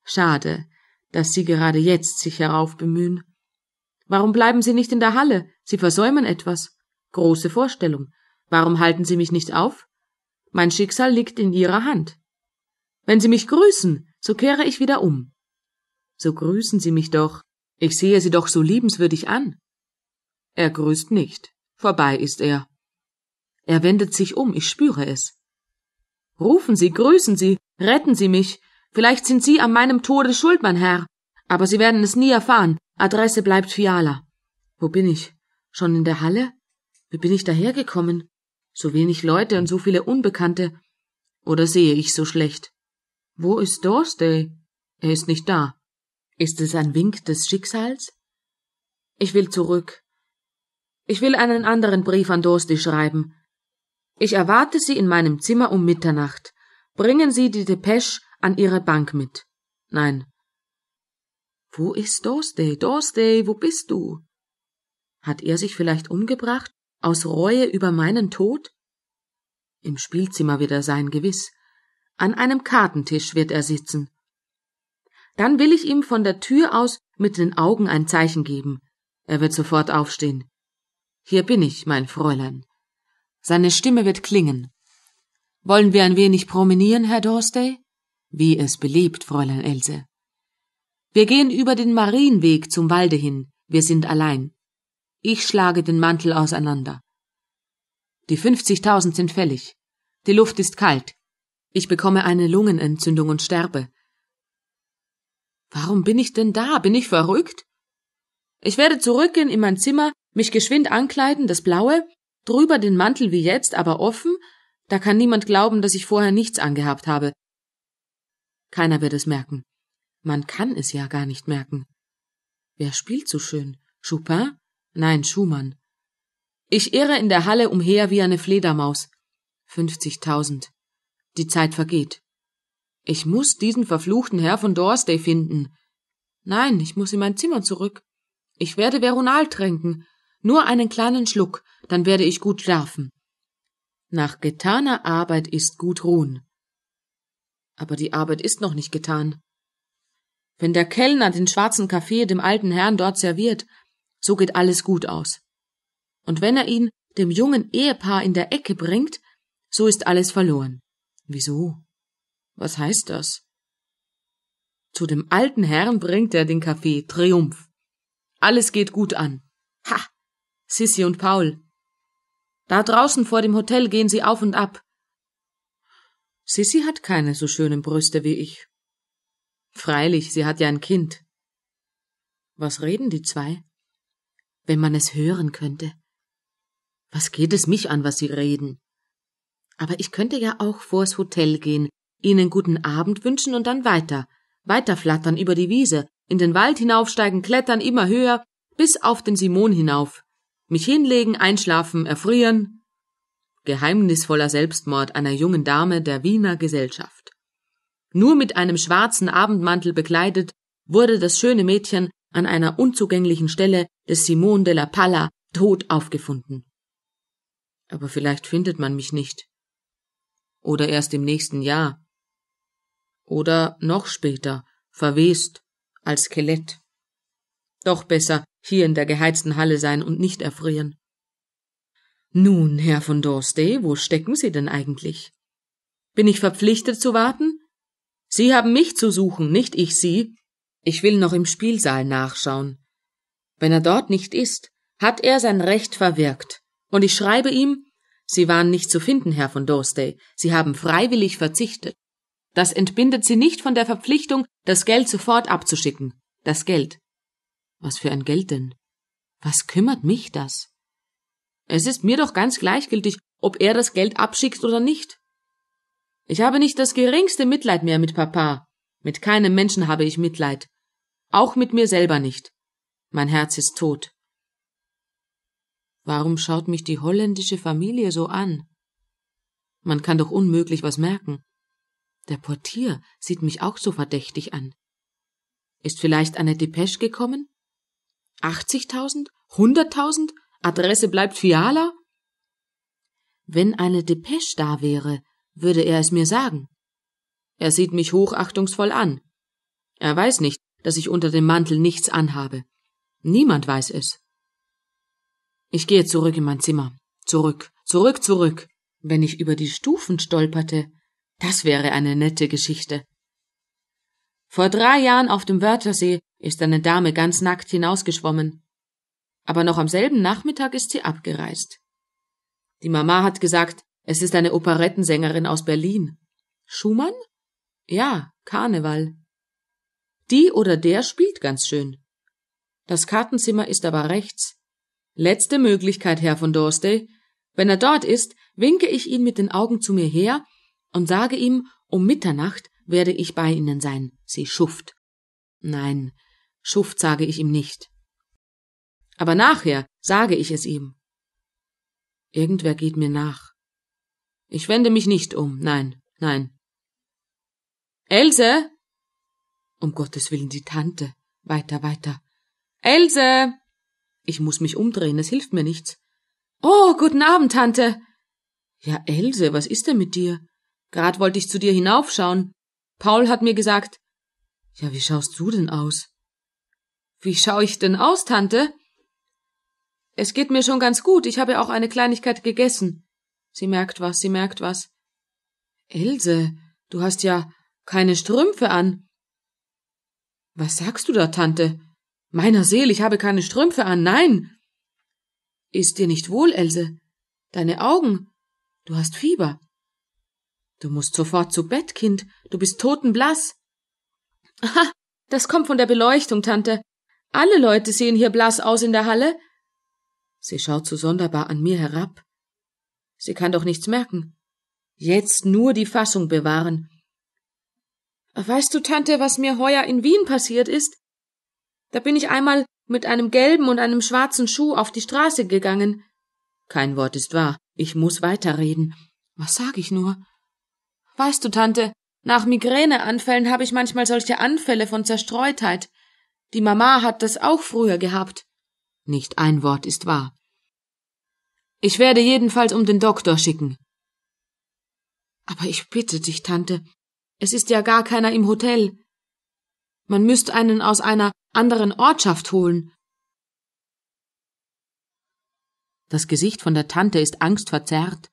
Schade, dass Sie gerade jetzt sich heraufbemühen. Warum bleiben Sie nicht in der Halle? Sie versäumen etwas. Große Vorstellung. Warum halten Sie mich nicht auf? Mein Schicksal liegt in Ihrer Hand. Wenn Sie mich grüßen, so kehre ich wieder um. So grüßen Sie mich doch. Ich sehe Sie doch so liebenswürdig an. Er grüßt nicht. Vorbei ist er. Er wendet sich um, ich spüre es. Rufen Sie, grüßen Sie, retten Sie mich. Vielleicht sind Sie an meinem Tode schuld, mein Herr. Aber Sie werden es nie erfahren. Adresse bleibt Fiala. Wo bin ich? Schon in der Halle? Wie bin ich dahergekommen? So wenig Leute und so viele Unbekannte. Oder sehe ich so schlecht? Wo ist Dorsday? Er ist nicht da. Ist es ein Wink des Schicksals? Ich will zurück. Ich will einen anderen Brief an Dorsday schreiben. Ich erwarte Sie in meinem Zimmer um Mitternacht. Bringen Sie die Depesche an Ihre Bank mit. Nein. Wo ist Dorsday? Dorsday, wo bist du? Hat er sich vielleicht umgebracht? Aus Reue über meinen Tod? Im Spielzimmer wird er sein, gewiss. An einem Kartentisch wird er sitzen. Dann will ich ihm von der Tür aus mit den Augen ein Zeichen geben. Er wird sofort aufstehen. Hier bin ich, mein Fräulein. Seine Stimme wird klingen. Wollen wir ein wenig promenieren, Herr Dorsday? Wie es beliebt, Fräulein Else. Wir gehen über den Marienweg zum Walde hin. Wir sind allein. Ich schlage den Mantel auseinander. Die fünfzigtausend sind fällig. Die Luft ist kalt. Ich bekomme eine Lungenentzündung und sterbe. Warum bin ich denn da? Bin ich verrückt? Ich werde zurückgehen in mein Zimmer, mich geschwind ankleiden, das Blaue, drüber den Mantel wie jetzt, aber offen, da kann niemand glauben, dass ich vorher nichts angehabt habe. Keiner wird es merken. Man kann es ja gar nicht merken. Wer spielt so schön? Chopin? Nein, Schumann. Ich irre in der Halle umher wie eine Fledermaus. Fünfzigtausend. Die Zeit vergeht. Ich muss diesen verfluchten Herr von Dorsday finden. Nein, ich muss in mein Zimmer zurück. Ich werde Veronal tränken. Nur einen kleinen Schluck, dann werde ich gut schlafen. Nach getaner Arbeit ist gut ruhen. Aber die Arbeit ist noch nicht getan. Wenn der Kellner den schwarzen Kaffee dem alten Herrn dort serviert, so geht alles gut aus. Und wenn er ihn dem jungen Ehepaar in der Ecke bringt, so ist alles verloren. Wieso? Was heißt das? Zu dem alten Herrn bringt er den Kaffee. Triumph. Alles geht gut an. Ha! Sissy und Paul, da draußen vor dem Hotel gehen sie auf und ab. Sissy hat keine so schönen Brüste wie ich. Freilich, sie hat ja ein Kind. Was reden die zwei? Wenn man es hören könnte. Was geht es mich an, was sie reden? Aber ich könnte ja auch vors Hotel gehen, ihnen guten Abend wünschen und dann weiter, weiter flattern über die Wiese, in den Wald hinaufsteigen, klettern immer höher, bis auf den Simon hinauf. Mich hinlegen, einschlafen, erfrieren. Geheimnisvoller Selbstmord einer jungen Dame der Wiener Gesellschaft. Nur mit einem schwarzen Abendmantel bekleidet, wurde das schöne Mädchen an einer unzugänglichen Stelle des Simon de la Palla tot aufgefunden. Aber vielleicht findet man mich nicht. Oder erst im nächsten Jahr. Oder noch später, verwest, als Skelett. Doch besser, hier in der geheizten Halle sein und nicht erfrieren. Nun, Herr von Dorsday, wo stecken Sie denn eigentlich? Bin ich verpflichtet zu warten? Sie haben mich zu suchen, nicht ich Sie. Ich will noch im Spielsaal nachschauen. Wenn er dort nicht ist, hat er sein Recht verwirkt. Und ich schreibe ihm, Sie waren nicht zu finden, Herr von Dorsday. Sie haben freiwillig verzichtet. Das entbindet Sie nicht von der Verpflichtung, das Geld sofort abzuschicken. Das Geld, was für ein Geld denn? Was kümmert mich das? Es ist mir doch ganz gleichgültig, ob er das Geld abschickt oder nicht. Ich habe nicht das geringste Mitleid mehr mit Papa. Mit keinem Menschen habe ich Mitleid. Auch mit mir selber nicht. Mein Herz ist tot. Warum schaut mich die holländische Familie so an? Man kann doch unmöglich was merken. Der Portier sieht mich auch so verdächtig an. Ist vielleicht eine Depesche gekommen? 80.000? 100.000? Adresse bleibt Fiala? Wenn eine Depesche da wäre, würde er es mir sagen. Er sieht mich hochachtungsvoll an. Er weiß nicht, dass ich unter dem Mantel nichts anhabe. Niemand weiß es. Ich gehe zurück in mein Zimmer. Zurück, zurück, zurück. Wenn ich über die Stufen stolperte, das wäre eine nette Geschichte. Vor drei Jahren auf dem Wörthersee ist eine Dame ganz nackt hinausgeschwommen. Aber noch am selben Nachmittag ist sie abgereist. Die Mama hat gesagt, es ist eine Operettensängerin aus Berlin. Schumann? Ja, Karneval. Die oder der spielt ganz schön. Das Kartenzimmer ist aber rechts. Letzte Möglichkeit, Herr von Dorstey. Wenn er dort ist, winke ich ihn mit den Augen zu mir her und sage ihm, um Mitternacht werde ich bei Ihnen sein, Sie Schuft. Nein, Schuft sage ich ihm nicht. Aber nachher sage ich es ihm. Irgendwer geht mir nach. Ich wende mich nicht um, nein, nein. Else! Um Gottes Willen, die Tante. Weiter, weiter. Else! Ich muss mich umdrehen, es hilft mir nichts. Oh, guten Abend, Tante. Ja, Else, was ist denn mit dir? Grad wollte ich zu dir hinaufschauen. Paul hat mir gesagt, ja, wie schaust du denn aus? Wie schaue ich denn aus, Tante? Es geht mir schon ganz gut, ich habe auch eine Kleinigkeit gegessen. Sie merkt was, sie merkt was. Else, du hast ja keine Strümpfe an. Was sagst du da, Tante? Meiner Seele, ich habe keine Strümpfe an, nein. Ist dir nicht wohl, Else? Deine Augen? Du hast Fieber. Du musst sofort zu Bett, Kind. Du bist totenblass. Aha, das kommt von der Beleuchtung, Tante. Alle Leute sehen hier blass aus in der Halle. Sie schaut so sonderbar an mir herab. Sie kann doch nichts merken. Jetzt nur die Fassung bewahren. Weißt du, Tante, was mir heuer in Wien passiert ist? Da bin ich einmal mit einem gelben und einem schwarzen Schuh auf die Straße gegangen. Kein Wort ist wahr. Ich muss weiterreden. Was sag ich nur? Weißt du, Tante, nach Migräneanfällen habe ich manchmal solche Anfälle von Zerstreutheit. Die Mama hat das auch früher gehabt. Nicht ein Wort ist wahr. Ich werde jedenfalls um den Doktor schicken. Aber ich bitte dich, Tante, es ist ja gar keiner im Hotel. Man müsste einen aus einer anderen Ortschaft holen. Das Gesicht von der Tante ist angstverzerrt.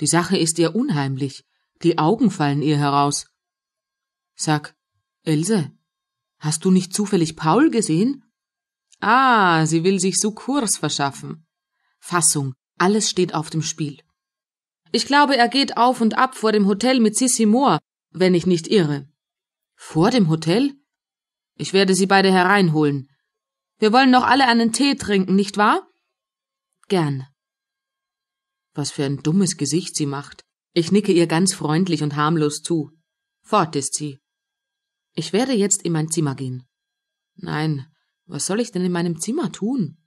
Die Sache ist ihr unheimlich. Die Augen fallen ihr heraus. Sag, Else, hast du nicht zufällig Paul gesehen? Ah, sie will sich Sukkurs verschaffen. Fassung, alles steht auf dem Spiel. Ich glaube, er geht auf und ab vor dem Hotel mit Sissy Moore, wenn ich nicht irre. Vor dem Hotel? Ich werde sie beide hereinholen. Wir wollen noch alle einen Tee trinken, nicht wahr? Gern. Was für ein dummes Gesicht sie macht. Ich nicke ihr ganz freundlich und harmlos zu. Fort ist sie. Ich werde jetzt in mein Zimmer gehen. Nein, was soll ich denn in meinem Zimmer tun?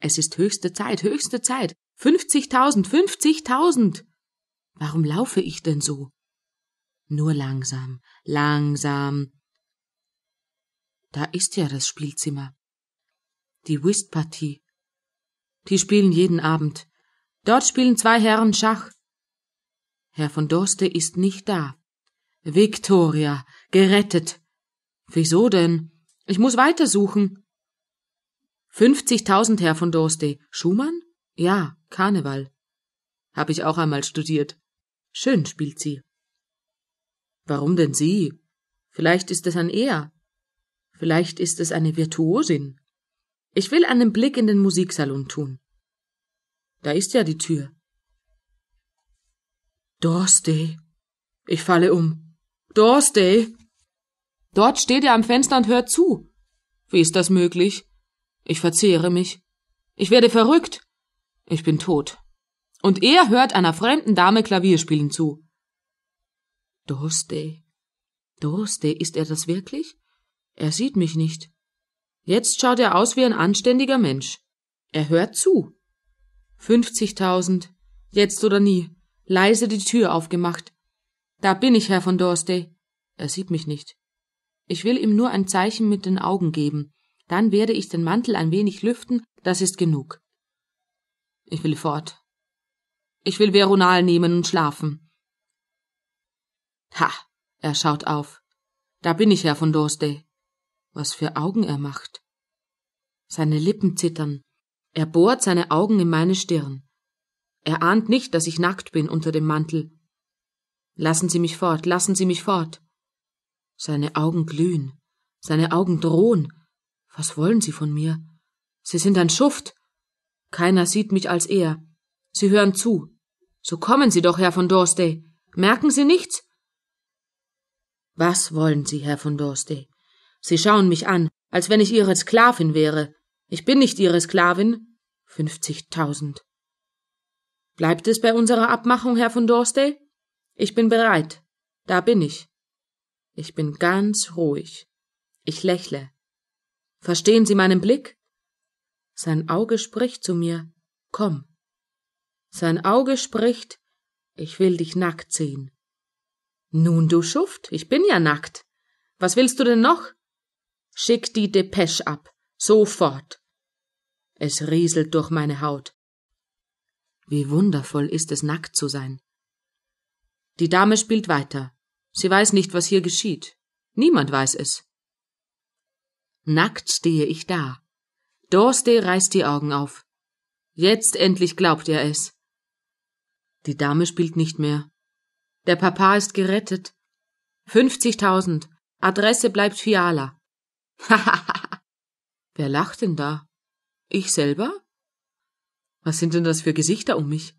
Es ist höchste Zeit, höchste Zeit. Fünfzigtausend, fünfzigtausend. Warum laufe ich denn so? Nur langsam, langsam. Da ist ja das Spielzimmer. Die Whistpartie. Die spielen jeden Abend. Dort spielen zwei Herren Schach. Herr von Dorste ist nicht da. Victoria, gerettet. Wieso denn? Ich muss weitersuchen. Fünfzigtausend, Herr von Dorste. Schumann? Ja, Karneval. Hab ich auch einmal studiert. Schön spielt sie. Warum denn sie? Vielleicht ist es ein Er. Vielleicht ist es eine Virtuosin. Ich will einen Blick in den Musiksalon tun. Da ist ja die Tür. Dorsday. Ich falle um. Dorsday. Dort steht er am Fenster und hört zu. Wie ist das möglich? Ich verzehre mich. Ich werde verrückt. Ich bin tot. Und er hört einer fremden Dame Klavier spielen zu. Dorsday. Dorsday, ist er das wirklich? Er sieht mich nicht. Jetzt schaut er aus wie ein anständiger Mensch. Er hört zu. Fünfzigtausend. Jetzt oder nie leise die Tür aufgemacht. Da bin ich, Herr von Dorsday. Er sieht mich nicht. Ich will ihm nur ein Zeichen mit den Augen geben, dann werde ich den Mantel ein wenig lüften, das ist genug. Ich will fort. Ich will Veronal nehmen und schlafen. Ha, er schaut auf. Da bin ich, Herr von Dorsday. Was für Augen er macht. Seine Lippen zittern. Er bohrt seine Augen in meine Stirn. Er ahnt nicht, dass ich nackt bin unter dem Mantel. Lassen Sie mich fort, lassen Sie mich fort. Seine Augen glühen, seine Augen drohen. Was wollen Sie von mir? Sie sind ein Schuft. Keiner sieht mich als er. Sie hören zu. So kommen Sie doch, Herr von Dorstey. Merken Sie nichts? Was wollen Sie, Herr von Dorstey? Sie schauen mich an, als wenn ich Ihre Sklavin wäre. Ich bin nicht Ihre Sklavin. Fünfzigtausend. Bleibt es bei unserer Abmachung, Herr von Dorstey? Ich bin bereit. Da bin ich. Ich bin ganz ruhig. Ich lächle. Verstehen Sie meinen Blick? Sein Auge spricht zu mir. Komm. Sein Auge spricht. Ich will dich nackt sehen. Nun, du Schuft, ich bin ja nackt. Was willst du denn noch? Schick die Depesche ab. Sofort. Es rieselt durch meine Haut. Wie wundervoll ist es, nackt zu sein. Die Dame spielt weiter. Sie weiß nicht, was hier geschieht. Niemand weiß es. Nackt stehe ich da. Dorste reißt die Augen auf. Jetzt endlich glaubt er es. Die Dame spielt nicht mehr. Der Papa ist gerettet. Fünfzigtausend. Adresse bleibt Fiala. Hahaha. Wer lacht denn da? Ich selber? Was sind denn das für Gesichter um mich?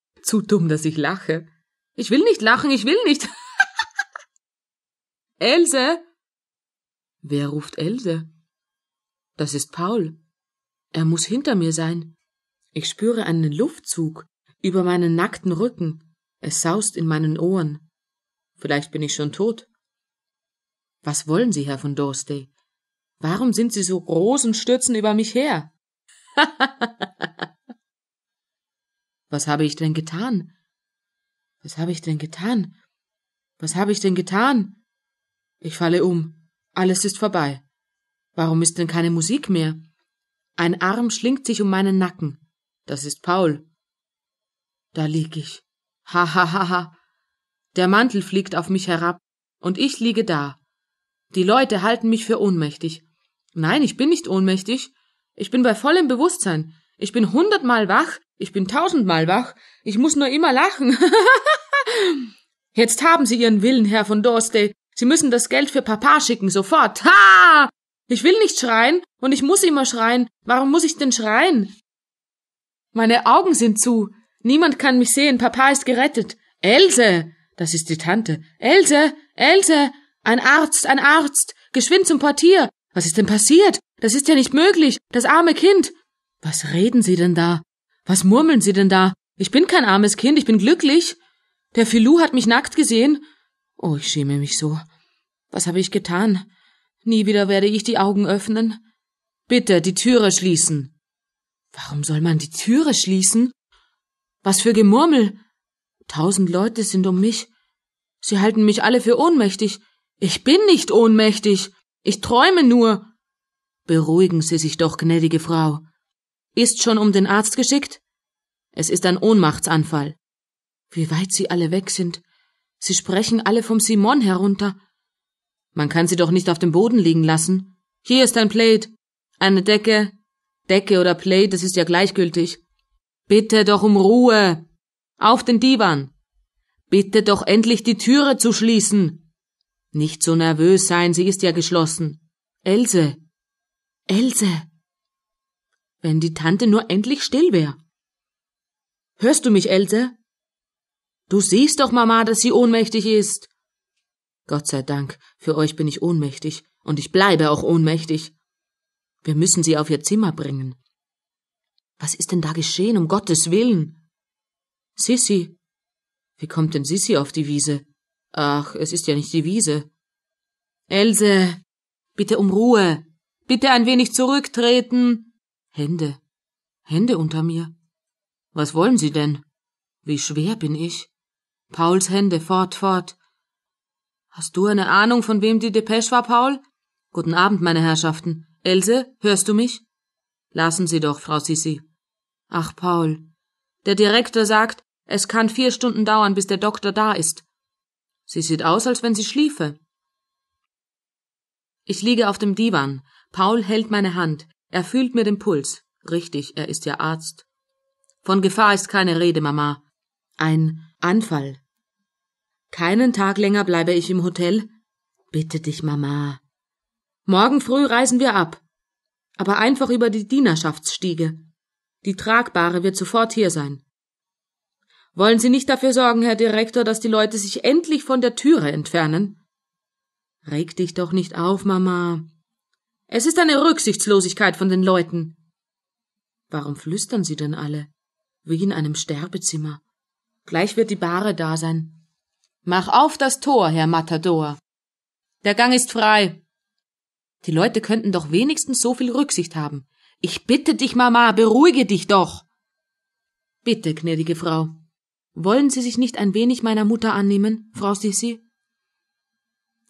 Zu dumm, dass ich lache. Ich will nicht lachen, ich will nicht. Else! Wer ruft Else? Das ist Paul. Er muss hinter mir sein. Ich spüre einen Luftzug über meinen nackten Rücken. Es saust in meinen Ohren. Vielleicht bin ich schon tot. Was wollen Sie, Herr von Dorsday? Warum sind Sie so groß stürzen über mich her? Was habe ich denn getan? Was habe ich denn getan? Was habe ich denn getan? Ich falle um. Alles ist vorbei. Warum ist denn keine Musik mehr? Ein Arm schlingt sich um meinen Nacken. Das ist Paul. Da lieg ich. Ha ha ha ha. Der Mantel fliegt auf mich herab, und ich liege da. Die Leute halten mich für ohnmächtig. Nein, ich bin nicht ohnmächtig. Ich bin bei vollem Bewusstsein. Ich bin hundertmal wach, ich bin tausendmal wach, ich muss nur immer lachen. Jetzt haben Sie Ihren Willen, Herr von Dorstey. Sie müssen das Geld für Papa schicken, sofort. Ha! Ich will nicht schreien, und ich muss immer schreien. Warum muss ich denn schreien? Meine Augen sind zu. Niemand kann mich sehen. Papa ist gerettet. Else! Das ist die Tante. Else! Else! Ein Arzt, ein Arzt! Geschwind zum Portier! Was ist denn passiert? Das ist ja nicht möglich. Das arme Kind. Was reden Sie denn da? Was murmeln Sie denn da? Ich bin kein armes Kind, ich bin glücklich. Der Filou hat mich nackt gesehen. Oh, ich schäme mich so. Was habe ich getan? Nie wieder werde ich die Augen öffnen. Bitte die Türe schließen. Warum soll man die Türe schließen? Was für Gemurmel. Tausend Leute sind um mich. Sie halten mich alle für ohnmächtig. Ich bin nicht ohnmächtig. Ich träume nur. Beruhigen Sie sich doch, gnädige Frau. Ist schon um den Arzt geschickt? Es ist ein Ohnmachtsanfall. Wie weit Sie alle weg sind. Sie sprechen alle vom Simon herunter. Man kann sie doch nicht auf dem Boden liegen lassen. Hier ist ein Plate. Eine Decke. Decke oder Plate, das ist ja gleichgültig. Bitte doch um Ruhe. Auf den Divan. Bitte doch endlich die Türe zu schließen. Nicht so nervös sein, sie ist ja geschlossen. Else. Else. Wenn die Tante nur endlich still wäre. Hörst du mich, Else? Du siehst doch, Mama, dass sie ohnmächtig ist. Gott sei Dank, für euch bin ich ohnmächtig, und ich bleibe auch ohnmächtig. Wir müssen sie auf ihr Zimmer bringen. Was ist denn da geschehen, um Gottes Willen? Sissi. Wie kommt denn Sissi auf die Wiese? Ach, es ist ja nicht die Wiese. Else, bitte um Ruhe, bitte ein wenig zurücktreten. Hände, Hände unter mir. Was wollen Sie denn? Wie schwer bin ich? Pauls Hände, fort, fort. Hast du eine Ahnung, von wem die Depesche war, Paul? Guten Abend, meine Herrschaften. Else, hörst du mich? Lassen Sie doch, Frau Sissi. Ach, Paul. Der Direktor sagt, es kann vier Stunden dauern, bis der Doktor da ist. Sie sieht aus, als wenn sie schliefe. Ich liege auf dem Divan. Paul hält meine Hand. Er fühlt mir den Puls. Richtig, er ist ja Arzt. Von Gefahr ist keine Rede, Mama. Ein Anfall. Keinen Tag länger bleibe ich im Hotel. Bitte dich, Mama. Morgen früh reisen wir ab. Aber einfach über die Dienerschaftsstiege. Die Tragbare wird sofort hier sein. Wollen Sie nicht dafür sorgen, Herr Direktor, dass die Leute sich endlich von der Türe entfernen? Reg dich doch nicht auf, Mama. Es ist eine Rücksichtslosigkeit von den Leuten. Warum flüstern sie denn alle? Wie in einem Sterbezimmer. Gleich wird die Bahre da sein. Mach auf das Tor, Herr Matador. Der Gang ist frei. Die Leute könnten doch wenigstens so viel Rücksicht haben. Ich bitte dich, Mama, beruhige dich doch. Bitte, gnädige Frau, wollen Sie sich nicht ein wenig meiner Mutter annehmen, Frau Sissi?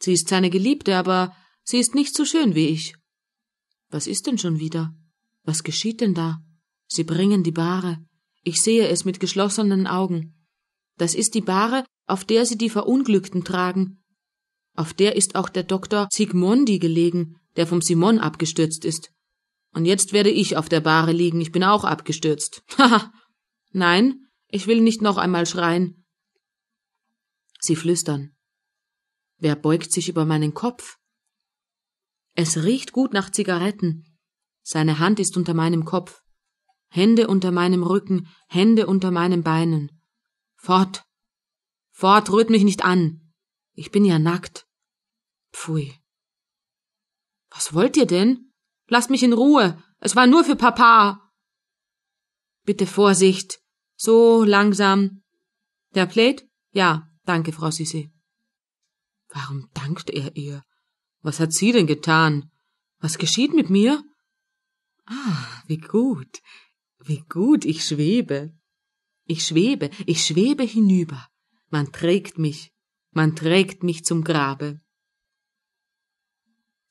Sie ist seine Geliebte, aber sie ist nicht so schön wie ich. Was ist denn schon wieder? Was geschieht denn da? Sie bringen die Bahre. Ich sehe es mit geschlossenen Augen. Das ist die Bahre, auf der sie die Verunglückten tragen. Auf der ist auch der Doktor Sigmondi gelegen, der vom Simon abgestürzt ist. Und jetzt werde ich auf der Bahre liegen, ich bin auch abgestürzt. Haha. Nein, ich will nicht noch einmal schreien. Sie flüstern. Wer beugt sich über meinen Kopf? Es riecht gut nach Zigaretten. Seine Hand ist unter meinem Kopf. Hände unter meinem Rücken, Hände unter meinen Beinen. Fort. Fort, rührt mich nicht an. Ich bin ja nackt. Pfui. Was wollt ihr denn? Lasst mich in Ruhe. Es war nur für Papa. Bitte Vorsicht. So langsam. Der Plate? Ja, danke, Frau Sisse. Warum dankt er ihr? Was hat sie denn getan? Was geschieht mit mir? Ah, wie gut, wie gut ich schwebe. Ich schwebe, ich schwebe hinüber. Man trägt mich, man trägt mich zum Grabe.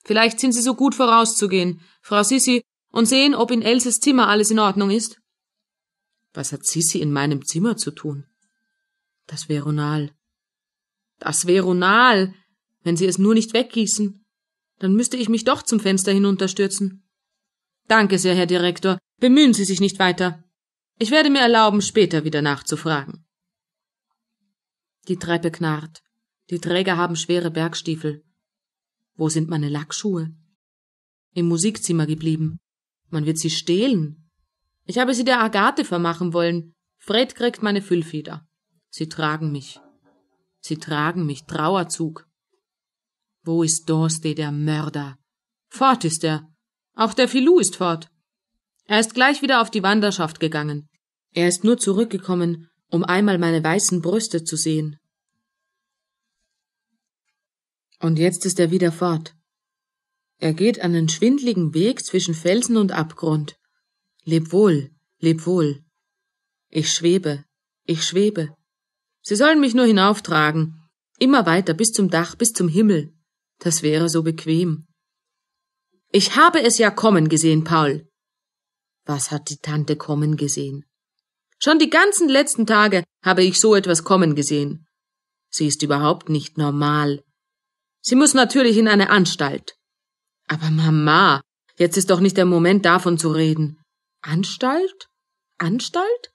Vielleicht sind Sie so gut vorauszugehen, Frau Sissi, und sehen, ob in Elses Zimmer alles in Ordnung ist. Was hat Sissi in meinem Zimmer zu tun? Das Veronal. Das Veronal! Wenn sie es nur nicht weggießen, dann müsste ich mich doch zum Fenster hinunterstürzen. Danke sehr, Herr Direktor. Bemühen Sie sich nicht weiter. Ich werde mir erlauben, später wieder nachzufragen. Die Treppe knarrt. Die Träger haben schwere Bergstiefel. Wo sind meine Lackschuhe? Im Musikzimmer geblieben. Man wird sie stehlen. Ich habe sie der Agathe vermachen wollen. Fred kriegt meine Füllfeder. Sie tragen mich. Sie tragen mich, Trauerzug. Wo ist Dorste, der Mörder? Fort ist er. Auch der Filou ist fort. Er ist gleich wieder auf die Wanderschaft gegangen. Er ist nur zurückgekommen, um einmal meine weißen Brüste zu sehen. Und jetzt ist er wieder fort. Er geht einen schwindligen Weg zwischen Felsen und Abgrund. Leb wohl, leb wohl. Ich schwebe, ich schwebe. Sie sollen mich nur hinauftragen, immer weiter bis zum Dach, bis zum Himmel. Das wäre so bequem. Ich habe es ja kommen gesehen, Paul. Was hat die Tante kommen gesehen? Schon die ganzen letzten Tage habe ich so etwas kommen gesehen. Sie ist überhaupt nicht normal. Sie muss natürlich in eine Anstalt. Aber Mama, jetzt ist doch nicht der Moment davon zu reden. Anstalt? Anstalt?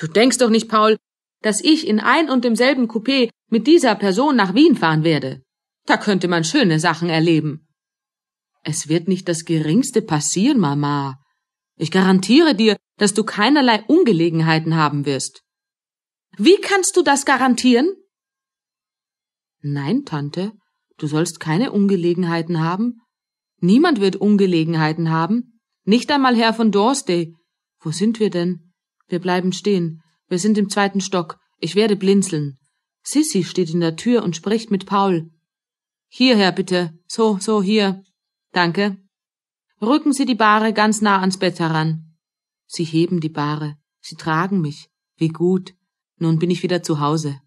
Du denkst doch nicht, Paul, dass ich in ein und demselben Coupé mit dieser Person nach Wien fahren werde. Da könnte man schöne Sachen erleben. Es wird nicht das geringste passieren, Mama. Ich garantiere dir, dass du keinerlei Ungelegenheiten haben wirst. Wie kannst du das garantieren? Nein, Tante, du sollst keine Ungelegenheiten haben. Niemand wird Ungelegenheiten haben. Nicht einmal Herr von Dorsday. Wo sind wir denn? Wir bleiben stehen. Wir sind im zweiten Stock. Ich werde blinzeln. Sissy steht in der Tür und spricht mit Paul. Hierher bitte. So, so, hier. Danke. Rücken Sie die Bahre ganz nah ans Bett heran. Sie heben die Bahre. Sie tragen mich. Wie gut. Nun bin ich wieder zu Hause.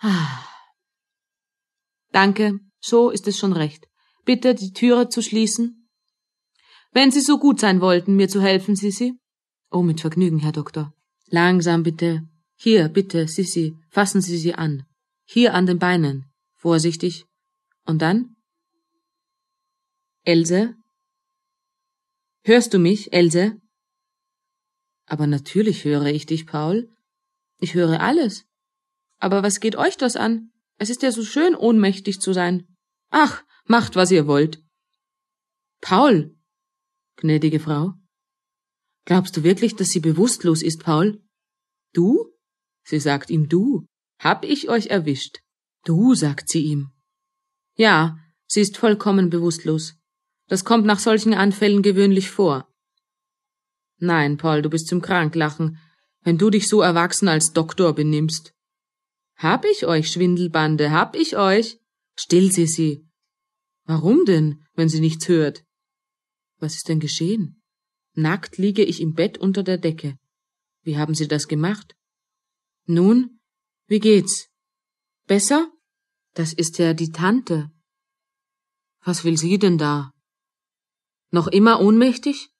Ah. Danke, so ist es schon recht. Bitte die Türe zu schließen. Wenn Sie so gut sein wollten, mir zu helfen, Sissi? Oh, mit Vergnügen, Herr Doktor. Langsam bitte. Hier, bitte, Sissi, fassen Sie sie an. Hier an den Beinen. Vorsichtig. Und dann? Else? Hörst du mich, Else? Aber natürlich höre ich dich, Paul. Ich höre alles. Aber was geht euch das an? Es ist ja so schön, ohnmächtig zu sein. Ach, macht, was ihr wollt. Paul, gnädige Frau. Glaubst du wirklich, dass sie bewusstlos ist, Paul? Du? Sie sagt ihm du. Hab ich euch erwischt. Du, sagt sie ihm. Ja, sie ist vollkommen bewusstlos. Das kommt nach solchen Anfällen gewöhnlich vor. Nein, Paul, du bist zum Kranklachen, wenn du dich so erwachsen als Doktor benimmst. Hab ich euch, Schwindelbande, hab ich euch? Still, Sissi. Warum denn, wenn sie nichts hört? Was ist denn geschehen? Nackt liege ich im Bett unter der Decke. Wie haben Sie das gemacht? Nun, wie geht's? Besser? Das ist ja die Tante. Was will sie denn da? Noch immer ohnmächtig?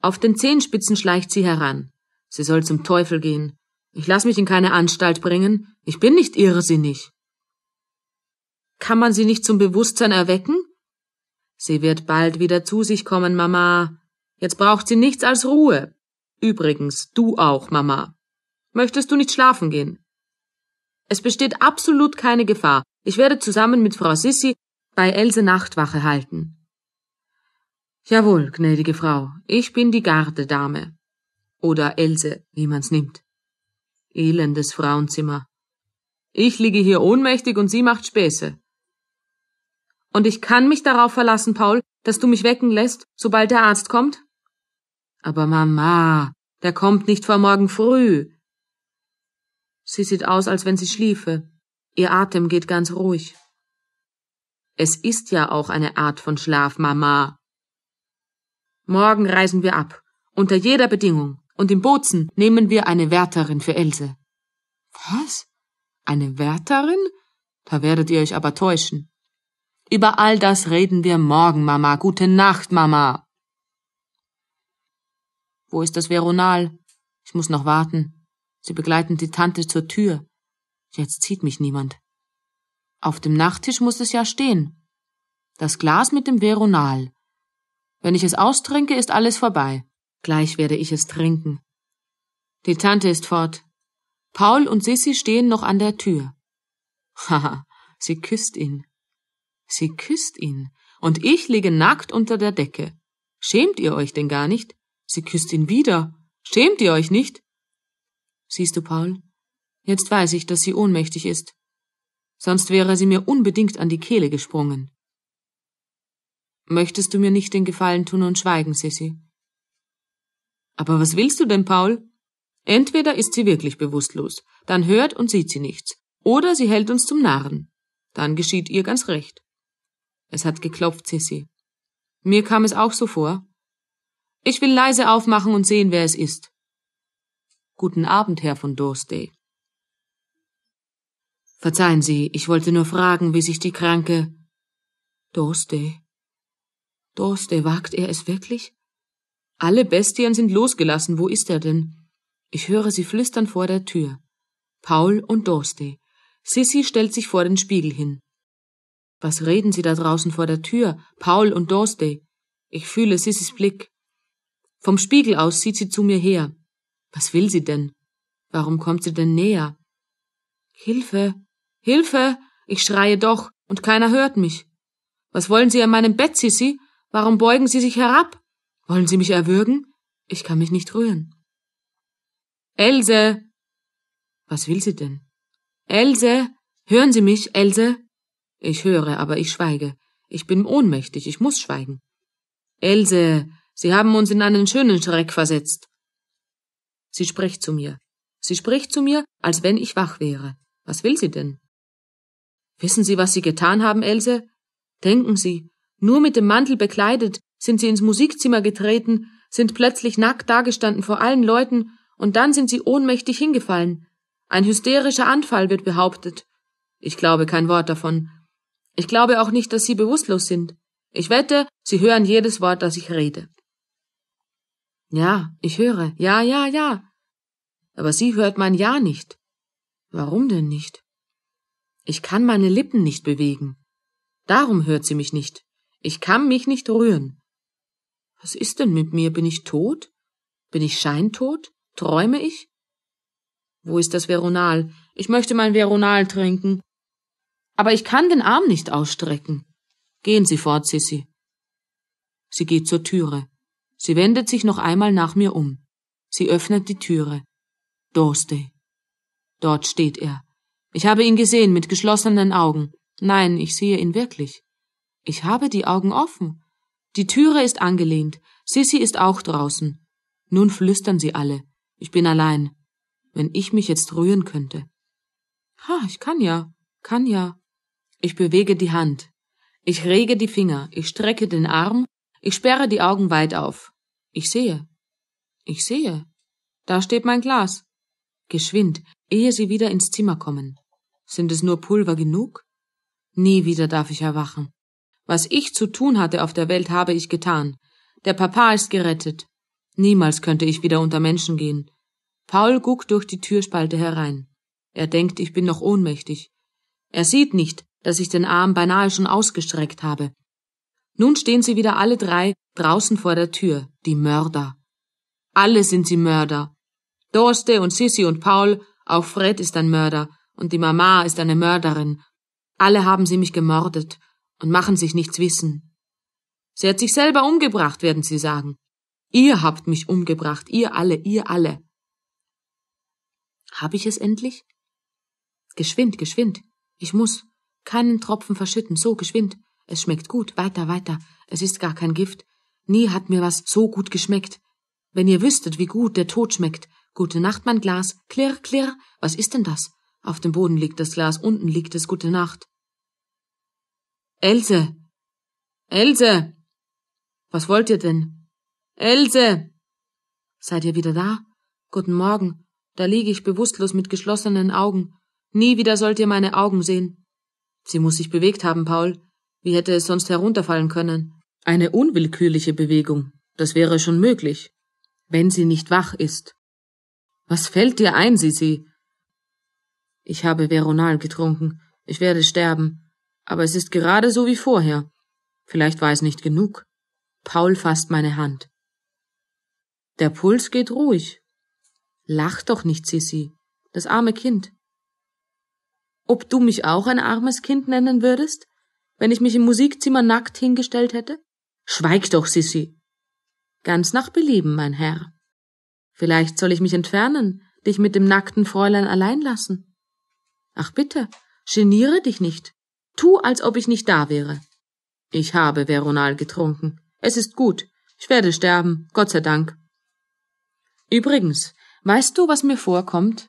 Auf den Zehenspitzen schleicht sie heran. Sie soll zum Teufel gehen. Ich lass mich in keine Anstalt bringen. Ich bin nicht irrsinnig. Kann man sie nicht zum Bewusstsein erwecken? Sie wird bald wieder zu sich kommen, Mama. Jetzt braucht sie nichts als Ruhe. Übrigens, du auch, Mama. Möchtest du nicht schlafen gehen? Es besteht absolut keine Gefahr. Ich werde zusammen mit Frau Sissi bei Else Nachtwache halten. Jawohl, gnädige Frau, ich bin die Gardedame. Oder Else, wie man's nimmt. Elendes Frauenzimmer. Ich liege hier ohnmächtig und sie macht Späße. Und ich kann mich darauf verlassen, Paul, dass du mich wecken lässt, sobald der Arzt kommt? Aber Mama, der kommt nicht vor morgen früh. Sie sieht aus, als wenn sie schliefe. Ihr Atem geht ganz ruhig. Es ist ja auch eine Art von Schlaf, Mama. Morgen reisen wir ab, unter jeder Bedingung, und im Bozen nehmen wir eine Wärterin für Else. Was? Eine Wärterin? Da werdet ihr euch aber täuschen. Über all das reden wir morgen, Mama. Gute Nacht, Mama. Wo ist das Veronal? Ich muss noch warten. Sie begleiten die Tante zur Tür. Jetzt zieht mich niemand. Auf dem Nachttisch muss es ja stehen. Das Glas mit dem Veronal. Wenn ich es austrinke, ist alles vorbei. Gleich werde ich es trinken. Die Tante ist fort. Paul und Sissy stehen noch an der Tür. Haha, sie küsst ihn. Sie küsst ihn, und ich liege nackt unter der Decke. Schämt ihr euch denn gar nicht? Sie küsst ihn wieder. Schämt ihr euch nicht? Siehst du, Paul, jetzt weiß ich, dass sie ohnmächtig ist. Sonst wäre sie mir unbedingt an die Kehle gesprungen. Möchtest du mir nicht den Gefallen tun und schweigen, Sissy? Aber was willst du denn, Paul? Entweder ist sie wirklich bewusstlos, dann hört und sieht sie nichts, oder sie hält uns zum Narren. Dann geschieht ihr ganz recht. Es hat geklopft, Sissy. Mir kam es auch so vor. Ich will leise aufmachen und sehen, wer es ist. Guten Abend, Herr von Dorsday. Verzeihen Sie, ich wollte nur fragen, wie sich die Kranke. Dorsday. Dorsday, wagt er es wirklich? Alle Bestien sind losgelassen, wo ist er denn? Ich höre sie flüstern vor der Tür. Paul und Dorsday. Sissy stellt sich vor den Spiegel hin. Was reden Sie da draußen vor der Tür, Paul und Dorsday? Ich fühle Sissys Blick. Vom Spiegel aus sieht sie zu mir her. Was will sie denn? Warum kommt sie denn näher? Hilfe. Hilfe. Ich schreie doch, und keiner hört mich. Was wollen Sie an meinem Bett, Sissy? Warum beugen Sie sich herab? Wollen Sie mich erwürgen? Ich kann mich nicht rühren. Else. Was will sie denn? Else. Hören Sie mich, Else? Ich höre, aber ich schweige. Ich bin ohnmächtig, ich muss schweigen. Else, Sie haben uns in einen schönen Schreck versetzt. Sie spricht zu mir. Sie spricht zu mir, als wenn ich wach wäre. Was will sie denn? Wissen Sie, was Sie getan haben, Else? Denken Sie, nur mit dem Mantel bekleidet sind Sie ins Musikzimmer getreten, sind plötzlich nackt dagestanden vor allen Leuten, und dann sind Sie ohnmächtig hingefallen. Ein hysterischer Anfall wird behauptet. Ich glaube kein Wort davon, ich glaube auch nicht, dass Sie bewusstlos sind. Ich wette, Sie hören jedes Wort, das ich rede. Ja, ich höre. Ja, ja, ja. Aber sie hört mein Ja nicht. Warum denn nicht? Ich kann meine Lippen nicht bewegen. Darum hört sie mich nicht. Ich kann mich nicht rühren. Was ist denn mit mir? Bin ich tot? Bin ich scheintot? Träume ich? Wo ist das Veronal? Ich möchte mein Veronal trinken. Aber ich kann den Arm nicht ausstrecken. Gehen Sie fort, Sissy. Sie geht zur Türe. Sie wendet sich noch einmal nach mir um. Sie öffnet die Türe. Dorsday. Dort steht er. Ich habe ihn gesehen mit geschlossenen Augen. Nein, ich sehe ihn wirklich. Ich habe die Augen offen. Die Türe ist angelehnt. Sissy ist auch draußen. Nun flüstern sie alle. Ich bin allein. Wenn ich mich jetzt rühren könnte. Ha, ich kann ja, kann ja ich bewege die Hand, ich rege die Finger, ich strecke den Arm, ich sperre die Augen weit auf. Ich sehe. Ich sehe. Da steht mein Glas. Geschwind, ehe sie wieder ins Zimmer kommen. Sind es nur Pulver genug? Nie wieder darf ich erwachen. Was ich zu tun hatte auf der Welt, habe ich getan. Der Papa ist gerettet. Niemals könnte ich wieder unter Menschen gehen. Paul guckt durch die Türspalte herein. Er denkt, ich bin noch ohnmächtig. Er sieht nicht, dass ich den Arm beinahe schon ausgestreckt habe. Nun stehen sie wieder alle drei draußen vor der Tür, die Mörder. Alle sind sie Mörder. Dorste und Sissy und Paul, auch Fred ist ein Mörder und die Mama ist eine Mörderin. Alle haben sie mich gemordet und machen sich nichts wissen. Sie hat sich selber umgebracht, werden sie sagen. Ihr habt mich umgebracht, ihr alle, ihr alle. Hab ich es endlich? Geschwind, geschwind. Ich muss. Keinen Tropfen verschütten, so geschwind. Es schmeckt gut, weiter, weiter. Es ist gar kein Gift. Nie hat mir was so gut geschmeckt. Wenn ihr wüsstet, wie gut der Tod schmeckt. Gute Nacht, mein Glas. Klirr, klirr. Was ist denn das? Auf dem Boden liegt das Glas, unten liegt es. Gute Nacht. Else! Else! Was wollt ihr denn? Else! Seid ihr wieder da? Guten Morgen. Da liege ich bewusstlos mit geschlossenen Augen. Nie wieder sollt ihr meine Augen sehen. Sie muss sich bewegt haben, Paul. Wie hätte es sonst herunterfallen können? Eine unwillkürliche Bewegung. Das wäre schon möglich. Wenn sie nicht wach ist. Was fällt dir ein, Sisi? Ich habe Veronal getrunken. Ich werde sterben. Aber es ist gerade so wie vorher. Vielleicht war es nicht genug. Paul fasst meine Hand. Der Puls geht ruhig. Lach doch nicht, Sissi. Das arme Kind ob du mich auch ein armes Kind nennen würdest, wenn ich mich im Musikzimmer nackt hingestellt hätte? Schweig doch, Sissi. Ganz nach Belieben, mein Herr. Vielleicht soll ich mich entfernen, dich mit dem nackten Fräulein allein lassen. Ach bitte, geniere dich nicht. Tu, als ob ich nicht da wäre. Ich habe Veronal getrunken. Es ist gut. Ich werde sterben, Gott sei Dank. Übrigens, weißt du, was mir vorkommt?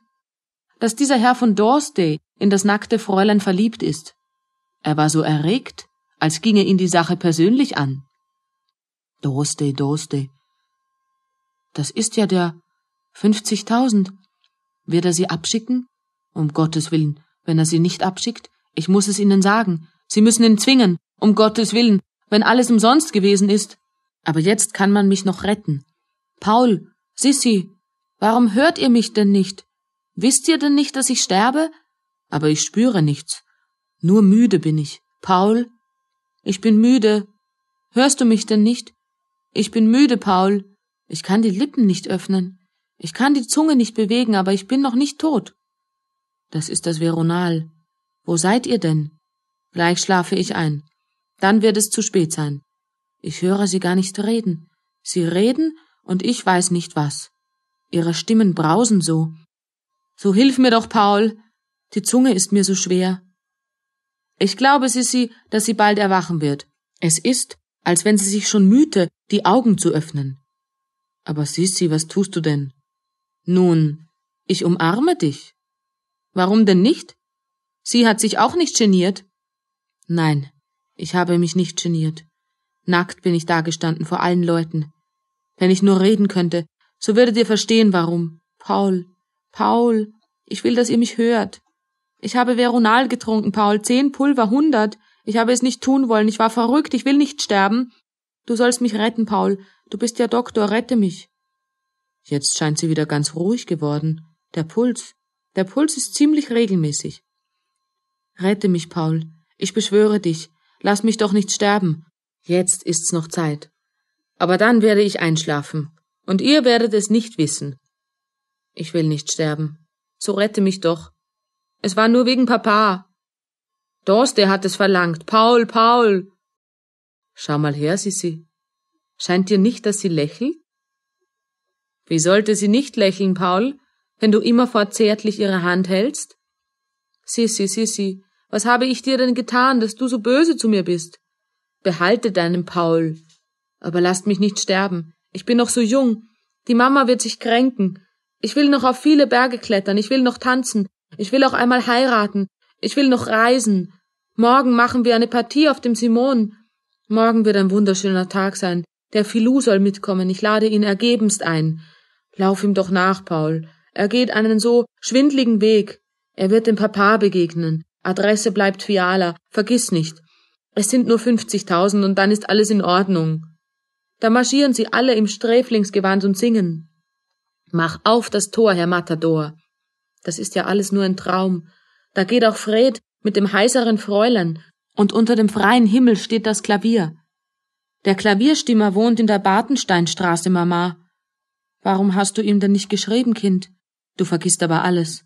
Dass dieser Herr von Dorsday in das nackte Fräulein verliebt ist. Er war so erregt, als ginge ihn die Sache persönlich an. Doste, Doste. Das ist ja der 50.000. Wird er sie abschicken? Um Gottes Willen, wenn er sie nicht abschickt, ich muss es ihnen sagen. Sie müssen ihn zwingen, um Gottes Willen, wenn alles umsonst gewesen ist. Aber jetzt kann man mich noch retten. Paul, Sissi, warum hört ihr mich denn nicht? Wisst ihr denn nicht, dass ich sterbe? aber ich spüre nichts. Nur müde bin ich. Paul? Ich bin müde. Hörst du mich denn nicht? Ich bin müde, Paul. Ich kann die Lippen nicht öffnen. Ich kann die Zunge nicht bewegen, aber ich bin noch nicht tot. Das ist das Veronal. Wo seid ihr denn? Gleich schlafe ich ein. Dann wird es zu spät sein. Ich höre sie gar nicht reden. Sie reden und ich weiß nicht was. Ihre Stimmen brausen so. So hilf mir doch, Paul. Die Zunge ist mir so schwer. Ich glaube, Sissy, dass sie bald erwachen wird. Es ist, als wenn sie sich schon mühte, die Augen zu öffnen. Aber Sissy, was tust du denn? Nun, ich umarme dich. Warum denn nicht? Sie hat sich auch nicht geniert. Nein, ich habe mich nicht geniert. Nackt bin ich dagestanden vor allen Leuten. Wenn ich nur reden könnte, so würdet ihr verstehen, warum. Paul, Paul, ich will, dass ihr mich hört. Ich habe Veronal getrunken, Paul, zehn Pulver, hundert. Ich habe es nicht tun wollen. Ich war verrückt. Ich will nicht sterben. Du sollst mich retten, Paul. Du bist ja Doktor. Rette mich. Jetzt scheint sie wieder ganz ruhig geworden. Der Puls. Der Puls ist ziemlich regelmäßig. Rette mich, Paul. Ich beschwöre dich. Lass mich doch nicht sterben. Jetzt ist's noch Zeit. Aber dann werde ich einschlafen. Und ihr werdet es nicht wissen. Ich will nicht sterben. So rette mich doch. Es war nur wegen Papa. Dorste hat es verlangt. Paul, Paul. Schau mal her, Sissi. Scheint dir nicht, dass sie lächelt? Wie sollte sie nicht lächeln, Paul, wenn du immerfort zärtlich ihre Hand hältst? Sissi, Sissi, was habe ich dir denn getan, dass du so böse zu mir bist? Behalte deinen Paul. Aber lasst mich nicht sterben. Ich bin noch so jung. Die Mama wird sich kränken. Ich will noch auf viele Berge klettern. Ich will noch tanzen. Ich will auch einmal heiraten. Ich will noch reisen. Morgen machen wir eine Partie auf dem Simon. Morgen wird ein wunderschöner Tag sein. Der Filou soll mitkommen. Ich lade ihn ergebenst ein. Lauf ihm doch nach, Paul. Er geht einen so schwindligen Weg. Er wird dem Papa begegnen. Adresse bleibt Fiala. Vergiss nicht. Es sind nur fünfzigtausend und dann ist alles in Ordnung. Da marschieren sie alle im Sträflingsgewand und singen. Mach auf das Tor, Herr Matador. Das ist ja alles nur ein Traum. Da geht auch Fred mit dem heiseren Fräulein, und unter dem freien Himmel steht das Klavier. Der Klavierstimmer wohnt in der Bartensteinstraße, Mama. Warum hast du ihm denn nicht geschrieben, Kind? Du vergisst aber alles.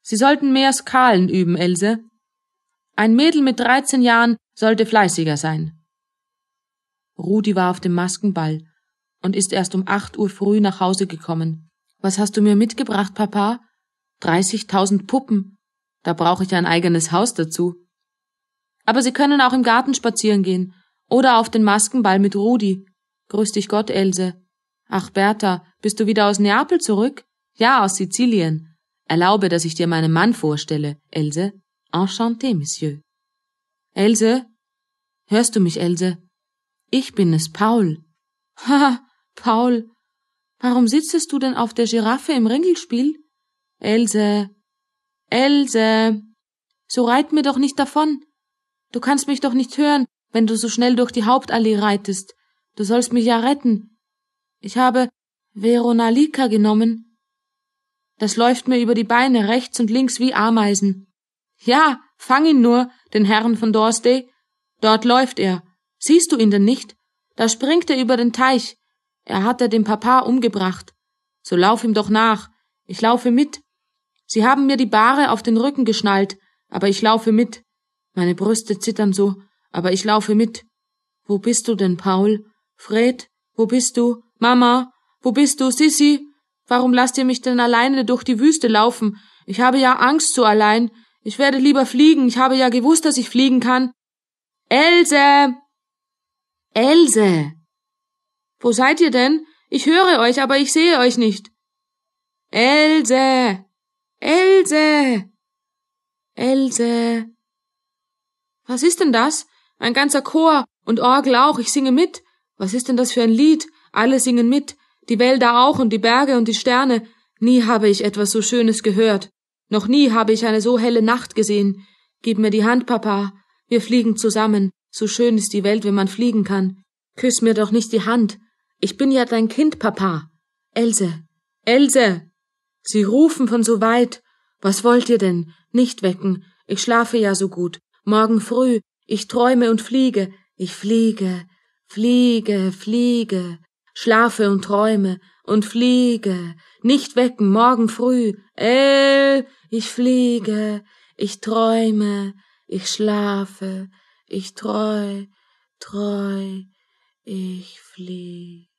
Sie sollten mehr Skalen üben, Else. Ein Mädel mit dreizehn Jahren sollte fleißiger sein. Rudi war auf dem Maskenball und ist erst um acht Uhr früh nach Hause gekommen. Was hast du mir mitgebracht, Papa? 30.000 Puppen. Da brauche ich ein eigenes Haus dazu. Aber Sie können auch im Garten spazieren gehen oder auf den Maskenball mit Rudi. Grüß dich Gott, Else. Ach, Bertha, bist du wieder aus Neapel zurück? Ja, aus Sizilien. Erlaube, dass ich dir meinen Mann vorstelle, Else. Enchanté, Monsieur. Else? Hörst du mich, Else? Ich bin es, Paul. Haha, Paul. Warum sitzest du denn auf der Giraffe im Ringelspiel? Else. Else. So reit mir doch nicht davon. Du kannst mich doch nicht hören, wenn du so schnell durch die Hauptallee reitest. Du sollst mich ja retten. Ich habe Veronalika genommen. Das läuft mir über die Beine rechts und links wie Ameisen. Ja, fang ihn nur, den Herrn von Dorsday. Dort läuft er. Siehst du ihn denn nicht? Da springt er über den Teich. Er hat er den Papa umgebracht. So lauf ihm doch nach. Ich laufe mit. Sie haben mir die Bahre auf den Rücken geschnallt, aber ich laufe mit. Meine Brüste zittern so, aber ich laufe mit. Wo bist du denn, Paul? Fred, wo bist du? Mama, wo bist du? Sissi, warum lasst ihr mich denn alleine durch die Wüste laufen? Ich habe ja Angst so allein. Ich werde lieber fliegen. Ich habe ja gewusst, dass ich fliegen kann. Else! Else! Wo seid ihr denn? Ich höre euch, aber ich sehe euch nicht. Else! Else! Else! Was ist denn das? Ein ganzer Chor und Orgel auch, ich singe mit. Was ist denn das für ein Lied? Alle singen mit, die Wälder auch und die Berge und die Sterne. Nie habe ich etwas so Schönes gehört. Noch nie habe ich eine so helle Nacht gesehen. Gib mir die Hand, Papa. Wir fliegen zusammen. So schön ist die Welt, wenn man fliegen kann. Küss mir doch nicht die Hand. Ich bin ja dein Kind, Papa. Else. Else. Sie rufen von so weit. Was wollt ihr denn? Nicht wecken. Ich schlafe ja so gut. Morgen früh. Ich träume und fliege. Ich fliege, fliege, fliege. Schlafe und träume und fliege. Nicht wecken. Morgen früh. Äh, ich fliege. Ich träume. Ich schlafe. Ich treu, treu. Ich fliege.